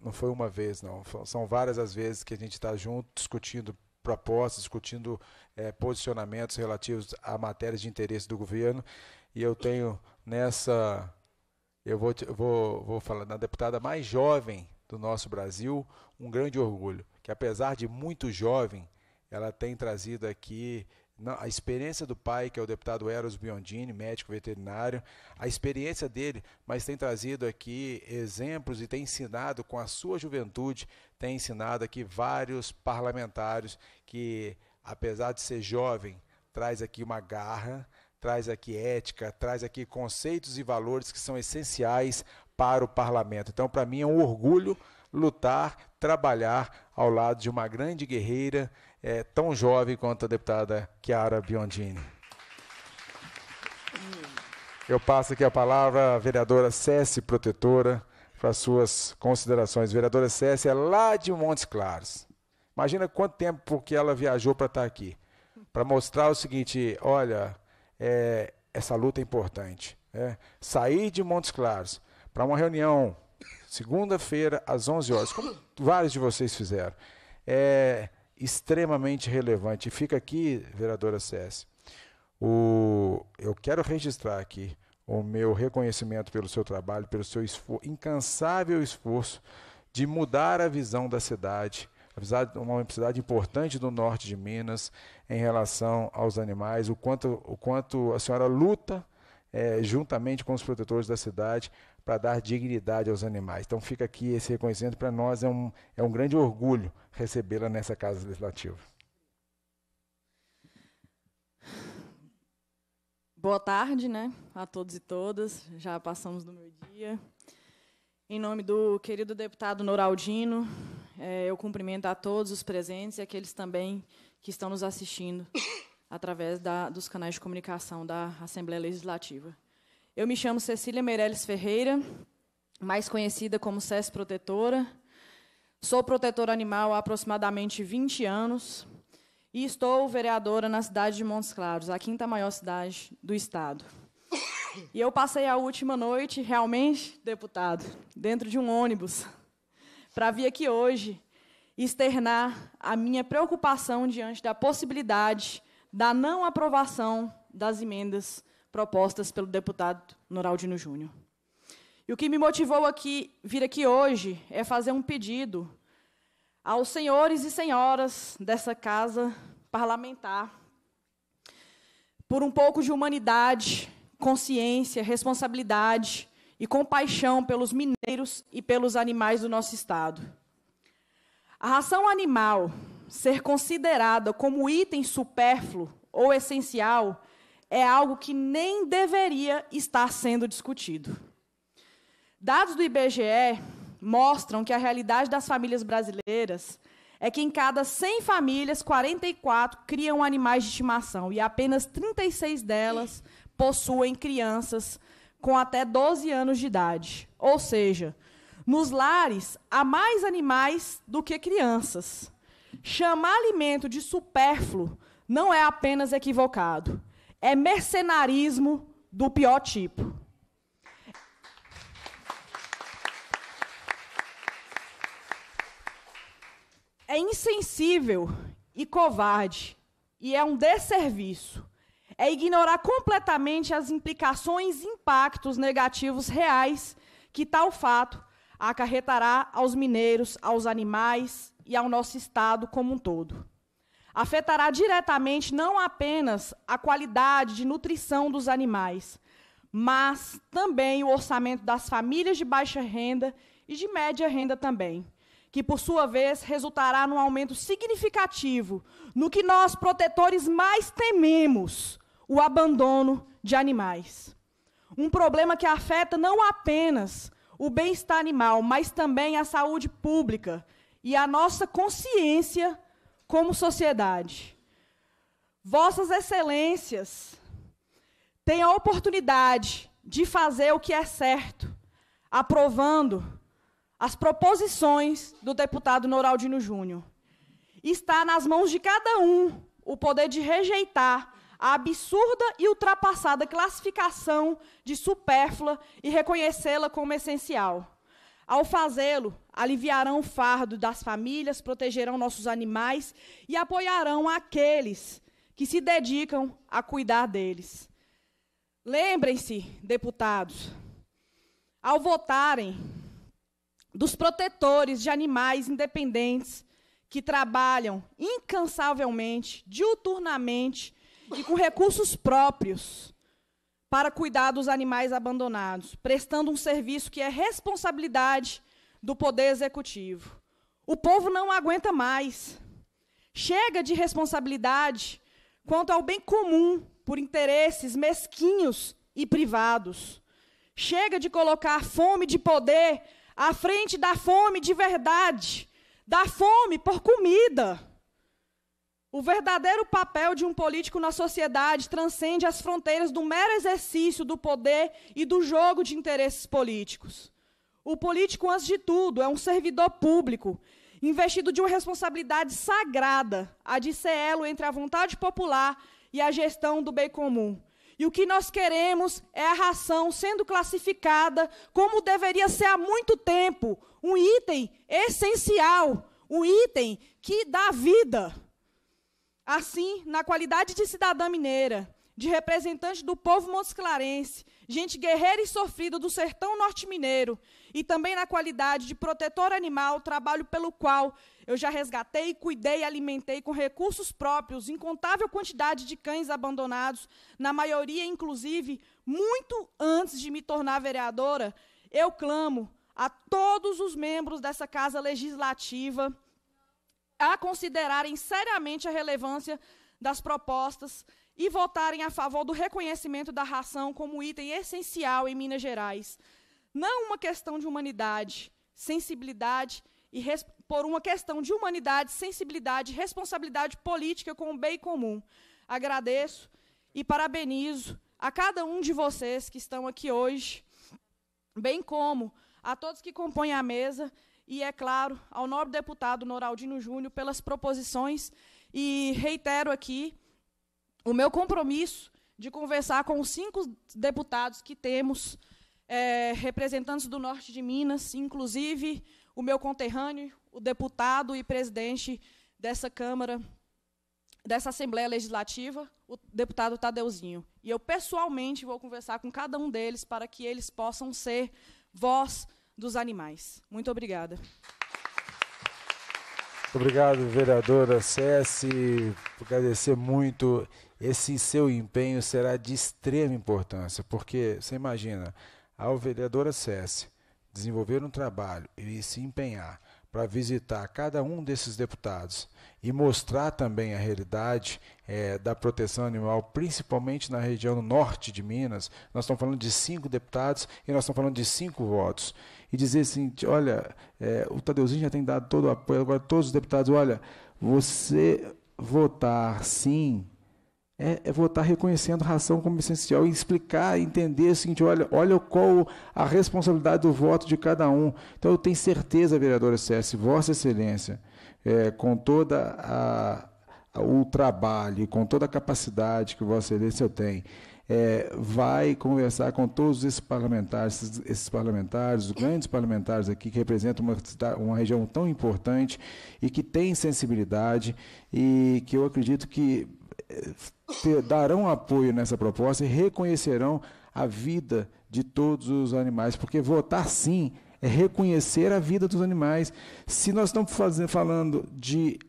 não foi uma vez, não. São várias as vezes que a gente está junto discutindo propostas, discutindo é, posicionamentos relativos a matérias de interesse do governo. E eu tenho nessa. Eu vou, vou, vou falar na deputada mais jovem do nosso Brasil, um grande orgulho que apesar de muito jovem, ela tem trazido aqui a experiência do pai, que é o deputado Eros Biondini, médico veterinário, a experiência dele, mas tem trazido aqui exemplos e tem ensinado com a sua juventude, tem ensinado aqui vários parlamentares que, apesar de ser jovem, traz aqui uma garra, traz aqui ética, traz aqui conceitos e valores que são essenciais para o parlamento. Então, para mim é um orgulho lutar, trabalhar ao lado de uma grande guerreira, é, tão jovem quanto a deputada Chiara Biondini. Eu passo aqui a palavra à vereadora Cesse Protetora para suas considerações. vereadora Cesse é lá de Montes Claros. Imagina quanto tempo que ela viajou para estar aqui, para mostrar o seguinte: olha, é, essa luta é importante. É, sair de Montes Claros para uma reunião segunda-feira, às 11 horas, como vários de vocês fizeram. É extremamente relevante. E fica aqui, vereadora Cés. o... eu quero registrar aqui o meu reconhecimento pelo seu trabalho, pelo seu incansável esforço de mudar a visão da cidade, uma cidade importante do norte de Minas, em relação aos animais, o quanto, o quanto a senhora luta é, juntamente com os protetores da cidade para dar dignidade aos animais. Então fica aqui esse reconhecimento, para nós é um, é um grande orgulho recebê-la nessa Casa Legislativa. Boa tarde né, a todos e todas, já passamos do meu dia. Em nome do querido deputado Noraldino, é, eu cumprimento a todos os presentes e aqueles também que estão nos assistindo através da, dos canais de comunicação da Assembleia Legislativa. Eu me chamo Cecília Meirelles Ferreira, mais conhecida como SES Protetora. Sou protetora animal há aproximadamente 20 anos e estou vereadora na cidade de Montes Claros, a quinta maior cidade do estado. E eu passei a última noite, realmente, deputado, dentro de um ônibus, para vir aqui hoje externar a minha preocupação diante da possibilidade da não aprovação das emendas propostas pelo deputado Noraldino Júnior. E o que me motivou aqui vir aqui hoje é fazer um pedido aos senhores e senhoras dessa casa parlamentar por um pouco de humanidade, consciência, responsabilidade e compaixão pelos mineiros e pelos animais do nosso estado. A ração animal ser considerada como item supérfluo ou essencial é algo que nem deveria estar sendo discutido. Dados do IBGE mostram que a realidade das famílias brasileiras é que em cada 100 famílias, 44 criam animais de estimação e apenas 36 delas possuem crianças com até 12 anos de idade. Ou seja, nos lares há mais animais do que crianças. Chamar alimento de supérfluo não é apenas equivocado, é mercenarismo do pior tipo. É insensível e covarde, e é um desserviço. É ignorar completamente as implicações e impactos negativos reais que tal fato acarretará aos mineiros, aos animais e ao nosso Estado como um todo afetará diretamente não apenas a qualidade de nutrição dos animais, mas também o orçamento das famílias de baixa renda e de média renda também, que por sua vez resultará num aumento significativo no que nós protetores mais tememos, o abandono de animais. Um problema que afeta não apenas o bem-estar animal, mas também a saúde pública e a nossa consciência como sociedade. Vossas Excelências têm a oportunidade de fazer o que é certo, aprovando as proposições do deputado Noraldino Júnior. Está nas mãos de cada um o poder de rejeitar a absurda e ultrapassada classificação de supérflua e reconhecê-la como essencial. Ao fazê-lo, aliviarão o fardo das famílias, protegerão nossos animais e apoiarão aqueles que se dedicam a cuidar deles. Lembrem-se, deputados, ao votarem dos protetores de animais independentes que trabalham incansavelmente, diuturnamente e com recursos próprios para cuidar dos animais abandonados, prestando um serviço que é responsabilidade do Poder Executivo. O povo não aguenta mais. Chega de responsabilidade quanto ao bem comum por interesses mesquinhos e privados. Chega de colocar fome de poder à frente da fome de verdade, da fome por comida. O verdadeiro papel de um político na sociedade transcende as fronteiras do mero exercício do poder e do jogo de interesses políticos. O político, antes de tudo, é um servidor público, investido de uma responsabilidade sagrada, a de ser elo entre a vontade popular e a gestão do bem comum. E o que nós queremos é a ração sendo classificada como deveria ser há muito tempo um item essencial, um item que dá vida. Assim, na qualidade de cidadã mineira, de representante do povo montesclarense, gente guerreira e sofrida do sertão norte mineiro, e também na qualidade de protetor animal, trabalho pelo qual eu já resgatei, cuidei e alimentei com recursos próprios incontável quantidade de cães abandonados, na maioria, inclusive, muito antes de me tornar vereadora, eu clamo a todos os membros dessa Casa Legislativa, a considerarem seriamente a relevância das propostas e votarem a favor do reconhecimento da ração como item essencial em Minas Gerais. Não uma questão de humanidade, sensibilidade e por uma questão de humanidade, sensibilidade responsabilidade política com o bem comum. Agradeço e parabenizo a cada um de vocês que estão aqui hoje, bem como a todos que compõem a mesa e, é claro, ao nobre deputado Noraldino Júnior pelas proposições e reitero aqui o meu compromisso de conversar com os cinco deputados que temos, é, representantes do norte de Minas, inclusive o meu conterrâneo, o deputado e presidente dessa Câmara, dessa Assembleia Legislativa, o deputado Tadeuzinho. E eu, pessoalmente, vou conversar com cada um deles para que eles possam ser voz dos animais. Muito obrigada. Obrigado, vereadora Cessi. Agradecer muito. Esse seu empenho será de extrema importância, porque você imagina, ao vereadora Sessi desenvolver um trabalho e se empenhar para visitar cada um desses deputados e mostrar também a realidade é, da proteção animal, principalmente na região norte de Minas. Nós estamos falando de cinco deputados e nós estamos falando de cinco votos e dizer assim: olha, é, o Tadeuzinho já tem dado todo o apoio, agora todos os deputados, olha, você votar sim é, é votar reconhecendo ração como essencial e explicar, entender o seguinte: olha, olha qual a responsabilidade do voto de cada um. Então eu tenho certeza, vereadora César, Vossa Excelência, é, com toda a o trabalho, com toda a capacidade que Vossa Excelência tem, é, vai conversar com todos esses parlamentares, esses, esses parlamentares, os grandes parlamentares aqui que representam uma, uma região tão importante e que tem sensibilidade e que eu acredito que eh, darão apoio nessa proposta e reconhecerão a vida de todos os animais, porque votar sim é reconhecer a vida dos animais. Se nós estamos fazendo, falando de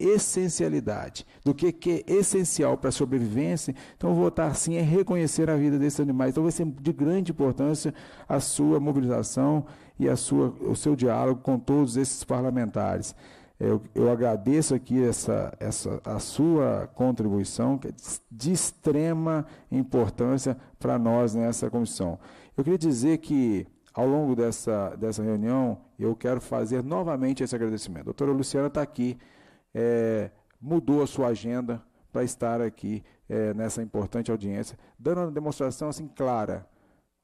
essencialidade, do que, que é essencial para a sobrevivência. Então, votar sim é reconhecer a vida desses animais. Então, vai ser de grande importância a sua mobilização e a sua, o seu diálogo com todos esses parlamentares. Eu, eu agradeço aqui essa, essa, a sua contribuição, que é de extrema importância para nós nessa comissão. Eu queria dizer que ao longo dessa, dessa reunião, eu quero fazer novamente esse agradecimento. A doutora Luciana está aqui é, mudou a sua agenda para estar aqui é, nessa importante audiência, dando uma demonstração assim clara.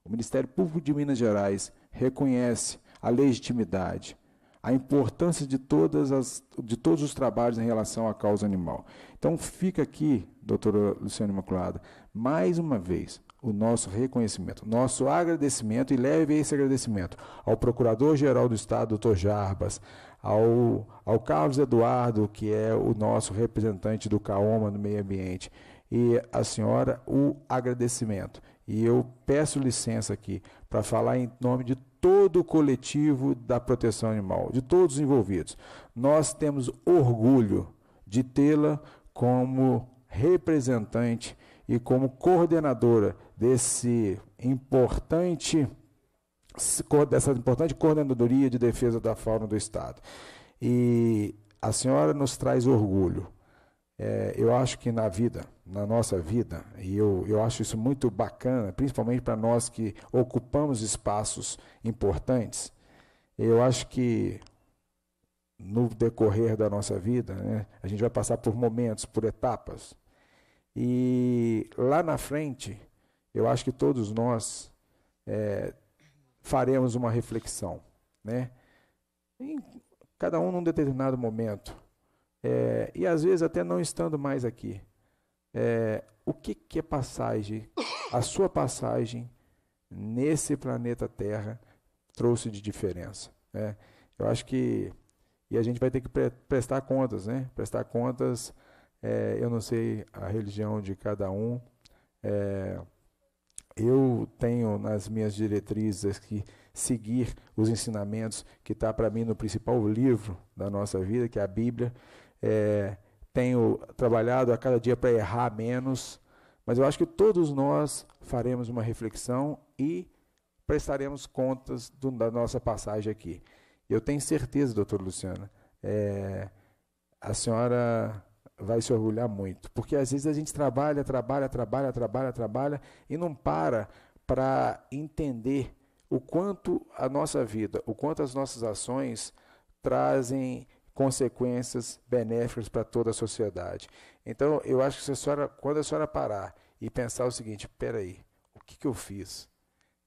O Ministério Público de Minas Gerais reconhece a legitimidade, a importância de, todas as, de todos os trabalhos em relação à causa animal. Então fica aqui, doutora Luciana Imaculada, mais uma vez, o nosso reconhecimento, nosso agradecimento e leve esse agradecimento ao Procurador-Geral do Estado, doutor Jarbas, ao, ao Carlos Eduardo, que é o nosso representante do CAOMA no meio ambiente, e a senhora o agradecimento. E eu peço licença aqui para falar em nome de todo o coletivo da proteção animal, de todos os envolvidos. Nós temos orgulho de tê-la como representante e como coordenadora desse importante dessa importante coordenadoria de defesa da fauna do Estado. E a senhora nos traz orgulho. É, eu acho que na vida, na nossa vida, e eu, eu acho isso muito bacana, principalmente para nós que ocupamos espaços importantes, eu acho que no decorrer da nossa vida, né, a gente vai passar por momentos, por etapas. E lá na frente, eu acho que todos nós é, faremos uma reflexão, né? Em cada um num determinado momento. É, e às vezes até não estando mais aqui. É, o que, que é passagem, a sua passagem nesse planeta Terra trouxe de diferença? Né? Eu acho que. E a gente vai ter que pre prestar contas, né? Prestar contas. É, eu não sei a religião de cada um. É, eu tenho nas minhas diretrizes que seguir os ensinamentos que está para mim no principal livro da nossa vida, que é a Bíblia. É, tenho trabalhado a cada dia para errar menos, mas eu acho que todos nós faremos uma reflexão e prestaremos contas do, da nossa passagem aqui. Eu tenho certeza, doutor Luciana, é, a senhora vai se orgulhar muito. Porque às vezes a gente trabalha, trabalha, trabalha, trabalha, trabalha e não para para entender o quanto a nossa vida, o quanto as nossas ações trazem consequências benéficas para toda a sociedade. Então, eu acho que se a senhora, quando a senhora parar e pensar o seguinte, aí, o que, que eu fiz?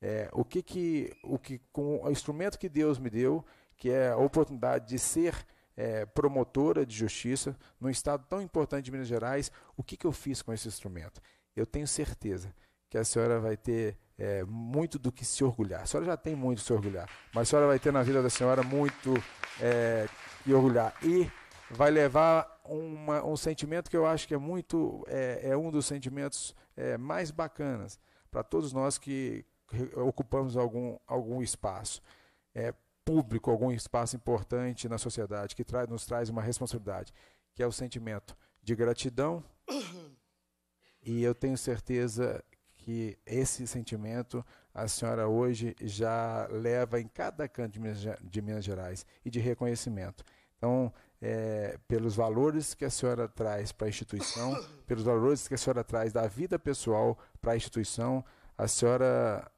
É, o que que, o que com o instrumento que Deus me deu, que é a oportunidade de ser é, promotora de justiça, num estado tão importante de Minas Gerais, o que, que eu fiz com esse instrumento? Eu tenho certeza que a senhora vai ter é, muito do que se orgulhar. A senhora já tem muito se orgulhar, mas a senhora vai ter na vida da senhora muito é, que orgulhar. E vai levar uma, um sentimento que eu acho que é muito é, é um dos sentimentos é, mais bacanas para todos nós que ocupamos algum, algum espaço. É, público, algum espaço importante na sociedade que traz, nos traz uma responsabilidade, que é o sentimento de gratidão. E eu tenho certeza que esse sentimento a senhora hoje já leva em cada canto de Minas, de Minas Gerais e de reconhecimento. Então, é, pelos valores que a senhora traz para a instituição, pelos valores que a senhora traz da vida pessoal para a instituição, a senhora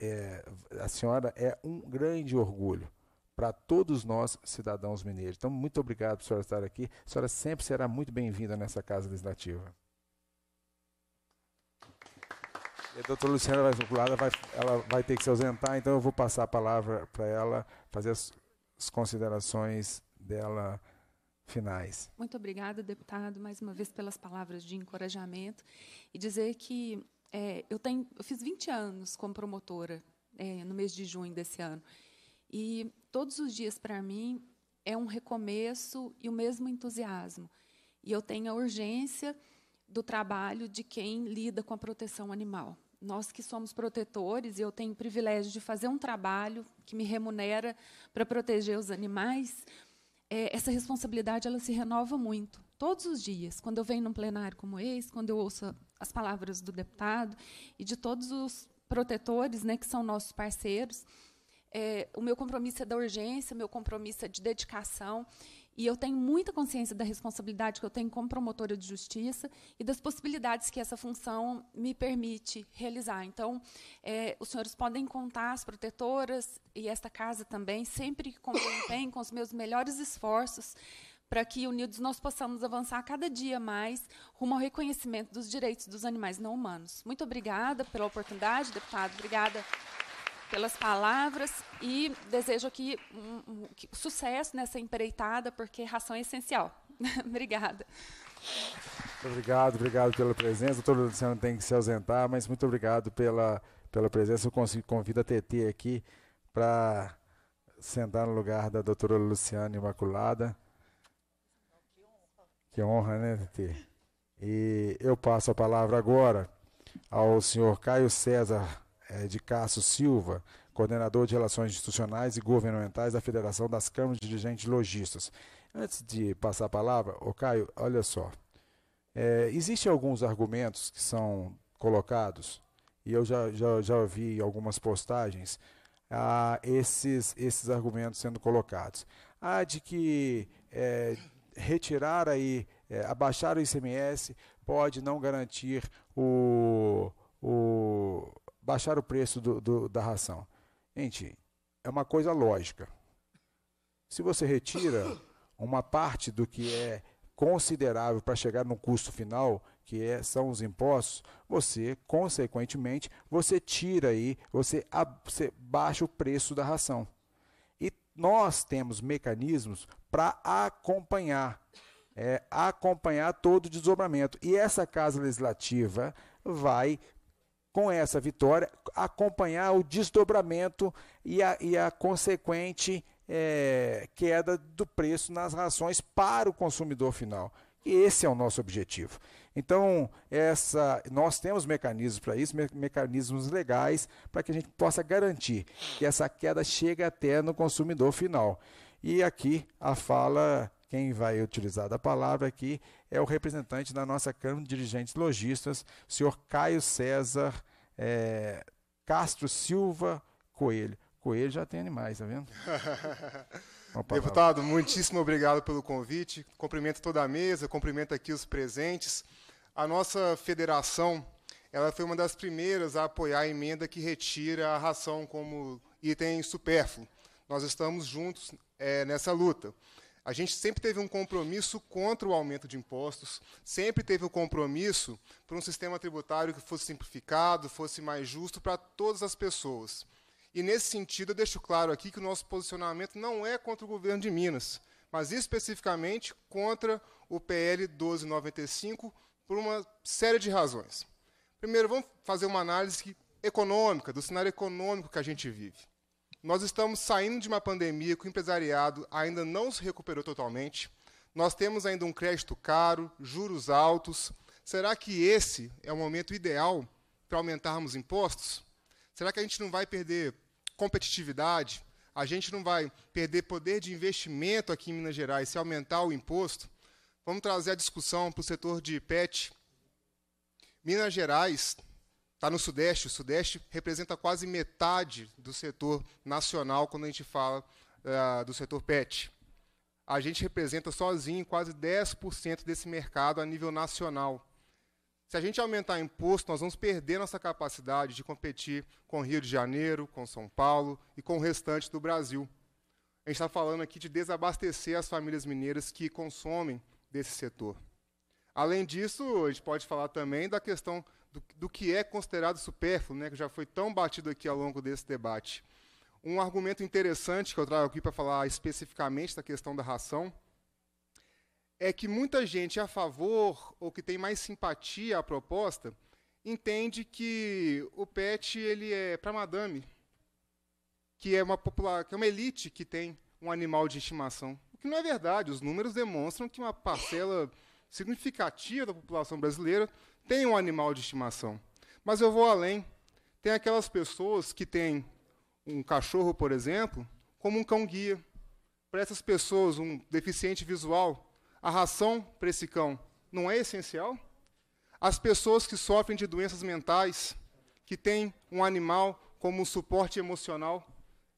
é, a senhora é um grande orgulho para todos nós, cidadãos mineiros. Então, muito obrigado por senhora estar aqui. A senhora sempre será muito bem-vinda nessa Casa Legislativa. a doutora Luciana vai, ela vai ter que se ausentar, então eu vou passar a palavra para ela fazer as, as considerações dela finais. Muito obrigada, deputado, mais uma vez pelas palavras de encorajamento e dizer que é, eu, tenho, eu fiz 20 anos como promotora é, no mês de junho desse ano. E todos os dias, para mim, é um recomeço e o mesmo entusiasmo. E eu tenho a urgência do trabalho de quem lida com a proteção animal. Nós que somos protetores, e eu tenho o privilégio de fazer um trabalho que me remunera para proteger os animais, é, essa responsabilidade ela se renova muito todos os dias, quando eu venho num plenário como esse, quando eu ouço as palavras do deputado e de todos os protetores, né, que são nossos parceiros, é, o meu compromisso é da urgência, meu compromisso é de dedicação, e eu tenho muita consciência da responsabilidade que eu tenho como promotora de justiça e das possibilidades que essa função me permite realizar. Então, é, os senhores podem contar, as protetoras e esta casa também, sempre que com os meus melhores esforços, para que unidos nós possamos avançar cada dia mais rumo ao reconhecimento dos direitos dos animais não humanos. Muito obrigada pela oportunidade, deputado. Obrigada pelas palavras e desejo aqui um, um, sucesso nessa empreitada, porque ração é essencial. obrigada. Muito obrigado, obrigado pela presença. Doutora Luciana tem que se ausentar, mas muito obrigado pela, pela presença. Eu consigo, convido a TT aqui para sentar no lugar da doutora Luciana Imaculada. Que honra, né, Tete? E eu passo a palavra agora ao senhor Caio César é, de Cássio Silva, coordenador de Relações Institucionais e Governamentais da Federação das Câmaras de Dirigentes Logistas. Antes de passar a palavra, o Caio, olha só. É, Existem alguns argumentos que são colocados, e eu já, já, já vi algumas postagens, a esses, esses argumentos sendo colocados. Ah, de que é, retirar aí, é, abaixar o ICMS, pode não garantir o, o baixar o preço do, do, da ração. Gente, é uma coisa lógica. Se você retira uma parte do que é considerável para chegar no custo final, que é, são os impostos, você, consequentemente, você tira aí, você, você baixa o preço da ração nós temos mecanismos para acompanhar, é, acompanhar todo o desdobramento. E essa Casa Legislativa vai, com essa vitória, acompanhar o desdobramento e a, e a consequente é, queda do preço nas rações para o consumidor final. E esse é o nosso objetivo. Então, essa, nós temos mecanismos para isso, me mecanismos legais, para que a gente possa garantir que essa queda chegue até no consumidor final. E aqui a fala quem vai utilizar da palavra aqui é o representante da nossa Câmara de Dirigentes Logistas, o senhor Caio César é, Castro Silva Coelho. Coelho já tem animais, tá vendo? Deputado, muitíssimo obrigado pelo convite. Cumprimento toda a mesa, cumprimento aqui os presentes. A nossa federação ela foi uma das primeiras a apoiar a emenda que retira a ração como item supérfluo. Nós estamos juntos é, nessa luta. A gente sempre teve um compromisso contra o aumento de impostos, sempre teve o um compromisso para um sistema tributário que fosse simplificado, fosse mais justo para todas as pessoas. E, nesse sentido, eu deixo claro aqui que o nosso posicionamento não é contra o governo de Minas, mas especificamente contra o PL 1295, por uma série de razões. Primeiro, vamos fazer uma análise econômica, do cenário econômico que a gente vive. Nós estamos saindo de uma pandemia que o empresariado ainda não se recuperou totalmente. Nós temos ainda um crédito caro, juros altos. Será que esse é o momento ideal para aumentarmos impostos? Será que a gente não vai perder competitividade? A gente não vai perder poder de investimento aqui em Minas Gerais se aumentar o imposto? Vamos trazer a discussão para o setor de PET. Minas Gerais está no Sudeste, o Sudeste representa quase metade do setor nacional quando a gente fala uh, do setor PET. A gente representa sozinho quase 10% desse mercado a nível nacional. Se a gente aumentar imposto, nós vamos perder nossa capacidade de competir com Rio de Janeiro, com São Paulo e com o restante do Brasil. A gente está falando aqui de desabastecer as famílias mineiras que consomem desse setor. Além disso, a gente pode falar também da questão do, do que é considerado supérfluo, né, que já foi tão batido aqui ao longo desse debate. Um argumento interessante que eu trago aqui para falar especificamente da questão da ração é que muita gente a favor ou que tem mais simpatia à proposta entende que o pet ele é para madame, que é uma popular, que é uma elite que tem um animal de estimação que não é verdade. Os números demonstram que uma parcela significativa da população brasileira tem um animal de estimação. Mas eu vou além. Tem aquelas pessoas que têm um cachorro, por exemplo, como um cão-guia. Para essas pessoas, um deficiente visual, a ração para esse cão não é essencial? As pessoas que sofrem de doenças mentais, que têm um animal como um suporte emocional,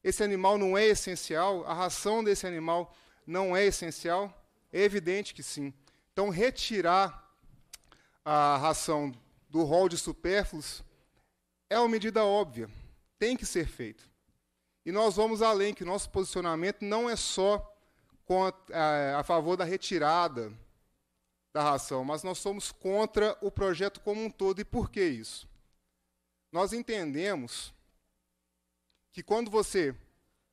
esse animal não é essencial? A ração desse animal não é essencial? É evidente que sim. Então, retirar a ração do rol de supérfluos é uma medida óbvia, tem que ser feito. E nós vamos além, que o nosso posicionamento não é só a, é, a favor da retirada da ração, mas nós somos contra o projeto como um todo. E por que isso? Nós entendemos que quando você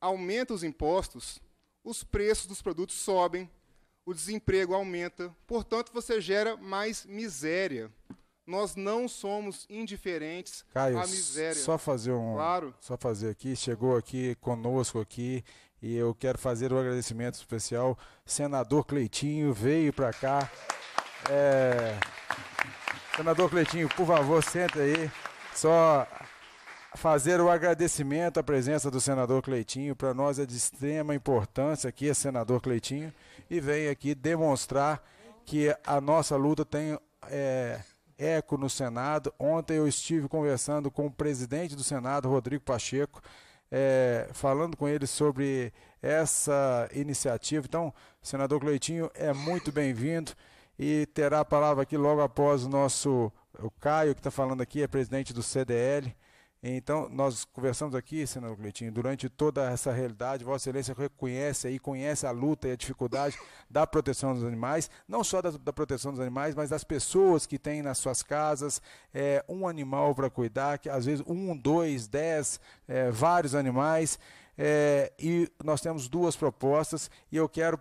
aumenta os impostos, os preços dos produtos sobem, o desemprego aumenta, portanto, você gera mais miséria. Nós não somos indiferentes Caio, à miséria. Só fazer um, claro. só fazer aqui, chegou aqui conosco aqui e eu quero fazer um agradecimento especial. Senador Cleitinho veio para cá. É... Senador Cleitinho, por favor, senta aí. Só fazer o agradecimento à presença do senador Cleitinho. Para nós é de extrema importância aqui, é senador Cleitinho, e vem aqui demonstrar que a nossa luta tem é, eco no Senado. Ontem eu estive conversando com o presidente do Senado, Rodrigo Pacheco, é, falando com ele sobre essa iniciativa. Então, senador Cleitinho é muito bem-vindo e terá a palavra aqui logo após o nosso. O Caio, que está falando aqui, é presidente do CDL. Então, nós conversamos aqui, senador Cleitinho, durante toda essa realidade, Vossa Excelência reconhece e conhece a luta e a dificuldade da proteção dos animais, não só da, da proteção dos animais, mas das pessoas que têm nas suas casas é, um animal para cuidar, que às vezes um, dois, dez, é, vários animais. É, e nós temos duas propostas e eu quero.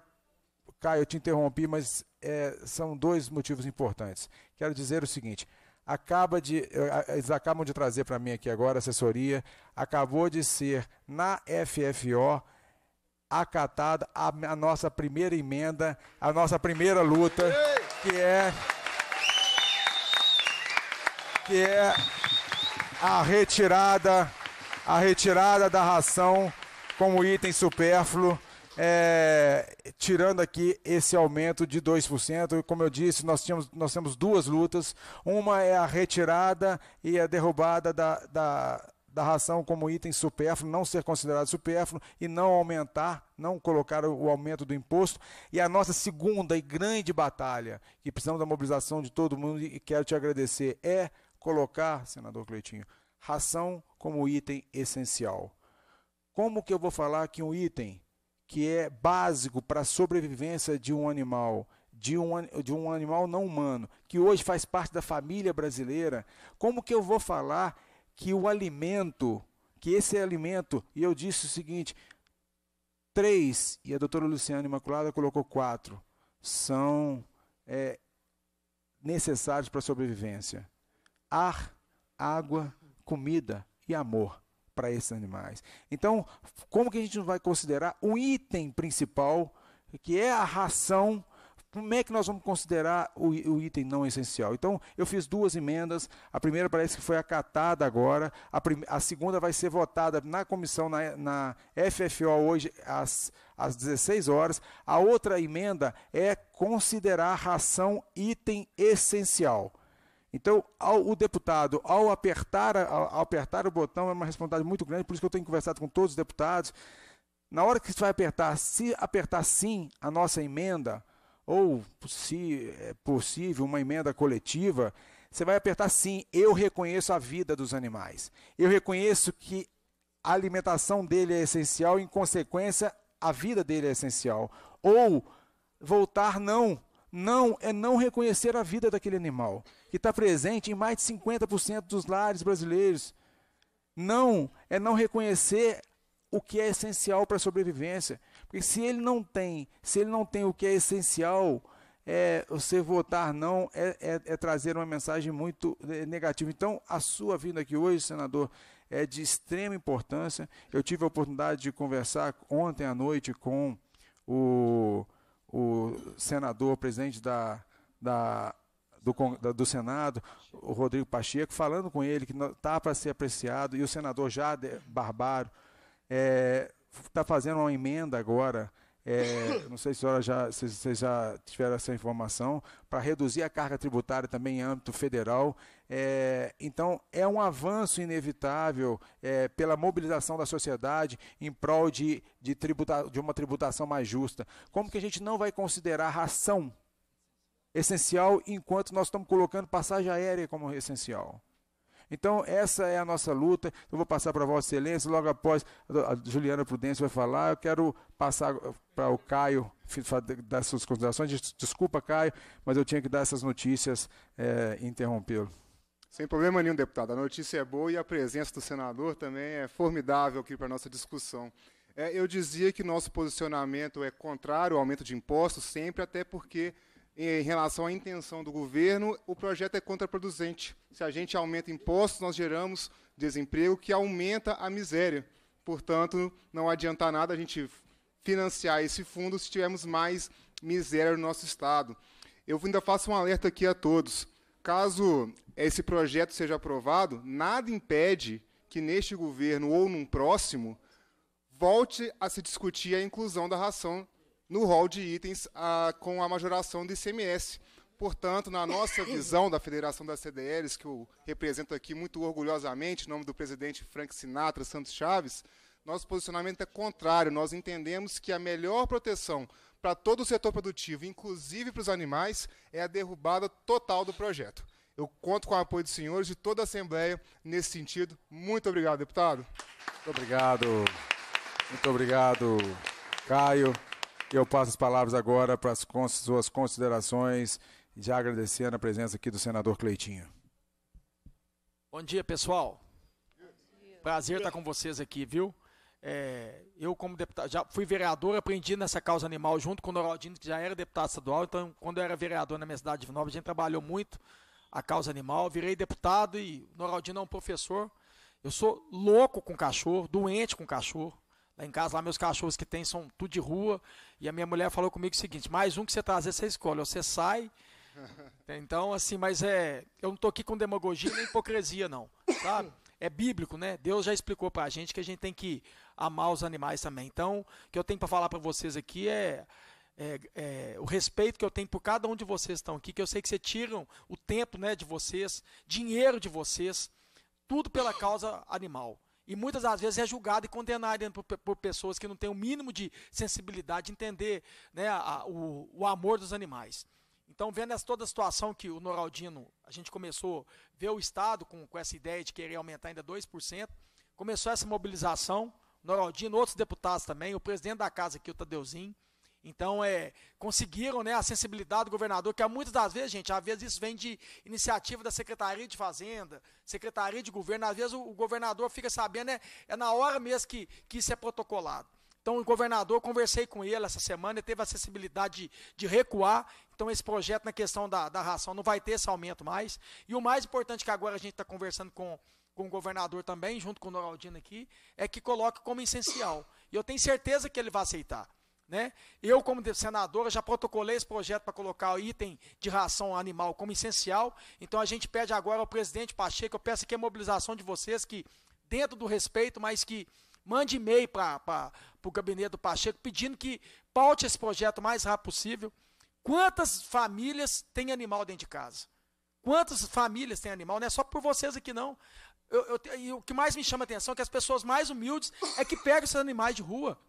Caio, eu te interrompi, mas é, são dois motivos importantes. Quero dizer o seguinte: acaba de, eh, eles acabam de trazer para mim aqui agora, assessoria, acabou de ser na FFO acatada a, a nossa primeira emenda, a nossa primeira luta, que é que é a retirada a retirada da ração como item supérfluo é, tirando aqui esse aumento de 2%, como eu disse, nós, tínhamos, nós temos duas lutas. Uma é a retirada e a derrubada da, da, da ração como item supérfluo, não ser considerado supérfluo e não aumentar, não colocar o aumento do imposto. E a nossa segunda e grande batalha, que precisamos da mobilização de todo mundo e quero te agradecer, é colocar, senador Cleitinho, ração como item essencial. Como que eu vou falar que um item que é básico para a sobrevivência de um animal, de um, de um animal não humano, que hoje faz parte da família brasileira, como que eu vou falar que o alimento, que esse alimento, e eu disse o seguinte, três, e a doutora Luciana Imaculada colocou quatro, são é, necessários para a sobrevivência. Ar, água, comida e amor para esses animais. Então, como que a gente não vai considerar o item principal, que é a ração? Como é que nós vamos considerar o, o item não essencial? Então, eu fiz duas emendas. A primeira parece que foi acatada agora. A, prim, a segunda vai ser votada na comissão, na, na FFO, hoje, às, às 16 horas. A outra emenda é considerar ração item essencial. Então, ao, o deputado, ao apertar, ao apertar o botão, é uma responsabilidade muito grande, por isso que eu tenho conversado com todos os deputados. Na hora que você vai apertar, se apertar sim a nossa emenda, ou se é possível uma emenda coletiva, você vai apertar sim. Eu reconheço a vida dos animais. Eu reconheço que a alimentação dele é essencial, em consequência, a vida dele é essencial. Ou voltar não não é não reconhecer a vida daquele animal, que está presente em mais de 50% dos lares brasileiros. Não é não reconhecer o que é essencial para a sobrevivência. Porque se ele não tem, se ele não tem o que é essencial, é, você votar não é, é, é, trazer uma mensagem muito é, negativa. Então, a sua vinda aqui hoje, senador, é de extrema importância. Eu tive a oportunidade de conversar ontem à noite com o o senador, presidente da, da do, do, Senado, o Rodrigo Pacheco, falando com ele que está para ser apreciado, e o senador Jader Barbaro está é, tá fazendo uma emenda agora, é, não sei se vocês já, se, se já tiveram essa informação, para reduzir a carga tributária também em âmbito federal é, então, é um avanço inevitável é, pela mobilização da sociedade em prol de, de, tributa, de uma tributação mais justa. Como que a gente não vai considerar ração essencial enquanto nós estamos colocando passagem aérea como essencial? Então, essa é a nossa luta. Eu vou passar para Vossa Excelência, logo após a Juliana Prudência vai falar. Eu quero passar para o Caio dar suas considerações. Desculpa, Caio, mas eu tinha que dar essas notícias é, e é, interrompê-lo. Sem problema nenhum, deputado. A notícia é boa e a presença do senador também é formidável aqui para a nossa discussão. É, eu dizia que nosso posicionamento é contrário ao aumento de impostos, sempre, até porque, em relação à intenção do governo, o projeto é contraproducente. Se a gente aumenta impostos, nós geramos desemprego que aumenta a miséria. Portanto, não adianta nada a gente financiar esse fundo se tivermos mais miséria no nosso Estado. Eu ainda faço um alerta aqui a todos. Caso esse projeto seja aprovado, nada impede que neste governo ou num próximo volte a se discutir a inclusão da ração no rol de itens a, ah, com a majoração do ICMS. Portanto, na nossa visão da Federação das CDLs, que eu represento aqui muito orgulhosamente, em nome do presidente Frank Sinatra Santos Chaves, nosso posicionamento é contrário. Nós entendemos que a melhor proteção para todo o setor produtivo, inclusive para os animais, é a derrubada total do projeto. Eu conto com o apoio dos senhores de toda a Assembleia nesse sentido. Muito obrigado, deputado. Muito obrigado. Muito obrigado, Caio. Eu passo as palavras agora para as suas considerações, já agradecendo a presença aqui do senador Cleitinho. Bom dia, pessoal. Prazer estar com vocês aqui, viu? É, eu, como deputado, já fui vereador, aprendi nessa causa animal junto com o Noraldino, que já era deputado estadual. Então, quando eu era vereador na minha cidade de Nova, a gente trabalhou muito a causa animal. Virei deputado e o Noraldino é um professor. Eu sou louco com cachorro, doente com cachorro. Lá em casa, lá meus cachorros que tem são tudo de rua. E a minha mulher falou comigo o seguinte: mais um que você trazer, você escolhe. você sai. Então, assim, mas é. Eu não tô aqui com demagogia nem hipocrisia, não. Sabe? é bíblico, né? Deus já explicou para a gente que a gente tem que amar os animais também. Então, o que eu tenho para falar para vocês aqui é, é, é, o respeito que eu tenho por cada um de vocês que estão aqui, que eu sei que vocês tiram o tempo né, de vocês, dinheiro de vocês, tudo pela causa animal. E muitas das vezes é julgado e condenado por, por pessoas que não têm o mínimo de sensibilidade de entender né, a, o, o amor dos animais. Então, vendo essa toda a situação que o Noraldino, a gente começou a ver o Estado com, com essa ideia de querer aumentar ainda 2%, começou essa mobilização, Noraldino, outros deputados também, o presidente da casa aqui, o Tadeuzinho. Então, é, conseguiram né, a sensibilidade do governador, que muitas das vezes, gente, às vezes isso vem de iniciativa da Secretaria de Fazenda, Secretaria de Governo, às vezes o, o governador fica sabendo, é, é na hora mesmo que, que isso é protocolado. Então, o governador, conversei com ele essa semana, ele teve a acessibilidade de, de recuar. Então, esse projeto na questão da, da ração não vai ter esse aumento mais. E o mais importante que agora a gente está conversando com, com o governador também, junto com o Noraldino aqui, é que coloque como essencial. E eu tenho certeza que ele vai aceitar. Né? Eu, como senador já protocolei esse projeto para colocar o item de ração animal como essencial. Então a gente pede agora ao presidente Pacheco, eu peço aqui a mobilização de vocês que, dentro do respeito, mas que Mande e-mail para o gabinete do Pacheco pedindo que paute esse projeto o mais rápido possível. Quantas famílias têm animal dentro de casa? Quantas famílias têm animal? Não é só por vocês aqui, não. Eu, eu, e o que mais me chama a atenção é que as pessoas mais humildes é que pegam esses animais de rua.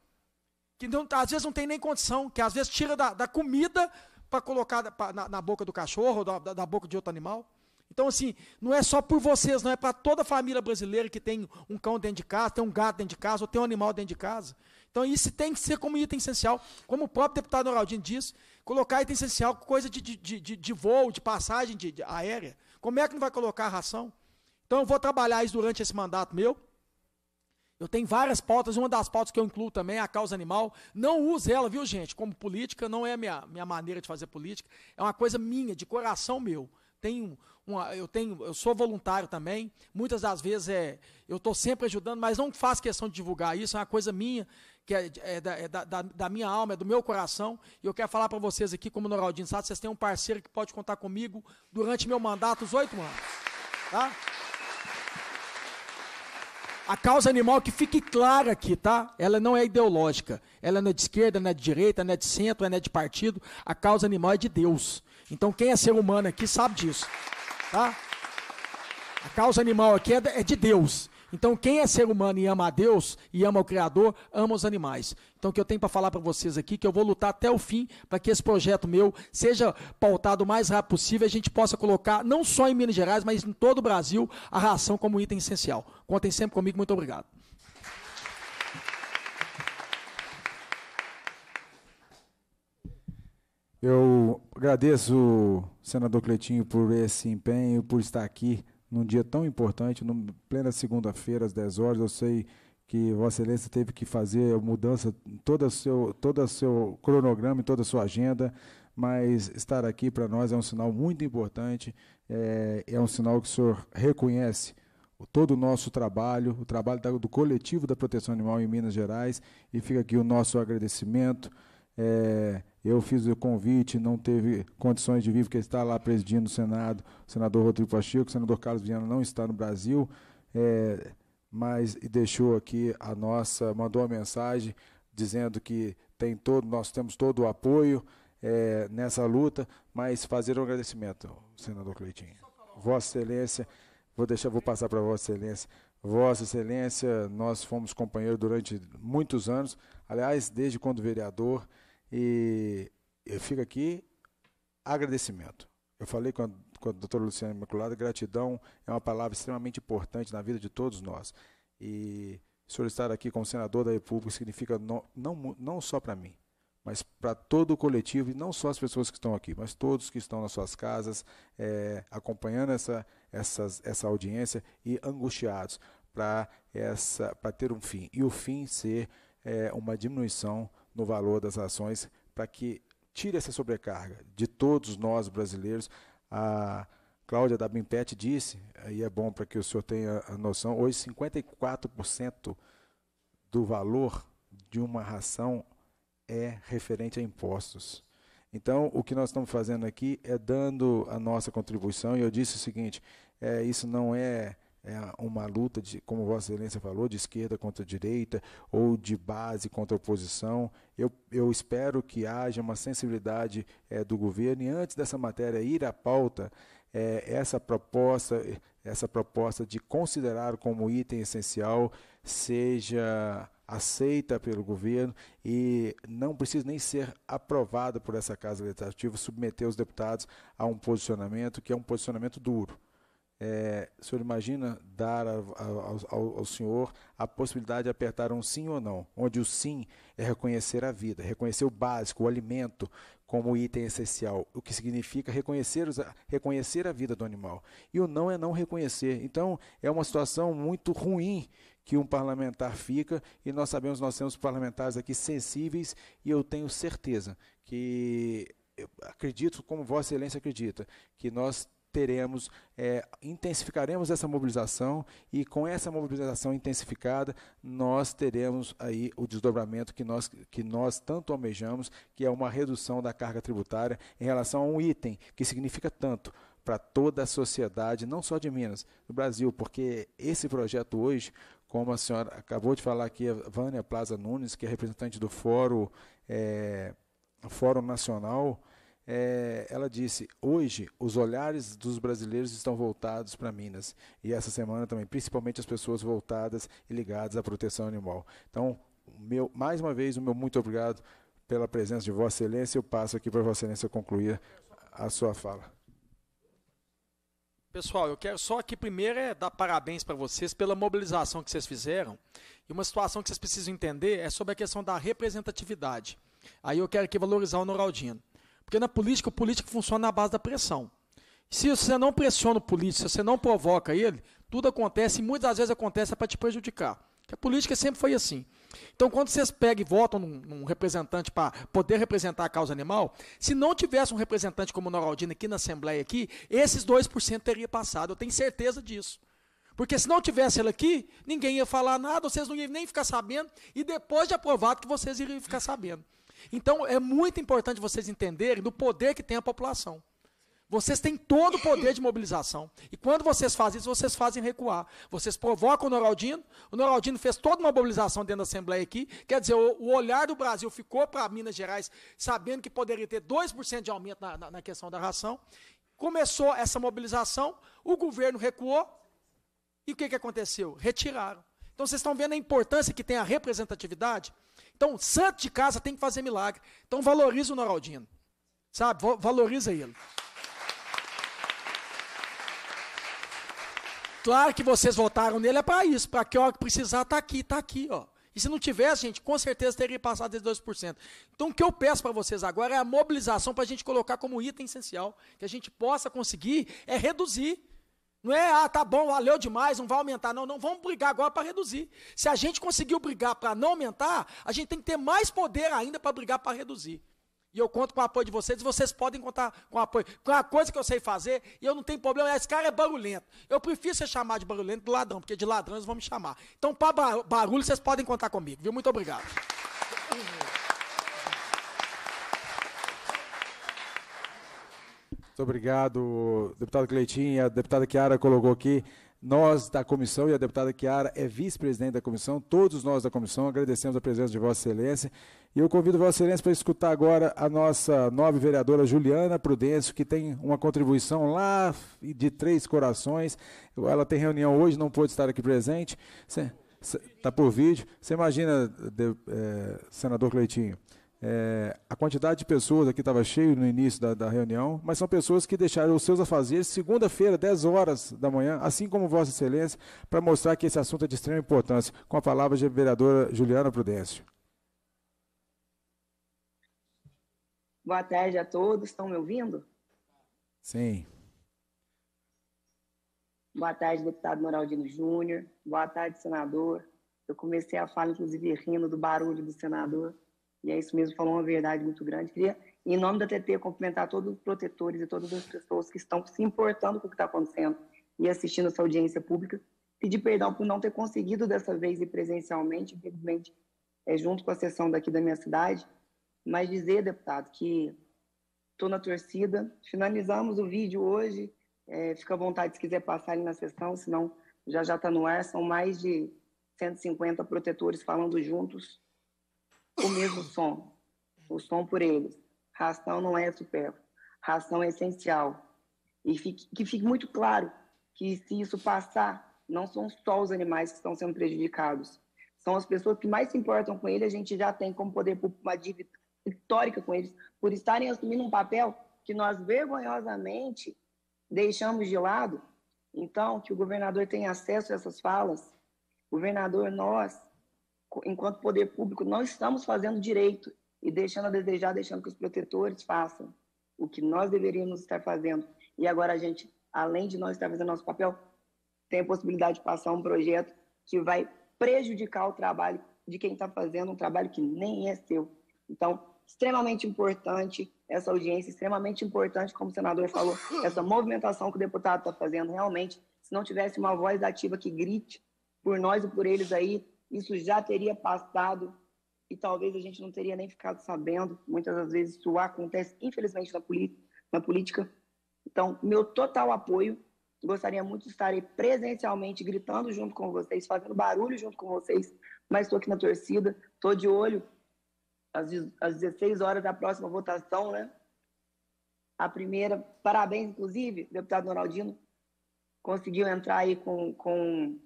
Que não, às vezes não tem nem condição, que às vezes tira da, da comida para colocar na, na, boca do cachorro, da, da boca de outro animal. Então, assim, não é só por vocês, não é para toda a família brasileira que tem um cão dentro de casa, tem um gato dentro de casa, ou tem um animal dentro de casa. Então, isso tem que ser como item essencial. Como o próprio deputado Noraldinho diz, colocar item essencial, coisa de, de, de, de voo, de passagem de, de, aérea. Como é que não vai colocar a ração? Então, eu vou trabalhar isso durante esse mandato meu. Eu tenho várias pautas, uma das pautas que eu incluo também é a causa animal. Não use ela, viu, gente? Como política, não é a minha, minha maneira de fazer política. É uma coisa minha, de coração meu tenho uma, eu tenho, eu sou voluntário também. Muitas das vezes é, eu estou sempre ajudando, mas não faço questão de divulgar isso. É uma coisa minha que é, é, da, é da, da, minha alma, é do meu coração. E eu quero falar para vocês aqui, como Noraldinho sabe. vocês têm um parceiro que pode contar comigo durante meu mandato, os oito anos, tá? A causa animal que fique clara aqui, tá? Ela não é ideológica. Ela não é de esquerda, não é de direita, não é de centro, não é de partido. A causa animal é de Deus. Então quem é ser humano aqui sabe disso, tá? A causa animal aqui é, é de Deus. Então, quem é ser humano e ama a Deus e ama o Criador, ama os animais. Então, o que eu tenho para falar para vocês aqui, que eu vou lutar até o fim para que esse projeto meu seja pautado o mais rápido possível e a gente possa colocar, não só em Minas Gerais, mas em todo o Brasil, a ração como item essencial. Contem sempre comigo, muito obrigado. Eu agradeço senador Cleitinho por esse empenho, por estar aqui num dia tão importante, num, plena segunda-feira, às 10 horas. Eu sei que Vossa Excelência teve que fazer mudança em todo o seu, todo seu cronograma, em toda a sua agenda, mas estar aqui para nós é um sinal muito importante, é, é um sinal que o senhor reconhece todo o nosso trabalho, o trabalho do coletivo da proteção animal em Minas Gerais, e fica aqui o nosso agradecimento é, eu fiz o convite, não teve condições de vir, porque está lá presidindo o Senado, o senador Rodrigo Pacheco, o senador Carlos Viana não está no Brasil, é, mas deixou aqui a nossa, mandou uma mensagem dizendo que tem todo, nós temos todo o apoio é, nessa luta, mas fazer um agradecimento, senador Cleitinho. Vossa Excelência, vou deixar, vou passar para Vossa Excelência. Vossa Excelência, nós fomos companheiros durante muitos anos, aliás, desde quando vereador, e eu fico aqui agradecimento. Eu falei com a, com a doutora Luciana Imaculada, gratidão é uma palavra extremamente importante na vida de todos nós. E o senhor estar aqui como senador da República significa não, não, não só para mim, mas para todo o coletivo, e não só as pessoas que estão aqui, mas todos que estão nas suas casas, é, acompanhando essa, essas, essa audiência e angustiados para ter um fim. E o fim ser é, uma diminuição no valor das ações para que tire essa sobrecarga de todos nós brasileiros. A Cláudia da Bimpet disse, e é bom para que o senhor tenha a noção, hoje 54% do valor de uma ração é referente a impostos. Então, o que nós estamos fazendo aqui é dando a nossa contribuição, e eu disse o seguinte: é, isso não é é, uma luta, de, como Vossa Excelência falou, de esquerda contra direita ou de base contra oposição. Eu, eu espero que haja uma sensibilidade é, do governo e antes dessa matéria ir à pauta, é, essa proposta, essa proposta de considerar como item essencial seja aceita pelo governo e não precisa nem ser aprovada por essa casa legislativa, submeter os deputados a um posicionamento que é um posicionamento duro é, o senhor imagina dar a, a, ao, ao, senhor a possibilidade de apertar um sim ou não, onde o sim é reconhecer a vida, reconhecer o básico, o alimento como item essencial, o que significa reconhecer, reconhecer a vida do animal. E o não é não reconhecer. Então, é uma situação muito ruim que um parlamentar fica e nós sabemos, nós temos parlamentares aqui sensíveis e eu tenho certeza que, acredito como Vossa Excelência acredita, que nós teremos, é, intensificaremos essa mobilização e com essa mobilização intensificada nós teremos aí o desdobramento que nós, que nós tanto almejamos, que é uma redução da carga tributária em relação a um item que significa tanto para toda a sociedade, não só de Minas, do Brasil, porque esse projeto hoje, como a senhora acabou de falar aqui, a Vânia Plaza Nunes, que é representante do Fórum, é, Fórum Nacional, é, ela disse: hoje os olhares dos brasileiros estão voltados para Minas e essa semana também, principalmente as pessoas voltadas e ligadas à proteção animal. Então, meu, mais uma vez, o meu muito obrigado pela presença de Vossa Excelência. Eu passo aqui para Vossa Excelência concluir a sua fala. Pessoal, eu quero só aqui primeiro é dar parabéns para vocês pela mobilização que vocês fizeram. E uma situação que vocês precisam entender é sobre a questão da representatividade. Aí eu quero aqui valorizar o Noraldino. Porque na política, o político funciona na base da pressão. Se você não pressiona o político, se você não provoca ele, tudo acontece e muitas vezes acontece para te prejudicar. Porque a política sempre foi assim. Então, quando vocês pegam e votam num, num representante para poder representar a causa animal, se não tivesse um representante como o Noraldino aqui na Assembleia, aqui, esses 2% teria passado. Eu tenho certeza disso. Porque se não tivesse ele aqui, ninguém ia falar nada, vocês não iam nem ficar sabendo, e depois de aprovado que vocês iriam ficar sabendo. Então é muito importante vocês entenderem do poder que tem a população. Vocês têm todo o poder de mobilização. E quando vocês fazem isso, vocês fazem recuar. Vocês provocam o Noraldino. O Noraldino fez toda uma mobilização dentro da Assembleia aqui. Quer dizer, o, o olhar do Brasil ficou para Minas Gerais, sabendo que poderia ter 2% de aumento na, na, na questão da ração. Começou essa mobilização, o governo recuou. E o que, que aconteceu? Retiraram. Então vocês estão vendo a importância que tem a representatividade? Então, santo de casa tem que fazer milagre. Então, valoriza o Noraldino. Sabe? Valoriza ele. Claro que vocês votaram nele é para isso, para que hora que precisar está aqui, está aqui, ó. E se não tivesse, gente, com certeza teria passado esses 2%. Então o que eu peço para vocês agora é a mobilização para a gente colocar como item essencial, que a gente possa conseguir é reduzir não é, ah, tá bom, valeu demais, não vai aumentar. Não, não vamos brigar agora para reduzir. Se a gente conseguiu brigar para não aumentar, a gente tem que ter mais poder ainda para brigar para reduzir. E eu conto com o apoio de vocês, vocês podem contar com o apoio. Com a coisa que eu sei fazer, e eu não tenho problema, esse cara é barulhento. Eu prefiro ser chamado de barulhento do ladrão, porque de ladrão eles vão me chamar. Então, para barulho, vocês podem contar comigo, viu? Muito obrigado. Muito obrigado, deputado Cleitinho. A deputada Chiara colocou aqui. Nós da comissão e a deputada Chiara é vice-presidente da comissão, todos nós da comissão agradecemos a presença de Vossa Excelência. E eu convido Vossa Excelência para escutar agora a nossa nova vereadora Juliana Prudêncio, que tem uma contribuição lá de Três Corações. Ela tem reunião hoje, não pôde estar aqui presente. Está por vídeo. Você imagina, de, é, senador Cleitinho, é, a quantidade de pessoas aqui estava cheio no início da, da, reunião, mas são pessoas que deixaram os seus afazeres segunda-feira, 10 horas da manhã, assim como Vossa Excelência, para mostrar que esse assunto é de extrema importância. Com a palavra a vereadora Juliana Prudêncio. Boa tarde a todos, estão me ouvindo? Sim. Boa tarde, deputado Noraldino Júnior. Boa tarde, senador. Eu comecei a fala, inclusive, rindo do barulho do senador. E é isso mesmo, falou uma verdade muito grande. Queria, em nome da TT, cumprimentar todos os protetores e todas as pessoas que estão se importando com o que está acontecendo e assistindo essa audiência pública. Pedir perdão por não ter conseguido dessa vez ir presencialmente, infelizmente, é junto com a sessão daqui da minha cidade. Mas dizer, deputado, que estou na torcida. Finalizamos o vídeo hoje. É, fica à vontade se quiser passar ali na sessão, senão já já está no ar. São mais de 150 protetores falando juntos o mesmo som, o som por eles. Ração não é supérfluo, ração é essencial. E fique, que fique muito claro que se isso passar, não são só os animais que estão sendo prejudicados, são as pessoas que mais se importam com ele. A gente já tem como poder uma dívida histórica com eles por estarem assumindo um papel que nós vergonhosamente deixamos de lado. Então, que o governador tenha acesso a essas falas, governador, nós enquanto poder público, não estamos fazendo direito e deixando a desejar, deixando que os protetores façam o que nós deveríamos estar fazendo. E agora a gente, além de nós estar fazendo nosso papel, tem a possibilidade de passar um projeto que vai prejudicar o trabalho de quem está fazendo um trabalho que nem é seu. Então, extremamente importante essa audiência, extremamente importante, como o senador falou, essa movimentação que o deputado está fazendo, realmente, se não tivesse uma voz ativa que grite por nós e por eles aí, isso já teria passado e talvez a gente não teria nem ficado sabendo. Muitas das vezes isso acontece, infelizmente, na, na política. Então, meu total apoio. Gostaria muito de estar aí presencialmente, gritando junto com vocês, fazendo barulho junto com vocês, mas estou aqui na torcida, estou de olho às, às 16 horas da próxima votação, né? A primeira, parabéns, inclusive, deputado Noraldino, conseguiu entrar aí com, com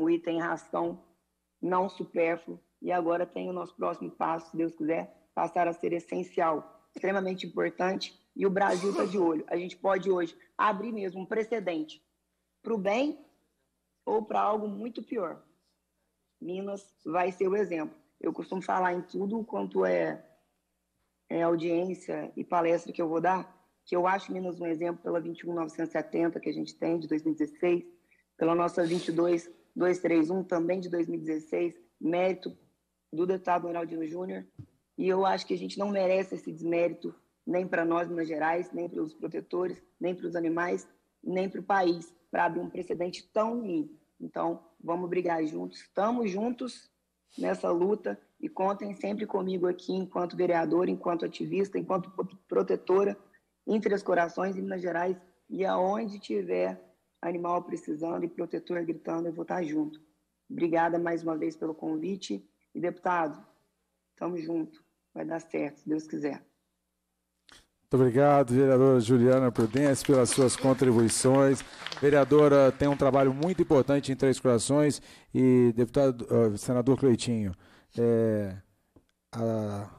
o item ração não supérfluo, e agora tem o nosso próximo passo, se Deus quiser, passar a ser essencial, extremamente importante, e o Brasil está de olho. A gente pode hoje abrir mesmo um precedente para o bem ou para algo muito pior. Minas vai ser o exemplo. Eu costumo falar em tudo quanto é, é audiência e palestra que eu vou dar, que eu acho Minas um exemplo pela 21.970 que a gente tem de 2016, pela nossa 22 231, também de 2016, mérito do deputado Ronaldinho Júnior. E eu acho que a gente não merece esse desmérito, nem para nós, Minas Gerais, nem para os protetores, nem para os animais, nem para o país, para abrir um precedente tão ruim. Então, vamos brigar juntos, estamos juntos nessa luta e contem sempre comigo aqui, enquanto vereadora, enquanto ativista, enquanto protetora, entre os corações em Minas Gerais e aonde tiver animal precisando e protetor gritando, eu vou estar junto. Obrigada mais uma vez pelo convite. E deputado, estamos junto. Vai dar certo, se Deus quiser. Muito obrigado, vereadora Juliana Prudence, pelas suas contribuições. Vereadora, tem um trabalho muito importante em Três Corações e deputado, uh, senador Cleitinho, é, a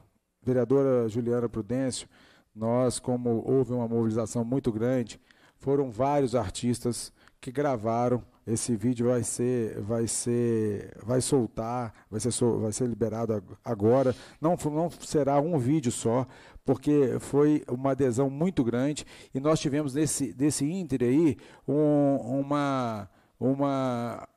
vereadora Juliana Prudêncio, nós, como houve uma mobilização muito grande, foram vários artistas que gravaram. Esse vídeo vai ser, vai ser, vai soltar, vai ser, vai ser liberado agora. Não, não será um vídeo só, porque foi uma adesão muito grande e nós tivemos nesse, nesse ínter aí um, uma, uma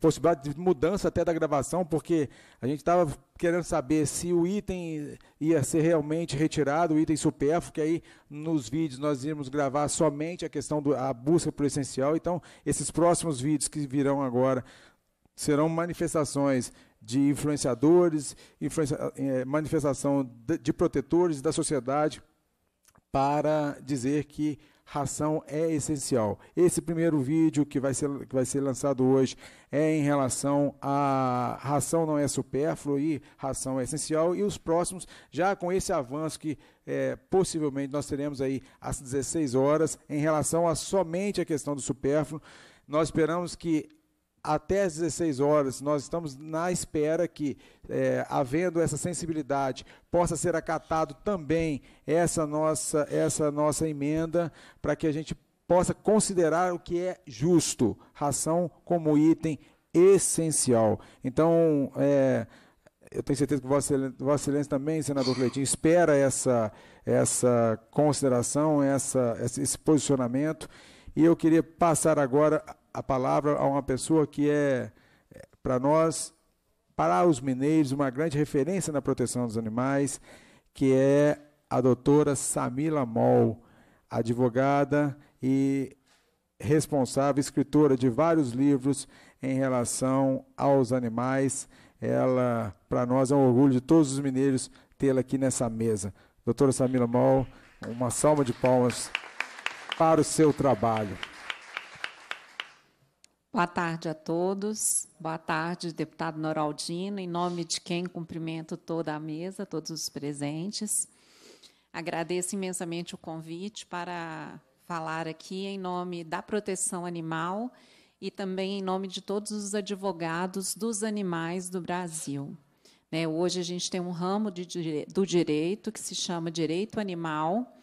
possibilidade de mudança até da gravação, porque a gente estava querendo saber se o item ia ser realmente retirado, o item supérfluo, que aí nos vídeos nós íamos gravar somente a questão da busca por essencial. Então, esses próximos vídeos que virão agora serão manifestações de influenciadores, influencia, é, manifestação de, de protetores da sociedade para dizer que ração é essencial. Esse primeiro vídeo que vai ser, que vai ser lançado hoje é em relação a ração não é supérfluo e ração é essencial. E os próximos, já com esse avanço que é, possivelmente nós teremos aí às 16 horas, em relação a somente a questão do supérfluo, nós esperamos que até às 16 horas, nós estamos na espera que, é, havendo essa sensibilidade, possa ser acatado também essa nossa, essa nossa emenda, para que a gente possa considerar o que é justo, ração como item essencial. Então, é, eu tenho certeza que Vossa, Vossa Excelência também, senador Cleitinho, espera essa, essa consideração, essa, esse posicionamento. E eu queria passar agora a palavra a uma pessoa que é, é para nós, para os mineiros, uma grande referência na proteção dos animais, que é a doutora Samila Moll, advogada e responsável, escritora de vários livros em relação aos animais. Ela, para nós, é um orgulho de todos os mineiros tê-la aqui nessa mesa. Doutora Samila Moll, uma salva de palmas para o seu trabalho. Boa tarde a todos. Boa tarde, deputado Noraldino, em nome de quem cumprimento toda a mesa, todos os presentes. Agradeço imensamente o convite para falar aqui em nome da proteção animal e também em nome de todos os advogados dos animais do Brasil. Né, hoje a gente tem um ramo de, do direito que se chama direito animal,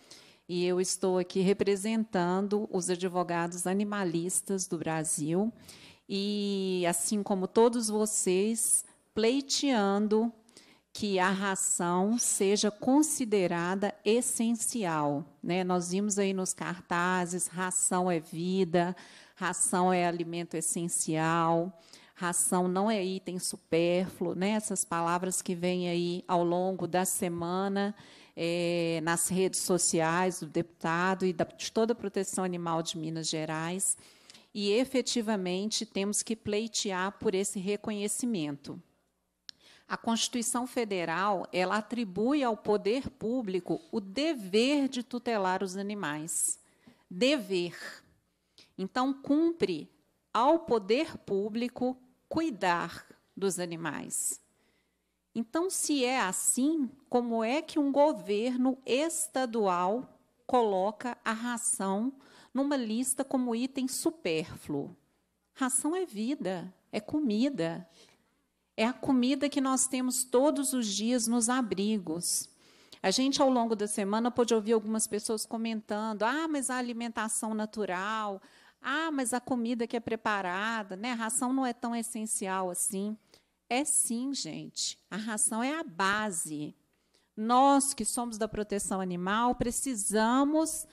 e eu estou aqui representando os advogados animalistas do Brasil e, assim como todos vocês, pleiteando que a ração seja considerada essencial. Né? Nós vimos aí nos cartazes: ração é vida, ração é alimento essencial, ração não é item supérfluo, né? essas palavras que vêm aí ao longo da semana é, nas redes sociais do deputado e da, de toda a proteção animal de Minas Gerais. E efetivamente temos que pleitear por esse reconhecimento. A Constituição Federal ela atribui ao poder público o dever de tutelar os animais. Dever. Então, cumpre ao poder público cuidar dos animais. Então, se é assim, como é que um governo estadual coloca a ração numa lista como item supérfluo? Ração é vida, é comida. É a comida que nós temos todos os dias nos abrigos. A gente, ao longo da semana, pôde ouvir algumas pessoas comentando: ah, mas a alimentação natural, ah, mas a comida que é preparada, né? A ração não é tão essencial assim. É sim, gente. A ração é a base. Nós que somos da proteção animal precisamos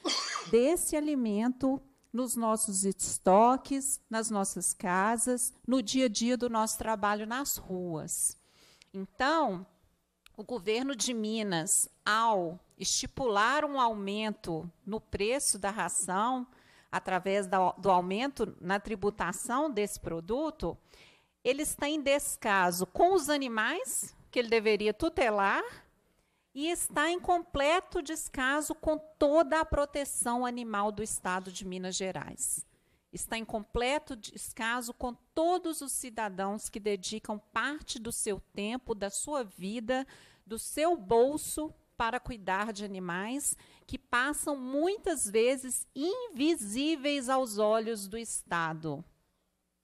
desse alimento nos nossos estoques, nas nossas casas, no dia a dia do nosso trabalho nas ruas. Então, o governo de Minas, ao estipular um aumento no preço da ração, através do aumento na tributação desse produto, ele está em descaso com os animais, que ele deveria tutelar, e está em completo descaso com toda a proteção animal do Estado de Minas Gerais. Está em completo descaso com todos os cidadãos que dedicam parte do seu tempo, da sua vida, do seu bolso para cuidar de animais que passam muitas vezes invisíveis aos olhos do Estado.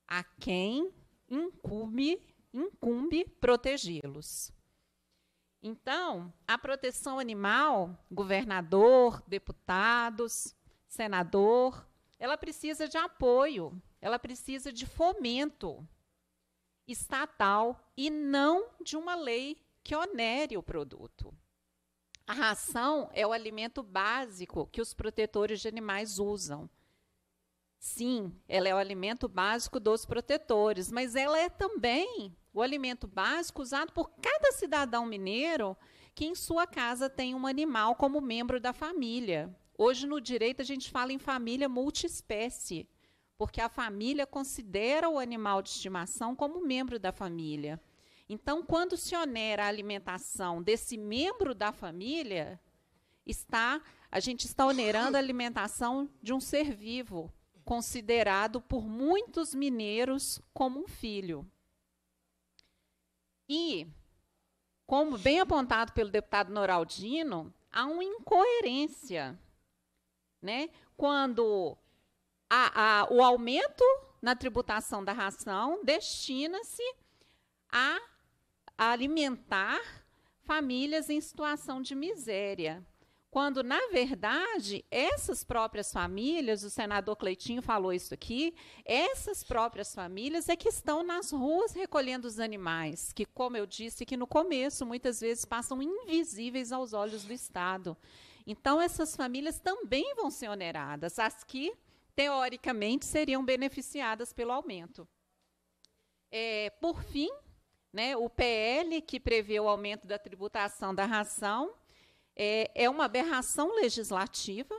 A quem incumbe, incumbe protegê-los. Então, a proteção animal, governador, deputados, senador, ela precisa de apoio, ela precisa de fomento estatal e não de uma lei que onere o produto. A ração é o alimento básico que os protetores de animais usam. Sim, ela é o alimento básico dos protetores, mas ela é também o alimento básico usado por cada cidadão mineiro que em sua casa tem um animal como membro da família. Hoje no direito a gente fala em família multiespécie, porque a família considera o animal de estimação como membro da família. Então, quando se onera a alimentação desse membro da família, está a gente está onerando a alimentação de um ser vivo, considerado por muitos mineiros como um filho. E, como bem apontado pelo deputado Noraldino, há uma incoerência. Né? Quando a, a, o aumento na tributação da ração destina-se a, a alimentar famílias em situação de miséria quando, na verdade, essas próprias famílias, o senador Cleitinho falou isso aqui, essas próprias famílias é que estão nas ruas recolhendo os animais, que, como eu disse que no começo, muitas vezes passam invisíveis aos olhos do Estado. Então, essas famílias também vão ser oneradas, as que, teoricamente, seriam beneficiadas pelo aumento. É, por fim, né, o PL, que prevê o aumento da tributação da ração, é, é uma aberração legislativa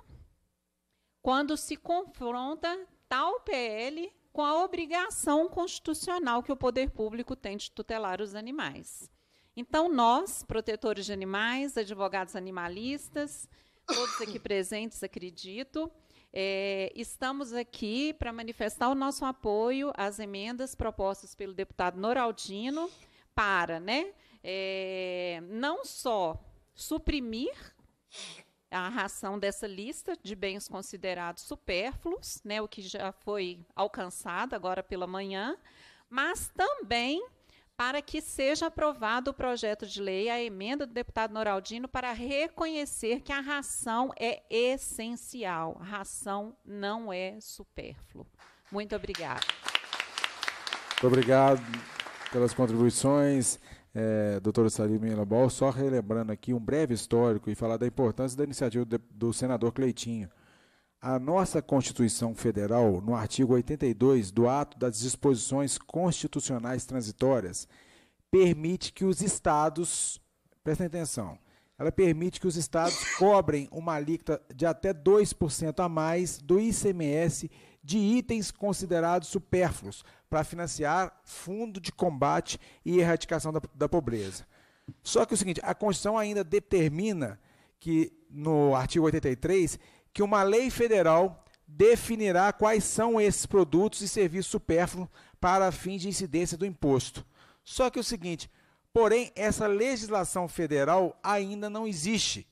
quando se confronta tal PL com a obrigação constitucional que o poder público tem de tutelar os animais. Então, nós, protetores de animais, advogados animalistas, todos aqui presentes, acredito, é, estamos aqui para manifestar o nosso apoio às emendas propostas pelo deputado Noraldino para, né, é, não só suprimir a ração dessa lista de bens considerados supérfluos, né, o que já foi alcançado agora pela manhã, mas também para que seja aprovado o projeto de lei, a emenda do deputado Noraldino, para reconhecer que a ração é essencial, a ração não é supérfluo. Muito obrigada. Muito obrigado pelas contribuições é, doutora Salim Mirabal, só relembrando aqui um breve histórico e falar da importância da iniciativa do, do senador Cleitinho. A nossa Constituição Federal, no artigo 82 do ato das disposições constitucionais transitórias, permite que os estados, prestem atenção, ela permite que os estados cobrem uma alíquota de até 2% a mais do ICMS de itens considerados supérfluos para financiar fundo de combate e erradicação da, da pobreza. Só que é o seguinte, a Constituição ainda determina que, no artigo 83, que uma lei federal definirá quais são esses produtos e serviços supérfluos para fins de incidência do imposto. Só que é o seguinte, porém, essa legislação federal ainda não existe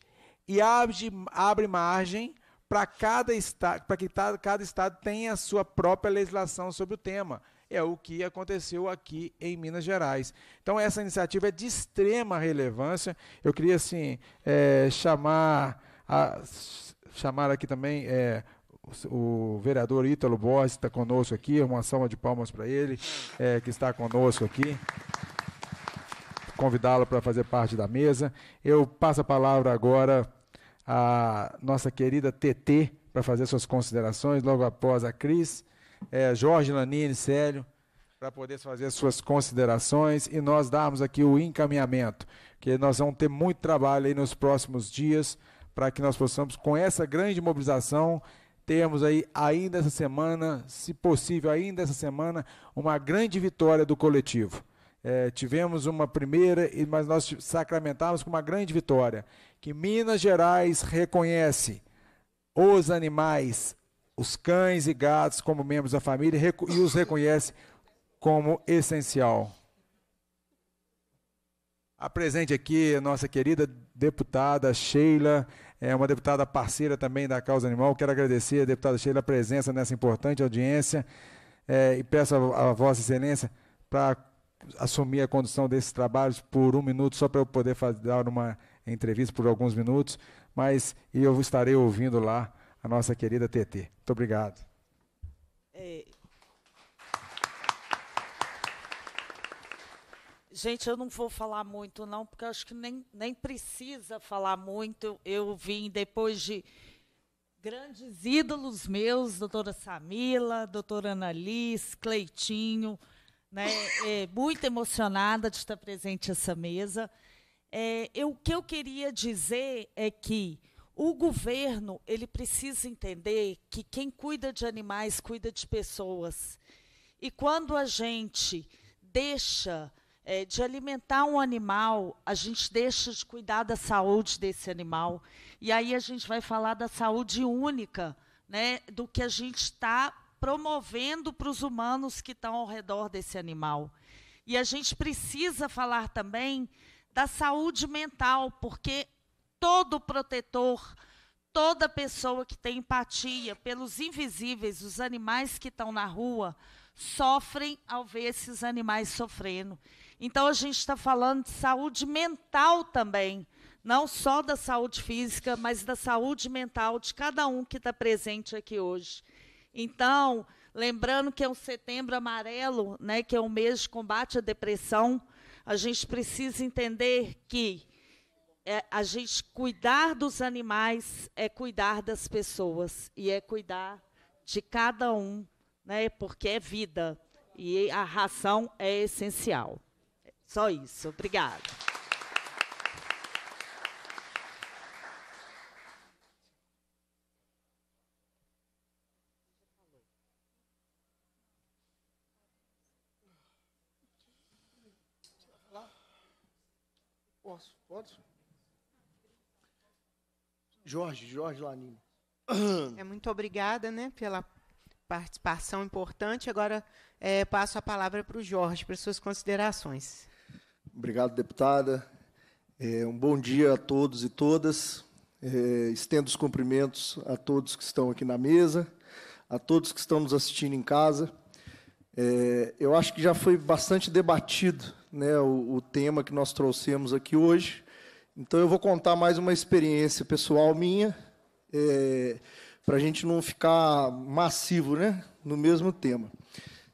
e abre, abre margem para cada estado, para que cada estado tenha a sua própria legislação sobre o tema. É o que aconteceu aqui em Minas Gerais. Então essa iniciativa é de extrema relevância. Eu queria assim é, chamar a, chamar aqui também é, o, o vereador Ítalo Borges está conosco aqui, uma salva de palmas para ele, é, que está conosco aqui convidá-lo para fazer parte da mesa. Eu passo a palavra agora a nossa querida TT para fazer suas considerações, logo após a Cris, é, Jorge Lanini, Célio, para poder fazer suas considerações e nós darmos aqui o encaminhamento, que nós vamos ter muito trabalho aí nos próximos dias para que nós possamos, com essa grande mobilização, termos aí ainda essa semana, se possível ainda essa semana, uma grande vitória do coletivo. É, tivemos uma primeira, mas nós sacramentamos com uma grande vitória, que Minas Gerais reconhece os animais, os cães e gatos como membros da família e os reconhece como essencial. Apresente aqui a nossa querida deputada Sheila, é uma deputada parceira também da causa animal. Quero agradecer a deputada Sheila a presença nessa importante audiência é, e peço a, a Vossa Excelência para assumir a condução desses trabalhos por um minuto, só para eu poder fazer, dar uma entrevista por alguns minutos, mas eu estarei ouvindo lá a nossa querida TT. Muito obrigado. É... Gente, eu não vou falar muito, não, porque acho que nem, nem precisa falar muito. Eu vim depois de grandes ídolos meus, doutora Samila, doutora Annalise, Cleitinho, né? É, é, muito emocionada de estar presente essa mesa. É, eu, o que eu queria dizer é que o governo ele precisa entender que quem cuida de animais cuida de pessoas. E quando a gente deixa é, de alimentar um animal, a gente deixa de cuidar da saúde desse animal. E aí a gente vai falar da saúde única, né, do que a gente está promovendo para os humanos que estão ao redor desse animal. E a gente precisa falar também da saúde mental, porque todo protetor, toda pessoa que tem empatia pelos invisíveis, os animais que estão na rua, sofrem ao ver esses animais sofrendo. Então, a gente está falando de saúde mental também, não só da saúde física, mas da saúde mental de cada um que está presente aqui hoje. Então, lembrando que é o um setembro amarelo, né, que é o um mês de combate à depressão, a gente precisa entender que é, a gente cuidar dos animais é cuidar das pessoas e é cuidar de cada um, né, porque é vida e a ração é essencial. Só isso. Obrigada. Posso? Jorge, Jorge Lanini. É muito obrigada, né, pela participação importante. Agora é, passo a palavra para o Jorge para suas considerações. Obrigado, deputada. É, um bom dia a todos e todas. É, estendo os cumprimentos a todos que estão aqui na mesa, a todos que estão nos assistindo em casa. É, eu acho que já foi bastante debatido né, o, o tema que nós trouxemos aqui hoje. Então, eu vou contar mais uma experiência pessoal minha, é, para a gente não ficar massivo né, no mesmo tema.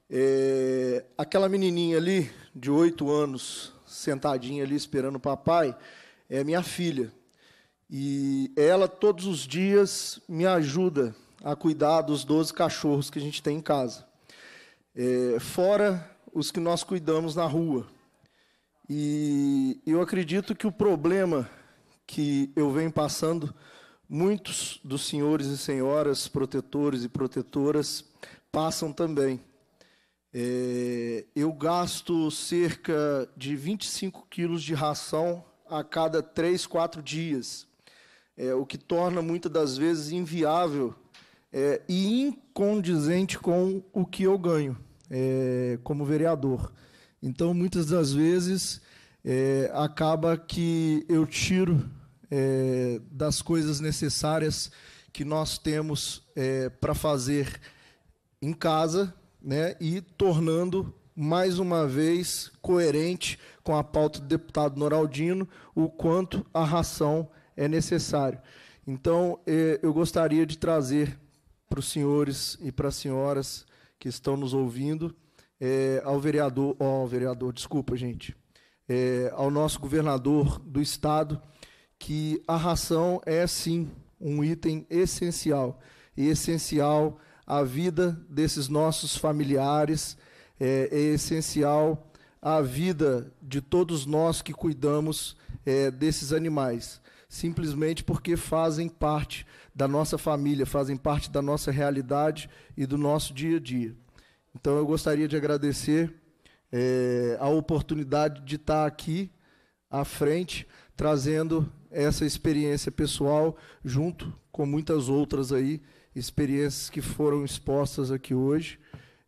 É, aquela menininha ali, de oito anos, sentadinha ali esperando o papai, é minha filha. E ela, todos os dias, me ajuda a cuidar dos 12 cachorros que a gente tem em casa. É, fora os que nós cuidamos na rua. E eu acredito que o problema que eu venho passando, muitos dos senhores e senhoras, protetores e protetoras, passam também. É, eu gasto cerca de 25 quilos de ração a cada 3, 4 dias, é, o que torna muitas das vezes inviável é, e incondizente com o que eu ganho é, como vereador. Então, muitas das vezes, é, acaba que eu tiro é, das coisas necessárias que nós temos é, para fazer em casa, né, e tornando mais uma vez coerente com a pauta do deputado Noraldino o quanto a ração é necessário. Então, é, eu gostaria de trazer para os senhores e para as senhoras que estão nos ouvindo é, ao vereador, ao vereador, desculpa, gente, é, ao nosso governador do estado, que a ração é sim um item essencial e essencial à vida desses nossos familiares, é, é essencial à vida de todos nós que cuidamos é, desses animais, simplesmente porque fazem parte da nossa família, fazem parte da nossa realidade e do nosso dia a dia. Então eu gostaria de agradecer é, a oportunidade de estar aqui à frente, trazendo essa experiência pessoal junto com muitas outras aí experiências que foram expostas aqui hoje.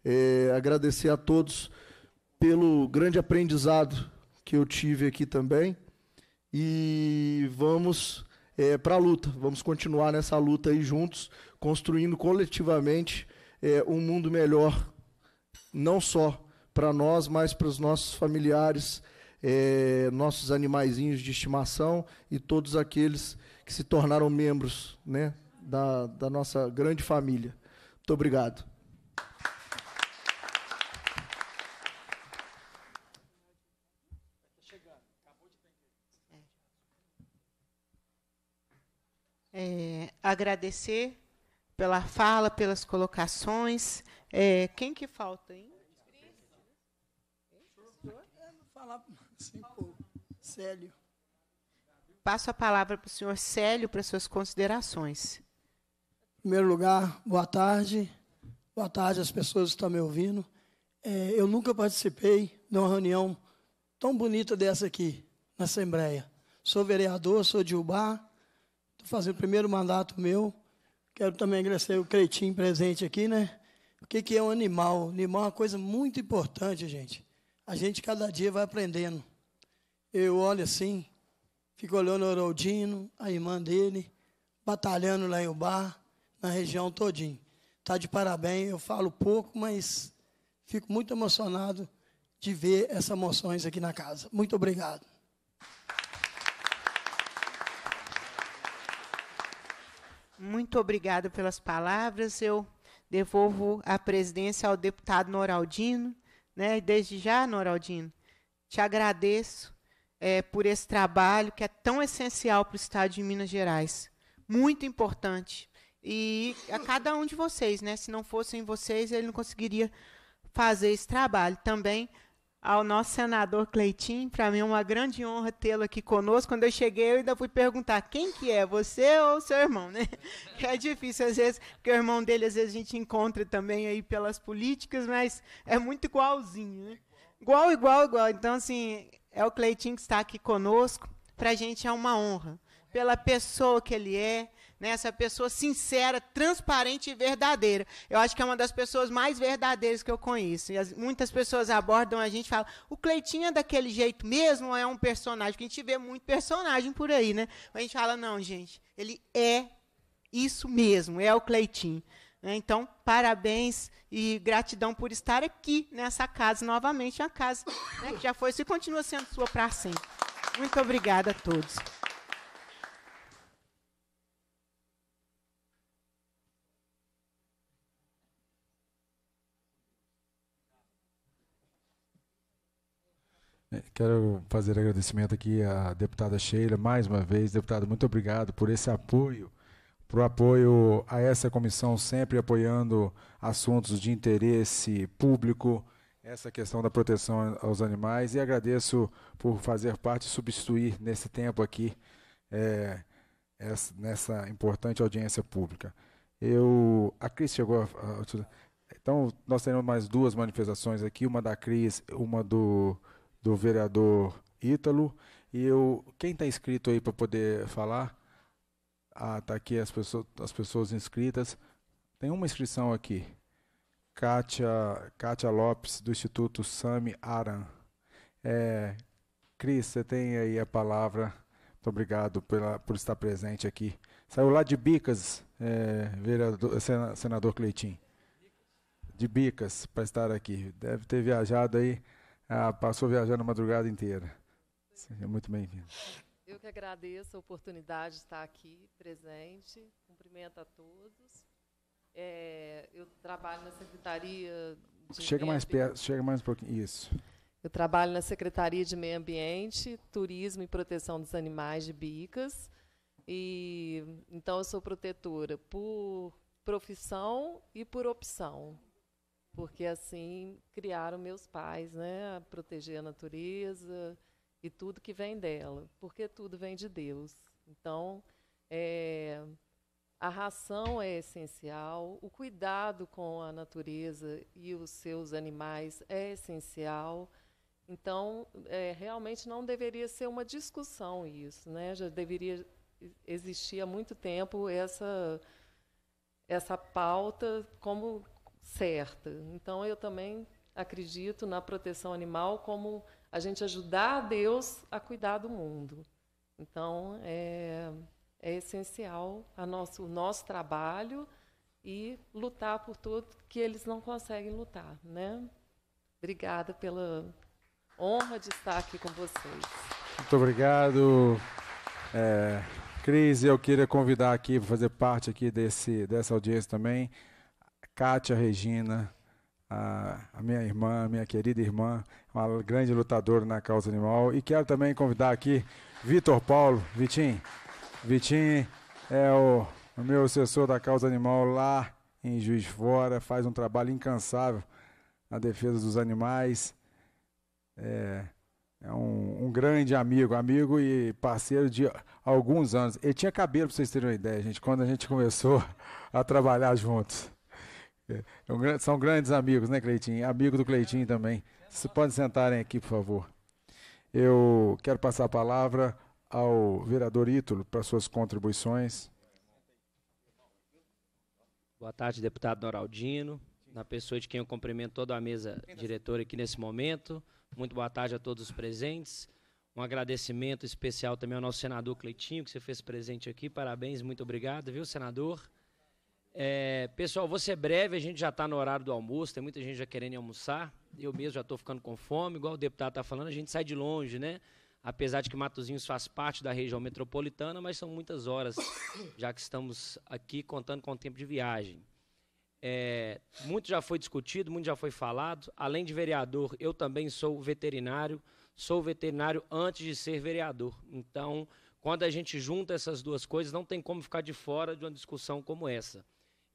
É, agradecer a todos pelo grande aprendizado que eu tive aqui também. E vamos é, para a luta, vamos continuar nessa luta aí juntos, construindo coletivamente é, um mundo melhor não só para nós, mas para os nossos familiares, é, nossos animaizinhos de estimação e todos aqueles que se tornaram membros né, da, da nossa grande família. Muito obrigado. É, agradecer pela fala, pelas colocações. É, quem que falta, hein? Falar Célio. Passo a palavra para o senhor Célio para suas considerações. Em primeiro lugar, boa tarde. Boa tarde às pessoas que estão me ouvindo. É, eu nunca participei de uma reunião tão bonita dessa aqui, na Assembleia. Sou vereador, sou de Ubá, estou fazendo o primeiro mandato meu. Quero também agradecer o cretinho presente aqui, né? O que, que é um animal? Animal é uma coisa muito importante, gente. A gente cada dia vai aprendendo. Eu olho assim, fico olhando o Oroldino, a irmã dele, batalhando lá em Bar, na região todinha. Está de parabéns, eu falo pouco, mas fico muito emocionado de ver essas moções aqui na casa. Muito obrigado. Muito obrigada pelas palavras. Eu Devolvo a presidência ao deputado Noraldino. Né? Desde já, Noraldino, te agradeço é, por esse trabalho que é tão essencial para o Estado de Minas Gerais. Muito importante. E a cada um de vocês, né? Se não fossem vocês, ele não conseguiria fazer esse trabalho. Também ao nosso senador Cleitinho. Para mim é uma grande honra tê-lo aqui conosco. Quando eu cheguei, eu ainda fui perguntar quem que é, você ou seu irmão, né? é difícil às vezes, porque o irmão dele às vezes a gente encontra também aí pelas políticas, mas é muito igualzinho, né? Igual, igual, igual. Então, assim, é o Cleitinho que está aqui conosco. Para a gente é uma honra pela pessoa que ele é, né? Essa pessoa sincera, transparente e verdadeira. Eu acho que é uma das pessoas mais verdadeiras que eu conheço. E as, muitas pessoas abordam a gente e falam: o Cleitinho é daquele jeito mesmo ou é um personagem? Porque a gente vê muito personagem por aí, né? A gente fala: não, gente, ele é isso mesmo, é o Cleitinho. Né? Então, parabéns e gratidão por estar aqui nessa casa novamente, uma casa né, que já foi e continua sendo sua para sempre. Muito obrigada a todos. É, quero fazer agradecimento aqui à deputada Sheila, mais uma vez. deputado muito obrigado por esse apoio, por apoio a essa comissão, sempre apoiando assuntos de interesse público, essa questão da proteção aos animais. E agradeço por fazer parte e substituir nesse tempo aqui, é, essa, nessa importante audiência pública. Eu, a Cris chegou a, a, Então, nós teremos mais duas manifestações aqui, uma da Cris, uma do do vereador Ítalo. E eu, quem está inscrito aí para poder falar? Ah, tá aqui as pessoas, as pessoas inscritas. Tem uma inscrição aqui. Kátia, Kátia Lopes, do Instituto Sami Aran. É, Cris, você tem aí a palavra. Muito obrigado pela, por estar presente aqui. Saiu lá de Bicas, é, vereador, senador Cleitinho. De Bicas, para estar aqui. Deve ter viajado aí ah, passou viajando a madrugada inteira. Seja muito bem-vindo. Eu que agradeço a oportunidade de estar aqui presente. Cumprimento a todos. É, eu trabalho na secretaria. chega mais perto, chega mais um pouquinho. Isso. Eu trabalho na Secretaria de Meio Ambiente, Turismo e Proteção dos Animais de Bicas. E então eu sou protetora por profissão e por opção porque assim criaram meus pais, né, a proteger a natureza e tudo que vem dela, porque tudo vem de Deus. Então, é, a ração é essencial, o cuidado com a natureza e os seus animais é essencial. Então, é, realmente não deveria ser uma discussão isso, né? Já deveria existir há muito tempo essa essa pauta como certa. Então eu também acredito na proteção animal como a gente ajudar a Deus a cuidar do mundo. Então é, é essencial a nosso, o nosso trabalho e lutar por tudo que eles não conseguem lutar, né? Obrigada pela honra de estar aqui com vocês. Muito obrigado. É, Cris, eu queria convidar aqui para fazer parte aqui desse, dessa audiência também Kátia Regina, a, a minha irmã, a minha querida irmã, uma grande lutadora na causa animal. E quero também convidar aqui Vitor Paulo, Vitinho. Vitinho é o, o meu assessor da causa animal lá em Juiz Fora, faz um trabalho incansável na defesa dos animais. É, é um, um, grande amigo, amigo e parceiro de alguns anos. Ele tinha cabelo, para vocês terem uma ideia, gente, quando a gente começou a trabalhar juntos. É são grandes amigos, né, Cleitinho? Amigo do Cleitinho também. Se podem sentarem aqui, por favor. Eu quero passar a palavra ao vereador Ítalo para suas contribuições. Boa tarde, deputado Noraldino. Na pessoa de quem eu cumprimento toda a mesa diretora aqui nesse momento. Muito boa tarde a todos os presentes. Um agradecimento especial também ao nosso senador Cleitinho, que você fez presente aqui. Parabéns, muito obrigado, viu, senador? É, pessoal, vou ser breve, a gente já está no horário do almoço, tem muita gente já querendo almoçar. Eu mesmo já estou ficando com fome, igual o deputado está falando, a gente sai de longe, né? Apesar de que Matozinhos faz parte da região metropolitana, mas são muitas horas, já que estamos aqui contando com o tempo de viagem. É, muito já foi discutido, muito já foi falado. Além de vereador, eu também sou veterinário, sou veterinário antes de ser vereador. Então, quando a gente junta essas duas coisas, não tem como ficar de fora de uma discussão como essa.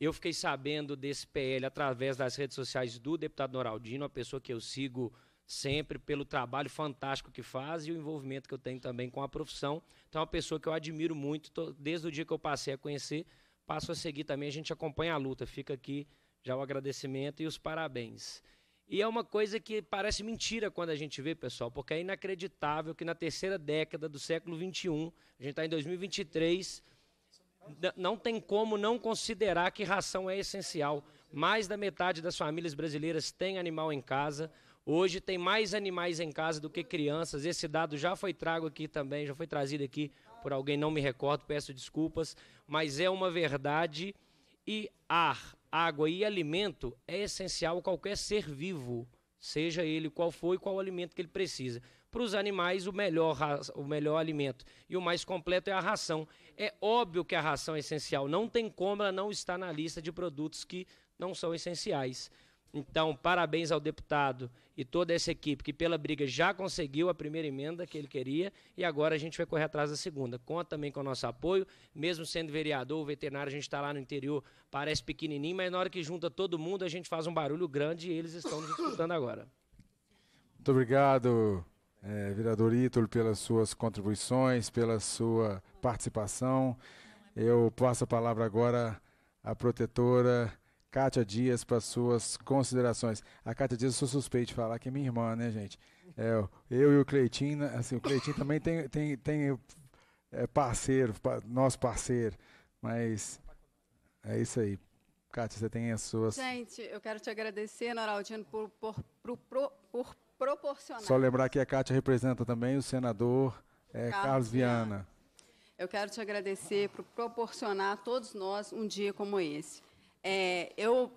Eu fiquei sabendo desse PL através das redes sociais do deputado Noraldino, uma pessoa que eu sigo sempre pelo trabalho fantástico que faz e o envolvimento que eu tenho também com a profissão. Então, é uma pessoa que eu admiro muito, tô, desde o dia que eu passei a conhecer, passo a seguir também, a gente acompanha a luta. Fica aqui já o agradecimento e os parabéns. E é uma coisa que parece mentira quando a gente vê, pessoal, porque é inacreditável que na terceira década do século XXI, a gente está em 2023 não tem como não considerar que ração é essencial. Mais da metade das famílias brasileiras tem animal em casa. Hoje tem mais animais em casa do que crianças. Esse dado já foi trago aqui também, já foi trazido aqui por alguém, não me recordo, peço desculpas, mas é uma verdade. E ar, água e alimento é essencial a qualquer ser vivo, seja ele qual for e qual alimento que ele precisa para os animais o melhor, o melhor alimento. E o mais completo é a ração. É óbvio que a ração é essencial. Não tem como ela não estar na lista de produtos que não são essenciais. Então, parabéns ao deputado e toda essa equipe que, pela briga, já conseguiu a primeira emenda que ele queria e agora a gente vai correr atrás da segunda. Conta também com o nosso apoio, mesmo sendo vereador, veterinário, a gente está lá no interior, parece pequenininho, mas na hora que junta todo mundo, a gente faz um barulho grande e eles estão nos escutando agora. Muito obrigado, é, vereador Ítalo, pelas suas contribuições, pela sua participação. Eu passo a palavra agora à protetora Cátia Dias para suas considerações. A Cátia Dias, eu sou suspeito de falar que é minha irmã, né, gente? É, eu e o Cleitinho, né, assim, o Cleitinho também tem, tem, tem é, parceiro, nosso parceiro, mas é isso aí. Cátia, você tem as suas. Gente, eu quero te agradecer, Noraldino, por, por, por, por só lembrar que a Cátia representa também o senador é, Carlos, Carlos Viana. Viana. Eu quero te agradecer por proporcionar a todos nós um dia como esse. É, eu,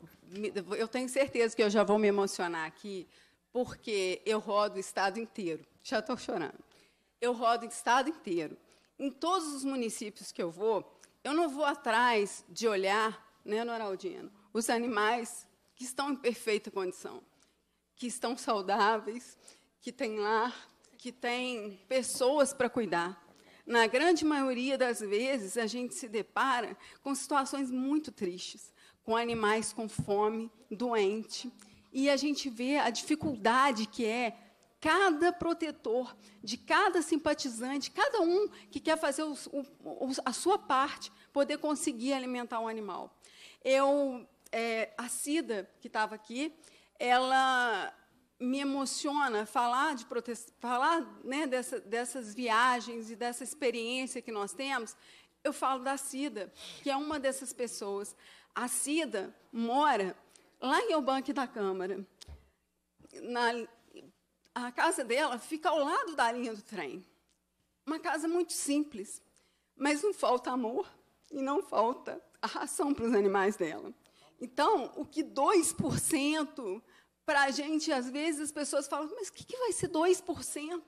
eu tenho certeza que eu já vou me emocionar aqui, porque eu rodo o estado inteiro. Já estou chorando. Eu rodo o estado inteiro. Em todos os municípios que eu vou, eu não vou atrás de olhar, né, Noraldino, os animais que estão em perfeita condição que estão saudáveis, que têm lar, que têm pessoas para cuidar. Na grande maioria das vezes, a gente se depara com situações muito tristes, com animais com fome, doente, e a gente vê a dificuldade que é cada protetor, de cada simpatizante, cada um que quer fazer o, o, a sua parte, poder conseguir alimentar um animal. Eu, é, a Cida, que estava aqui, ela me emociona falar de falar né, dessa, dessas viagens e dessa experiência que nós temos. Eu falo da Cida, que é uma dessas pessoas. A Cida mora lá em Eubanque da Câmara. Na, a casa dela fica ao lado da linha do trem. Uma casa muito simples, mas não falta amor e não falta a ração para os animais dela. Então, o que 2% para a gente, às vezes, as pessoas falam, mas o que, que vai ser 2%?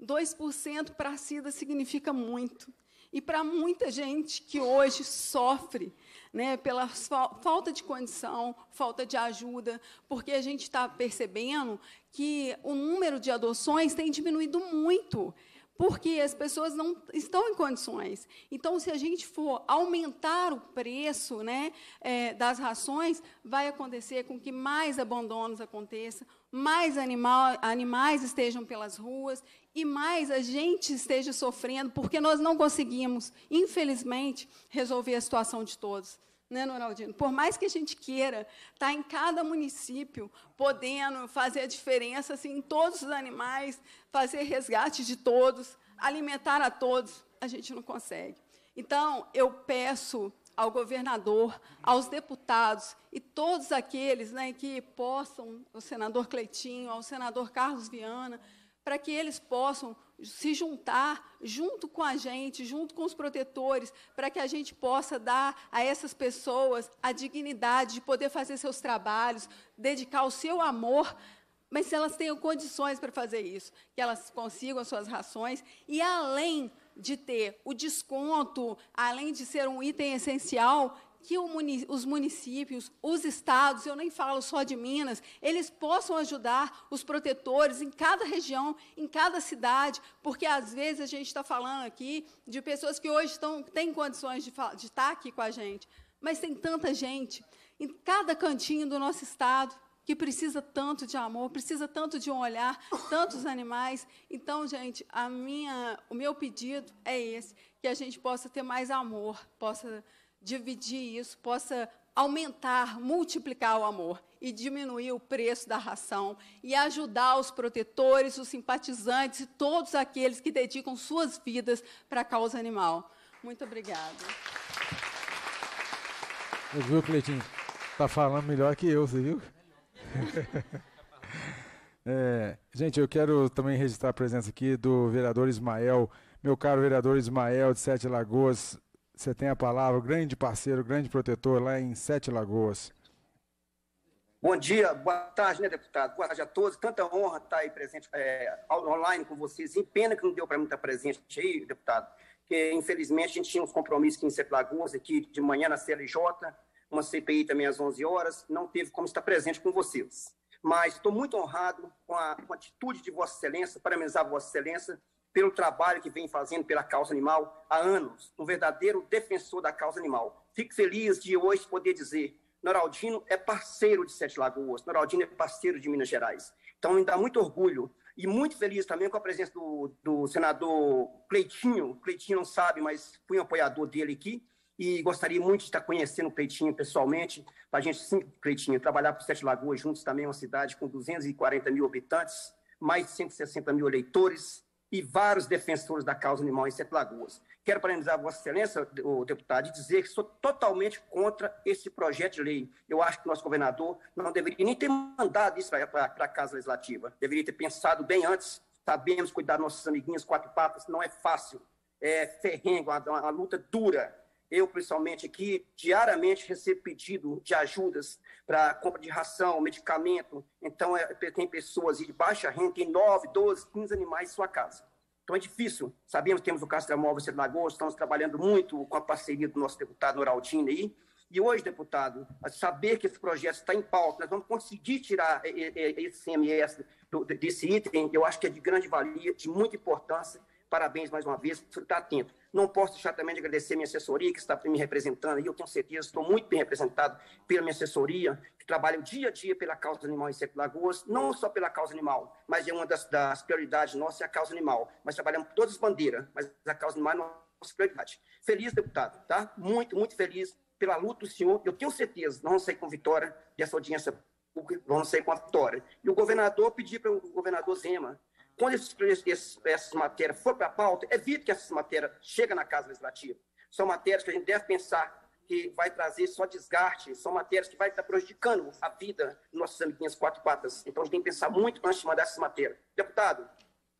2% para a SIDA significa muito. E para muita gente que hoje sofre né, pela falta de condição, falta de ajuda, porque a gente está percebendo que o número de adoções tem diminuído muito porque as pessoas não estão em condições. Então, se a gente for aumentar o preço né, é, das rações, vai acontecer com que mais abandonos aconteçam, mais animal, animais estejam pelas ruas e mais a gente esteja sofrendo, porque nós não conseguimos, infelizmente, resolver a situação de todos né, Noraldino? Por mais que a gente queira estar tá em cada município, podendo fazer a diferença assim, em todos os animais, fazer resgate de todos, alimentar a todos, a gente não consegue. Então, eu peço ao governador, aos deputados e todos aqueles né, que possam, ao senador Cleitinho, ao senador Carlos Viana, para que eles possam se juntar junto com a gente, junto com os protetores, para que a gente possa dar a essas pessoas a dignidade de poder fazer seus trabalhos, dedicar o seu amor, mas se elas tenham condições para fazer isso, que elas consigam as suas rações e além de ter o desconto, além de ser um item essencial, que muni os municípios, os estados, eu nem falo só de Minas, eles possam ajudar os protetores em cada região, em cada cidade, porque às vezes a gente está falando aqui de pessoas que hoje estão, têm condições de, estar tá aqui com a gente, mas tem tanta gente em cada cantinho do nosso estado que precisa tanto de amor, precisa tanto de um olhar, tantos animais. Então, gente, a minha, o meu pedido é esse, que a gente possa ter mais amor, possa dividir isso possa aumentar, multiplicar o amor e diminuir o preço da ração e ajudar os protetores, os simpatizantes e todos aqueles que dedicam suas vidas para a causa animal. Muito obrigada. Você viu, Cleitinho? Está falando melhor que eu, você viu? É, gente, eu quero também registrar a presença aqui do vereador Ismael, meu caro vereador Ismael de Sete Lagoas, você tem a palavra, grande parceiro, grande protetor lá em Sete Lagoas. Bom dia, boa tarde, né, deputado? Boa tarde a todos. Tanta honra estar aí presente é, online com vocês. E pena que não deu para mim estar presente aí, deputado, que infelizmente a gente tinha uns compromissos aqui em Sete Lagoas, aqui de manhã na CLJ, uma CPI também às 11 horas. Não teve como estar presente com vocês. Mas estou muito honrado com a, com a atitude de Vossa Excelência, parabenizar Vossa Excelência pelo trabalho que vem fazendo pela causa animal há anos, um verdadeiro defensor da causa animal. Fico feliz de hoje poder dizer, Noraldino é parceiro de Sete Lagoas, Noraldino é parceiro de Minas Gerais. Então, me dá muito orgulho e muito feliz também com a presença do, do senador Cleitinho. Cleitinho não sabe, mas fui um apoiador dele aqui e gostaria muito de estar conhecendo o Cleitinho pessoalmente, para a gente, sim, Cleitinho, trabalhar para o Sete Lagoas juntos também, uma cidade com 240 mil habitantes, mais de 160 mil eleitores, e vários defensores da causa animal em Sete Lagoas. Quero parabenizar Vossa Excelência, o deputado, e dizer que sou totalmente contra esse projeto de lei. Eu acho que nosso governador não deveria nem ter mandado isso para a Casa Legislativa. Deveria ter pensado bem antes. Sabemos cuidar nossas amiguinhas quatro patas não é fácil. É ferrenho, uma, uma luta dura eu, pessoalmente, aqui, diariamente recebo pedido de ajudas para compra de ração, medicamento. Então, é, tem pessoas de baixa renda, tem 9, 12, 15 animais em sua casa. Então, é difícil. Sabemos que temos o Castramóvel Sendo Lagoa, estamos trabalhando muito com a parceria do nosso deputado Noraldino aí. E hoje, deputado, saber que esse projeto está em pauta, nós vamos conseguir tirar é, é, é, esse CMS desse item, eu acho que é de grande valia, de muita importância Parabéns mais uma vez por estar atento. Não posso deixar também de agradecer minha assessoria que está me representando, e eu tenho certeza, estou muito bem representado pela minha assessoria, que trabalha o dia a dia pela causa animal em Seco Lagoas, não só pela causa animal, mas é uma das, das prioridades nossas, é a causa animal. Nós trabalhamos todas as bandeiras, mas a causa animal é a nossa prioridade. Feliz, deputado, tá? Muito, muito feliz pela luta do senhor, eu tenho certeza, não sei com vitória dessa audiência pública, não sei com a vitória. E o governador pediu para o governador Zema quando esses, esses, essas matérias forem para a pauta, evite é que essas matérias cheguem na Casa Legislativa. São matérias que a gente deve pensar que vai trazer só desgaste, são matérias que vai estar prejudicando a vida dos nossos amiguinhos quatro patas. Então, a gente tem que pensar muito antes de mandar essas matérias. Deputado,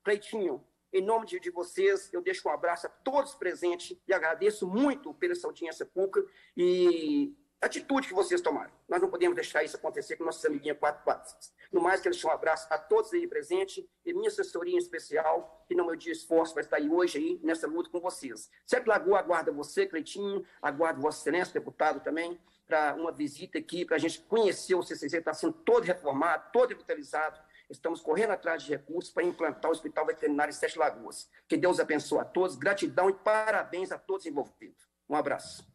Cleitinho, em nome de, de, vocês, eu deixo um abraço a todos presentes e agradeço muito pela essa audiência pública e atitude que vocês tomaram. Nós não podemos deixar isso acontecer com nossos amiguinhos 4x4. No mais, quero deixar um abraço a todos aí presentes e minha assessoria em especial, que no meu é dia esforço vai estar aí hoje aí nessa luta com vocês. Sete Lagoa aguarda você, Cleitinho, aguardo Vossa Excelência, deputado também, para uma visita aqui, para a gente conhecer o CCC, está sendo todo reformado, todo revitalizado. Estamos correndo atrás de recursos para implantar o Hospital Veterinário em Sete Lagoas. Que Deus abençoe a todos, gratidão e parabéns a todos envolvidos. Um abraço.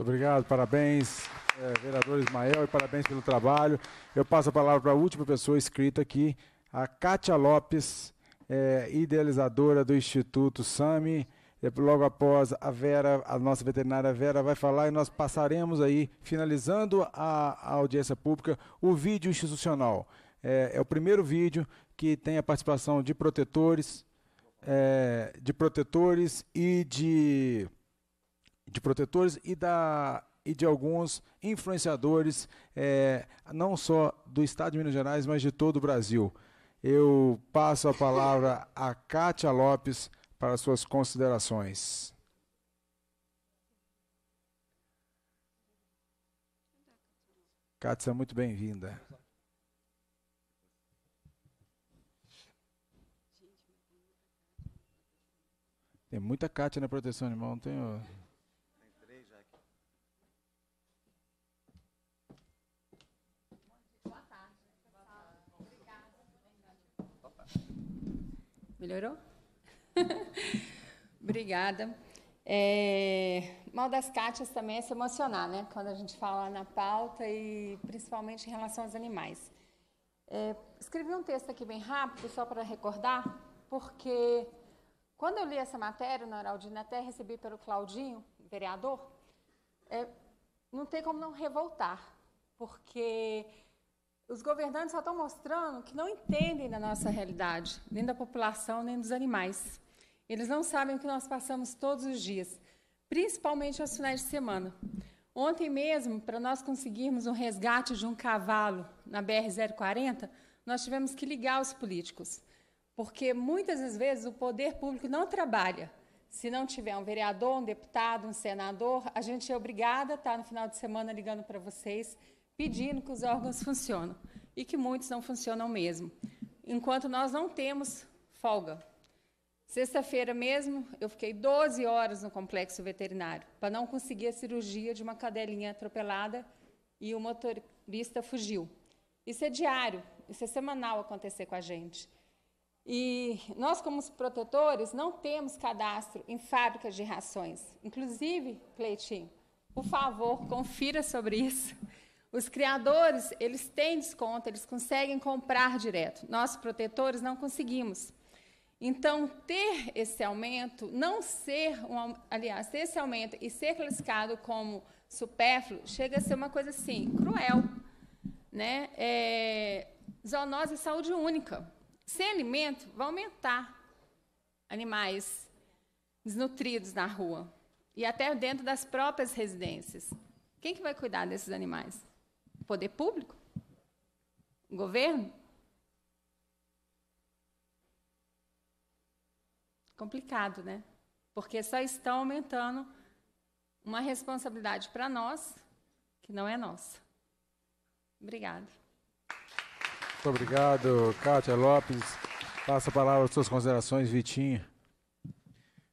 Muito obrigado, parabéns, é, vereador Ismael, e parabéns pelo trabalho. Eu passo a palavra para a última pessoa escrita aqui, a Kátia Lopes, é, idealizadora do Instituto SAMI. Logo após a Vera, a nossa veterinária Vera vai falar e nós passaremos aí, finalizando a, a audiência pública, o vídeo institucional. É, é, o primeiro vídeo que tem a participação de protetores, é, de protetores e de de protetores e da e de alguns influenciadores, é, não só do estado de Minas Gerais, mas de todo o Brasil. Eu passo a palavra a Kátia Lopes para suas considerações. Kátia, muito bem-vinda. Tem muita Kátia na proteção animal, não tenho. Melhorou? Obrigada. É, mal das Cátias também é se emocionar, né? Quando a gente fala na pauta e principalmente em relação aos animais. É, escrevi um texto aqui bem rápido, só para recordar, porque quando eu li essa matéria na Heraldina, até recebi pelo Claudinho, vereador, é, não tem como não revoltar, porque os governantes só estão mostrando que não entendem da nossa realidade, nem da população, nem dos animais. Eles não sabem o que nós passamos todos os dias, principalmente aos finais de semana. Ontem mesmo, para nós conseguirmos um resgate de um cavalo na BR-040, nós tivemos que ligar os políticos, porque muitas das vezes o poder público não trabalha. Se não tiver um vereador, um deputado, um senador, a gente é obrigada a estar no final de semana ligando para vocês, pedindo que os órgãos funcionem e que muitos não funcionam mesmo. Enquanto nós não temos folga. Sexta-feira mesmo, eu fiquei 12 horas no complexo veterinário para não conseguir a cirurgia de uma cadelinha atropelada e o motorista fugiu. Isso é diário, isso é semanal acontecer com a gente. E nós, como protetores, não temos cadastro em fábricas de rações. Inclusive, Cleitinho, por favor, confira sobre isso. Os criadores, eles têm desconto, eles conseguem comprar direto. Nós, protetores, não conseguimos. Então, ter esse aumento, não ser, um, aliás, ter esse aumento e ser classificado como supérfluo, chega a ser uma coisa assim, cruel. Né? É, zoonose é saúde única. Sem alimento, vai aumentar animais desnutridos na rua e até dentro das próprias residências. Quem que vai cuidar desses animais? poder público? O governo? Complicado, né? Porque só estão aumentando uma responsabilidade para nós que não é nossa. Obrigada. Muito obrigado, Kátia Lopes. Passa a palavra às suas considerações, Vitinho.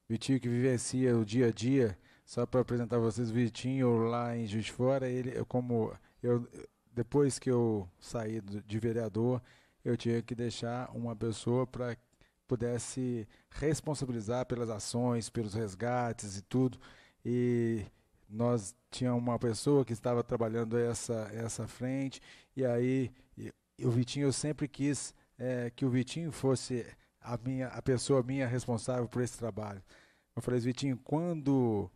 Vitinho que vivencia o dia a dia, só para apresentar vocês, Vitinho lá em Juiz Fora, ele como eu, depois que eu saí de vereador, eu tinha que deixar uma pessoa para que pudesse responsabilizar pelas ações, pelos resgates e tudo. E nós tinha uma pessoa que estava trabalhando essa essa frente e aí e o Vitinho eu sempre quis é, que o Vitinho fosse a minha a pessoa minha responsável por esse trabalho. Eu falei, Vitinho, quando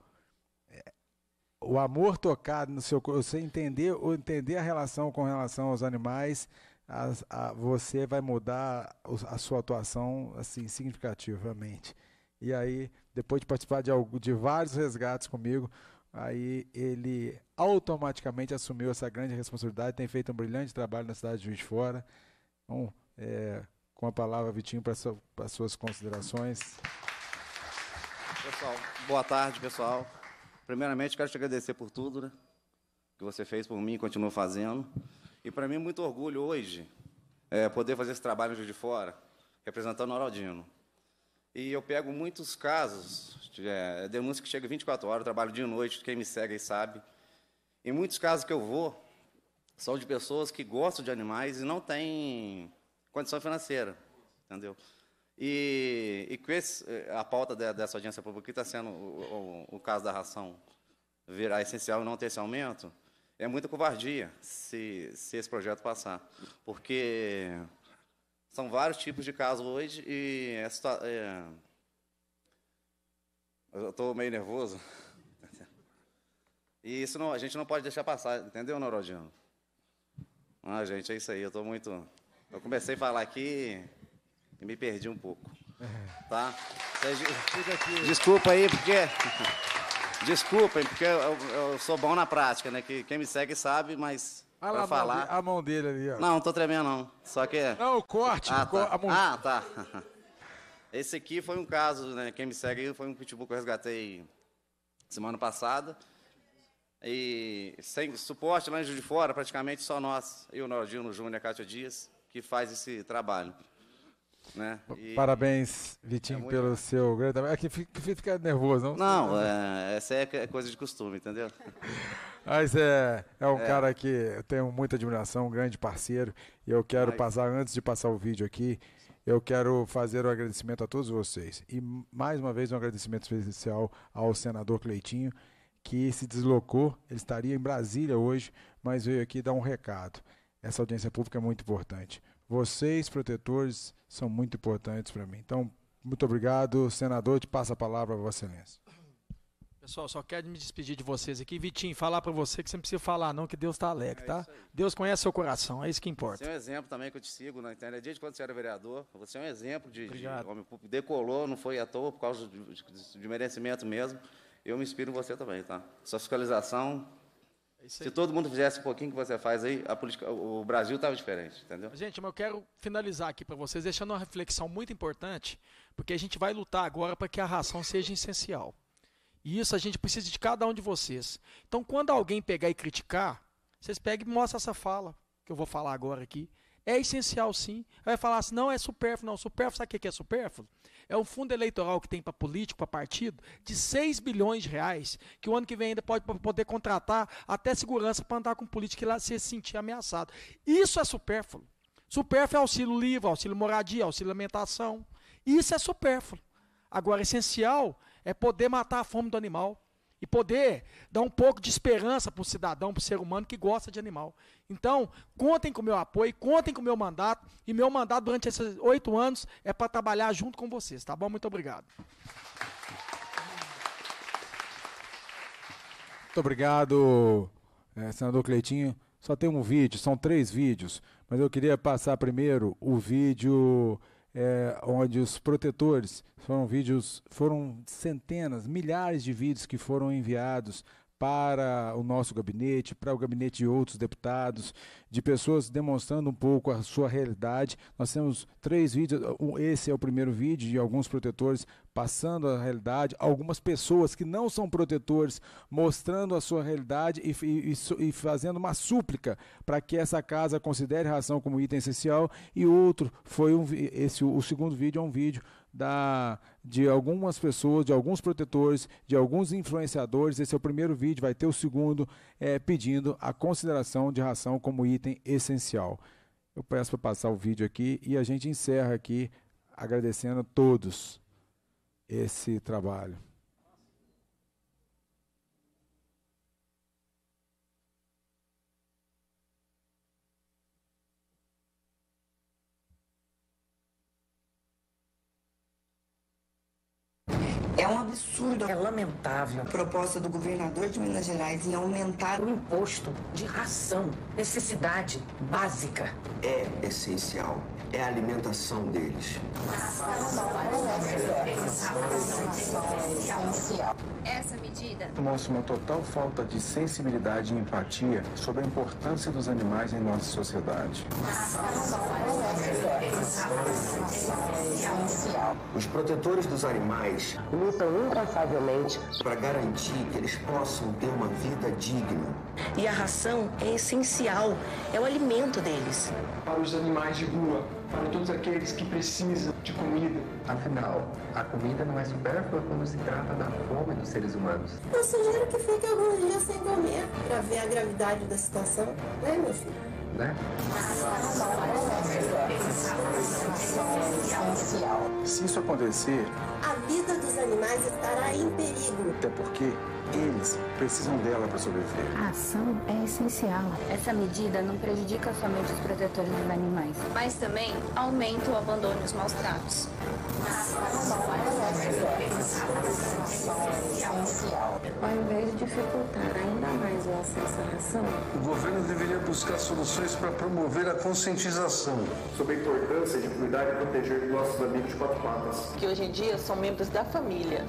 o amor tocado no seu corpo, você entender, entender a relação com relação aos animais, a, a, você vai mudar a sua atuação assim significativamente. E aí, depois de participar de, de vários resgates comigo, aí ele automaticamente assumiu essa grande responsabilidade, tem feito um brilhante trabalho na cidade de Juiz de Fora. Então, é, com a palavra, Vitinho, para so, suas considerações. Pessoal, boa tarde, pessoal. Primeiramente, quero te agradecer por tudo né, que você fez por mim e continua fazendo. E para mim, muito orgulho hoje é, poder fazer esse trabalho de fora, representando o Araldino. E eu pego muitos casos, é, é, denúncia que chega 24 horas, trabalho de noite, quem me segue aí sabe. e muitos casos que eu vou, são de pessoas que gostam de animais e não têm condição financeira, entendeu? E, e com esse, eh, a pauta de, dessa audiência pública está sendo o, o, o, caso da ração virar essencial e não ter esse aumento, é muita covardia se, se esse projeto passar. Porque são vários tipos de casos hoje e é, é eu estou meio nervoso. E isso não, a gente não pode deixar passar, entendeu, Norodiano? Ah, gente, é isso aí. Eu estou muito. Eu comecei a falar aqui e me perdi um pouco. Tá? Desculpa aí, porque. Desculpem, porque eu, eu, sou bom na prática, né? Que quem me segue sabe, mas. Olha pra falar. a mão dele ali, ó. Não, não tô tremendo, não. Só que. É- não, o corte, ah, tá. Mão... Ah, tá. Esse aqui foi um caso, né? Quem me segue foi um pitbull que eu resgatei semana passada. E sem suporte lá em Juiz de Fora, praticamente só nós, eu, Naldinho Júnior e a Cátia Dias, que faz esse trabalho. Né? E, Parabéns, Vitinho, é muito... pelo seu grande trabalho. Aqui é fica, fica nervoso, não? Não, é, essa é, é coisa de costume, entendeu? Mas é, é um é. cara que eu tenho muita admiração, um grande parceiro. E eu quero passar, antes de passar o vídeo aqui, eu quero fazer o um agradecimento a todos vocês. E mais uma vez um agradecimento especial ao senador Cleitinho, que se deslocou. Ele estaria em Brasília hoje, mas veio aqui dar um recado. Essa audiência pública é muito importante. Vocês, protetores, são muito importantes para mim. Então, muito obrigado. Senador, te passa a palavra, Vossa Excelência. Pessoal, só quero me despedir de vocês aqui. Vitinho, falar para você que você não precisa falar, não, que Deus está alegre, é tá? Deus conhece seu coração, é isso que importa. Você é um exemplo também que eu te sigo na internet. Desde quando você era vereador, você é um exemplo de, de homem público. Decolou, não foi à toa, por causa de, de, de merecimento mesmo. Eu me inspiro em você também, tá? Sua fiscalização, é Se todo mundo fizesse um pouquinho que você faz aí, a política, o Brasil estava diferente, entendeu? Gente, mas eu quero finalizar aqui para vocês deixando uma reflexão muito importante, porque a gente vai lutar agora para que a ração seja essencial. E isso a gente precisa de cada um de vocês. Então, quando alguém pegar e criticar, vocês peguem e mostrem essa fala que eu vou falar agora aqui. É essencial sim. Vai falar assim, não é supérfluo, não. Supérfluo, sabe o que é supérfluo? É o fundo eleitoral que tem para político, para partido, de 6 bilhões de reais, que o ano que vem ainda pode poder contratar até segurança para andar com político e lá se sentir ameaçado. Isso é supérfluo. Supérfluo é auxílio livre, auxílio moradia, auxílio alimentação. Isso é supérfluo. Agora, essencial é poder matar a fome do animal e poder dar um pouco de esperança para o cidadão, para o ser humano que gosta de animal. Então, contem com o meu apoio, contem com o meu mandato, e meu mandato durante esses oito anos é para trabalhar junto com vocês, tá bom? Muito obrigado. Muito obrigado, eh, senador Cleitinho. Só tem um vídeo, são três vídeos, mas eu queria passar primeiro o vídeo é, onde os protetores foram vídeos, foram centenas, milhares de vídeos que foram enviados para o nosso gabinete, para o gabinete de outros deputados, de pessoas demonstrando um pouco a sua realidade. Nós temos três vídeos, esse é o primeiro vídeo de alguns protetores passando a realidade, algumas pessoas que não são protetores mostrando a sua realidade e, e, e fazendo uma súplica para que essa casa considere ração como item essencial e outro foi um, esse o segundo vídeo é um vídeo da de algumas pessoas, de alguns protetores, de alguns influenciadores. Esse é o primeiro vídeo, vai ter o segundo, é, pedindo a consideração de ração como item essencial. Eu peço para passar o vídeo aqui e a gente encerra aqui agradecendo a todos esse trabalho. É um absurdo, é lamentável. A proposta do governador de Minas Gerais em aumentar o imposto de ração, necessidade básica. É essencial é a alimentação deles. Essa medida mostra uma total falta de sensibilidade e empatia sobre a importância dos animais em nossa sociedade. Os protetores dos animais lutam incansavelmente para garantir que eles possam ter uma vida digna. E a ração é essencial, é o alimento deles. Para os animais de rua, para todos aqueles que precisam de comida. Afinal, a comida não é supérflua quando se trata da fome dos seres humanos. Eu sugiro que fique alguns dias sem comer para ver a gravidade da situação, né, meu filho? né? Se isso acontecer, a vida dos animais estará em perigo. Até porque eles precisam dela para sobreviver. A ação é essencial. Essa medida não prejudica somente os protetores dos animais, mas também aumenta o abandono e os maus tratos. Ao invés de dificultar ainda mais o acesso à ração, o governo deveria buscar soluções para promover a conscientização sobre a importância de cuidar e proteger nossos amigos de quatro patas, que hoje em dia são membros da família.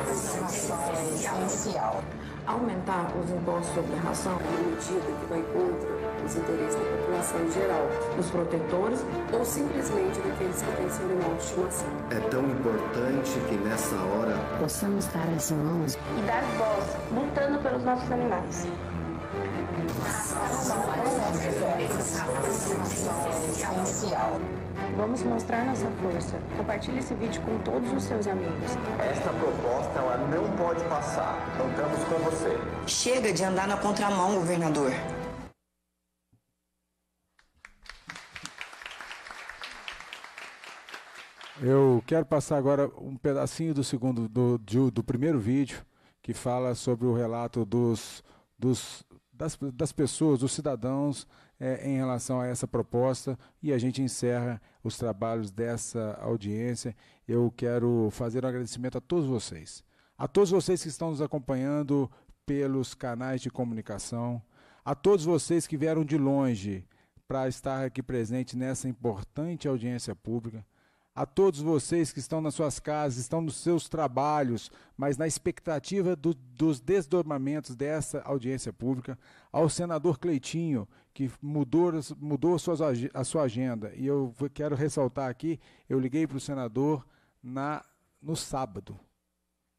É essencial. Aumentar os impostos sobre a ração é uma medida que vai contra os interesses da população em geral, dos protetores ou simplesmente daqueles que têm seu animal de estimação. É tão importante que nessa hora possamos dar as mãos e dar voz, lutando pelos nossos animais. Ração essencial. Vamos mostrar nossa força. Compartilhe esse vídeo com todos os seus amigos. Esta proposta ela não pode passar. Contamos com você. Chega de andar na contramão, governador. Eu quero passar agora um pedacinho do segundo do, do, do primeiro vídeo que fala sobre o relato dos, dos das, das pessoas, dos cidadãos é, em relação a essa proposta e a gente encerra os trabalhos dessa audiência. Eu quero fazer um agradecimento a todos vocês. A todos vocês que estão nos acompanhando pelos canais de comunicação, a todos vocês que vieram de longe para estar aqui presente nessa importante audiência pública, a todos vocês que estão nas suas casas, estão nos seus trabalhos, mas na expectativa do, dos desdobramentos dessa audiência pública, ao senador Cleitinho, que mudou, mudou suas, a sua agenda. E eu quero ressaltar aqui, eu liguei para o senador na, no sábado.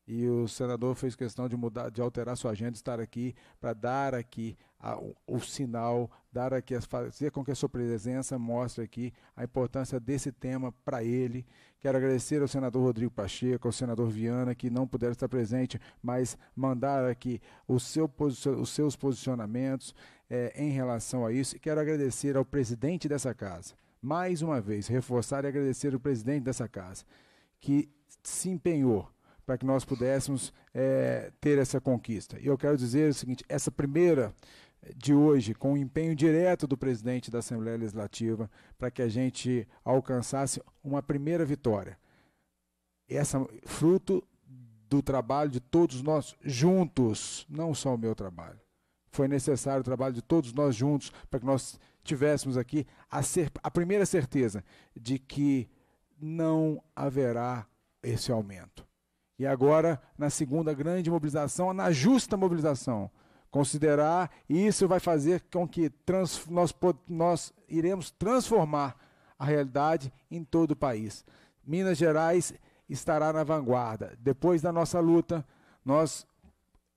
E o senador fez questão de mudar, de alterar sua agenda, estar aqui para dar aqui a, o, o, sinal, dar aqui fazer com que a sua presença mostre aqui a importância desse tema para ele. Quero agradecer ao senador Rodrigo Pacheco, ao senador Viana que não puderam estar presente, mas mandar aqui seu, os seus posicionamentos é, em relação a isso e quero agradecer ao presidente dessa casa, mais uma vez, reforçar e agradecer o presidente dessa casa, que se empenhou para que nós pudéssemos é, ter essa conquista. E eu quero dizer o seguinte: essa primeira de hoje, com o empenho direto do presidente da Assembleia Legislativa, para que a gente alcançasse uma primeira vitória. Essa fruto do trabalho de todos nós juntos, não só o meu trabalho foi necessário o trabalho de todos nós juntos para que nós tivéssemos aqui a, ser, a primeira certeza de que não haverá esse aumento. E agora, na segunda grande mobilização, na justa mobilização, considerar, isso vai fazer com que trans, nós, nós iremos transformar a realidade em todo o país. Minas Gerais estará na vanguarda. Depois da nossa luta, nós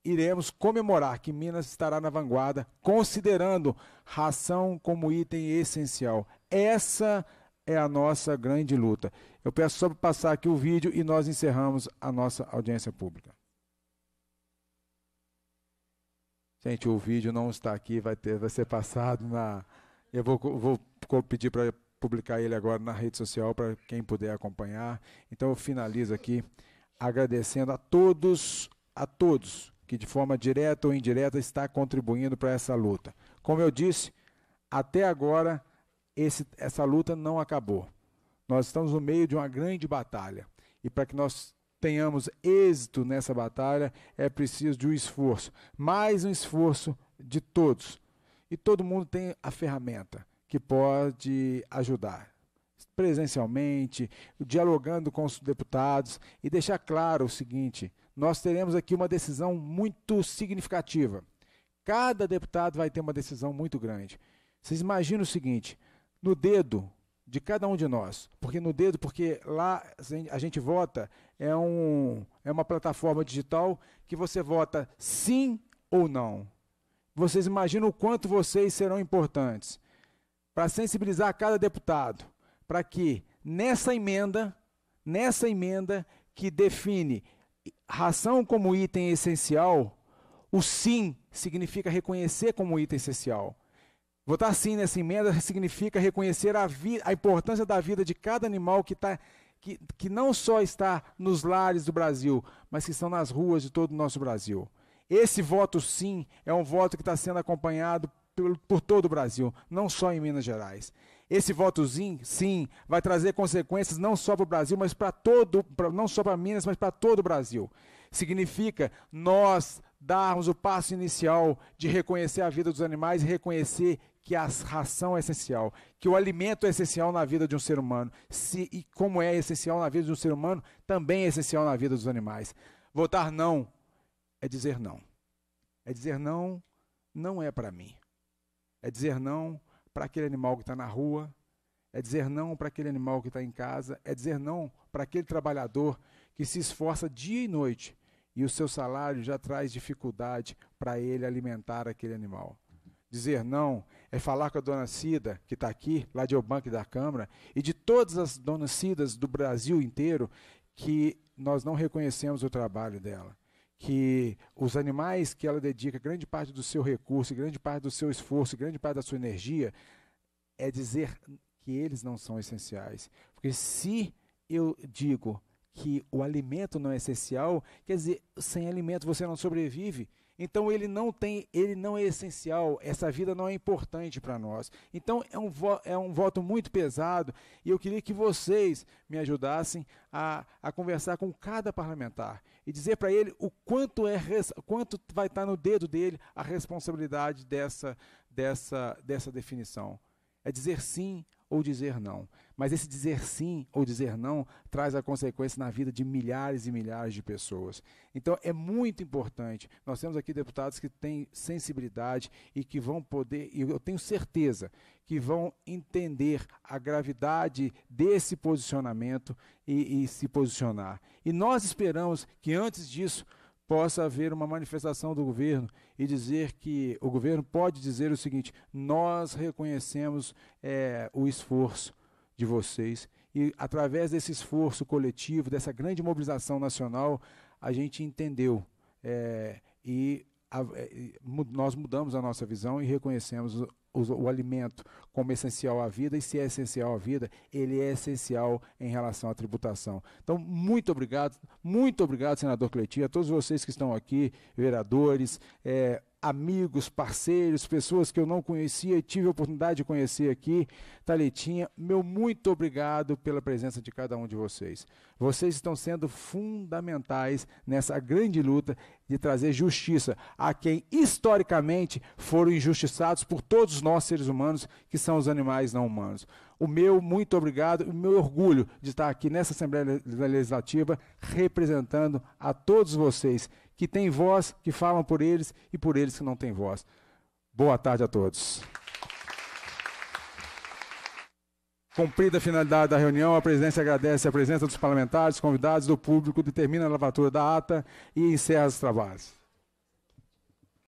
iremos comemorar que Minas estará na vanguarda, considerando ração como item essencial. Essa é a nossa grande luta. Eu peço só para passar aqui o vídeo e nós encerramos a nossa audiência pública. Gente, o vídeo não está aqui, vai, ter, vai ser passado na. Eu vou, vou pedir para publicar ele agora na rede social para quem puder acompanhar. Então eu finalizo aqui agradecendo a todos, a todos que de forma direta ou indireta está contribuindo para essa luta. Como eu disse, até agora esse, essa luta não acabou. Nós estamos no meio de uma grande batalha e para que nós tenhamos êxito nessa batalha é preciso de um esforço, mais um esforço de todos. E todo mundo tem a ferramenta que pode ajudar presencialmente, dialogando com os deputados e deixar claro o seguinte: nós teremos aqui uma decisão muito significativa. Cada deputado vai ter uma decisão muito grande. Vocês imaginam o seguinte: no dedo de cada um de nós, porque no dedo, porque lá a gente vota, é, um, é uma plataforma digital que você vota sim ou não. Vocês imaginam o quanto vocês serão importantes para sensibilizar cada deputado para que nessa emenda, nessa emenda que define ração como item essencial, o sim significa reconhecer como item essencial. Votar sim nessa emenda significa reconhecer a, a importância da vida de cada animal que, tá, que, que não só está nos lares do Brasil, mas que estão nas ruas de todo o nosso Brasil. Esse voto sim é um voto que está sendo acompanhado por, por todo o Brasil, não só em Minas Gerais. Esse voto sim, sim, vai trazer consequências não só para o Brasil, mas para todo, pra, não só para Minas, mas para todo o Brasil. Significa nós darmos o passo inicial de reconhecer a vida dos animais e reconhecer que a ração é essencial, que o alimento é essencial na vida de um ser humano. Se, e como é essencial na vida de um ser humano, também é essencial na vida dos animais. Votar não é dizer não. É dizer não não é para mim. É dizer não para aquele animal que está na rua, é dizer não para aquele animal que está em casa, é dizer não para aquele trabalhador que se esforça dia e noite e o seu salário já traz dificuldade para ele alimentar aquele animal. Dizer não é falar com a dona Cida, que está aqui, lá de Obanque da Câmara, e de todas as donas Cidas do Brasil inteiro, que nós não reconhecemos o trabalho dela que os animais que ela dedica grande parte do seu recurso, grande parte do seu esforço, grande parte da sua energia, é dizer que eles não são essenciais. Porque se eu digo que o alimento não é essencial, quer dizer, sem alimento você não sobrevive. Então ele não tem, ele não é essencial, essa vida não é importante para nós. Então é um, é um voto muito pesado e eu queria que vocês me ajudassem a, a conversar com cada parlamentar e dizer para ele o quanto é quanto vai estar tá no dedo dele a responsabilidade dessa dessa dessa definição. É dizer sim ou dizer não. Mas esse dizer sim ou dizer não traz a consequência na vida de milhares e milhares de pessoas. Então é muito importante. Nós temos aqui deputados que têm sensibilidade e que vão poder, e eu tenho certeza, que vão entender a gravidade desse posicionamento e, e se posicionar. E nós esperamos que antes disso possa haver uma manifestação do governo e dizer que o governo pode dizer o seguinte: nós reconhecemos é, o esforço de vocês. E através desse esforço coletivo, dessa grande mobilização nacional, a gente entendeu é, e a, eh, nós mudamos a nossa visão e reconhecemos o, o, o, alimento como essencial à vida, e se é essencial à vida, ele é essencial em relação à tributação. Então, muito obrigado, muito obrigado, senador Cleitinho a todos vocês que estão aqui, vereadores, é, amigos, parceiros, pessoas que eu não conhecia e tive a oportunidade de conhecer aqui. Taletinha, meu muito obrigado pela presença de cada um de vocês. Vocês estão sendo fundamentais nessa grande luta de trazer justiça a quem historicamente foram injustiçados por todos nós seres humanos, que são os animais não humanos. O meu muito obrigado, o meu orgulho de estar aqui nessa Assembleia Legislativa representando a todos vocês que têm voz, que falam por eles e por eles que não têm voz. Boa tarde a todos. Cumprida a finalidade da reunião, a presidência agradece a presença dos parlamentares, convidados, do público, determina a lavatura da ata e encerra os trabalhos.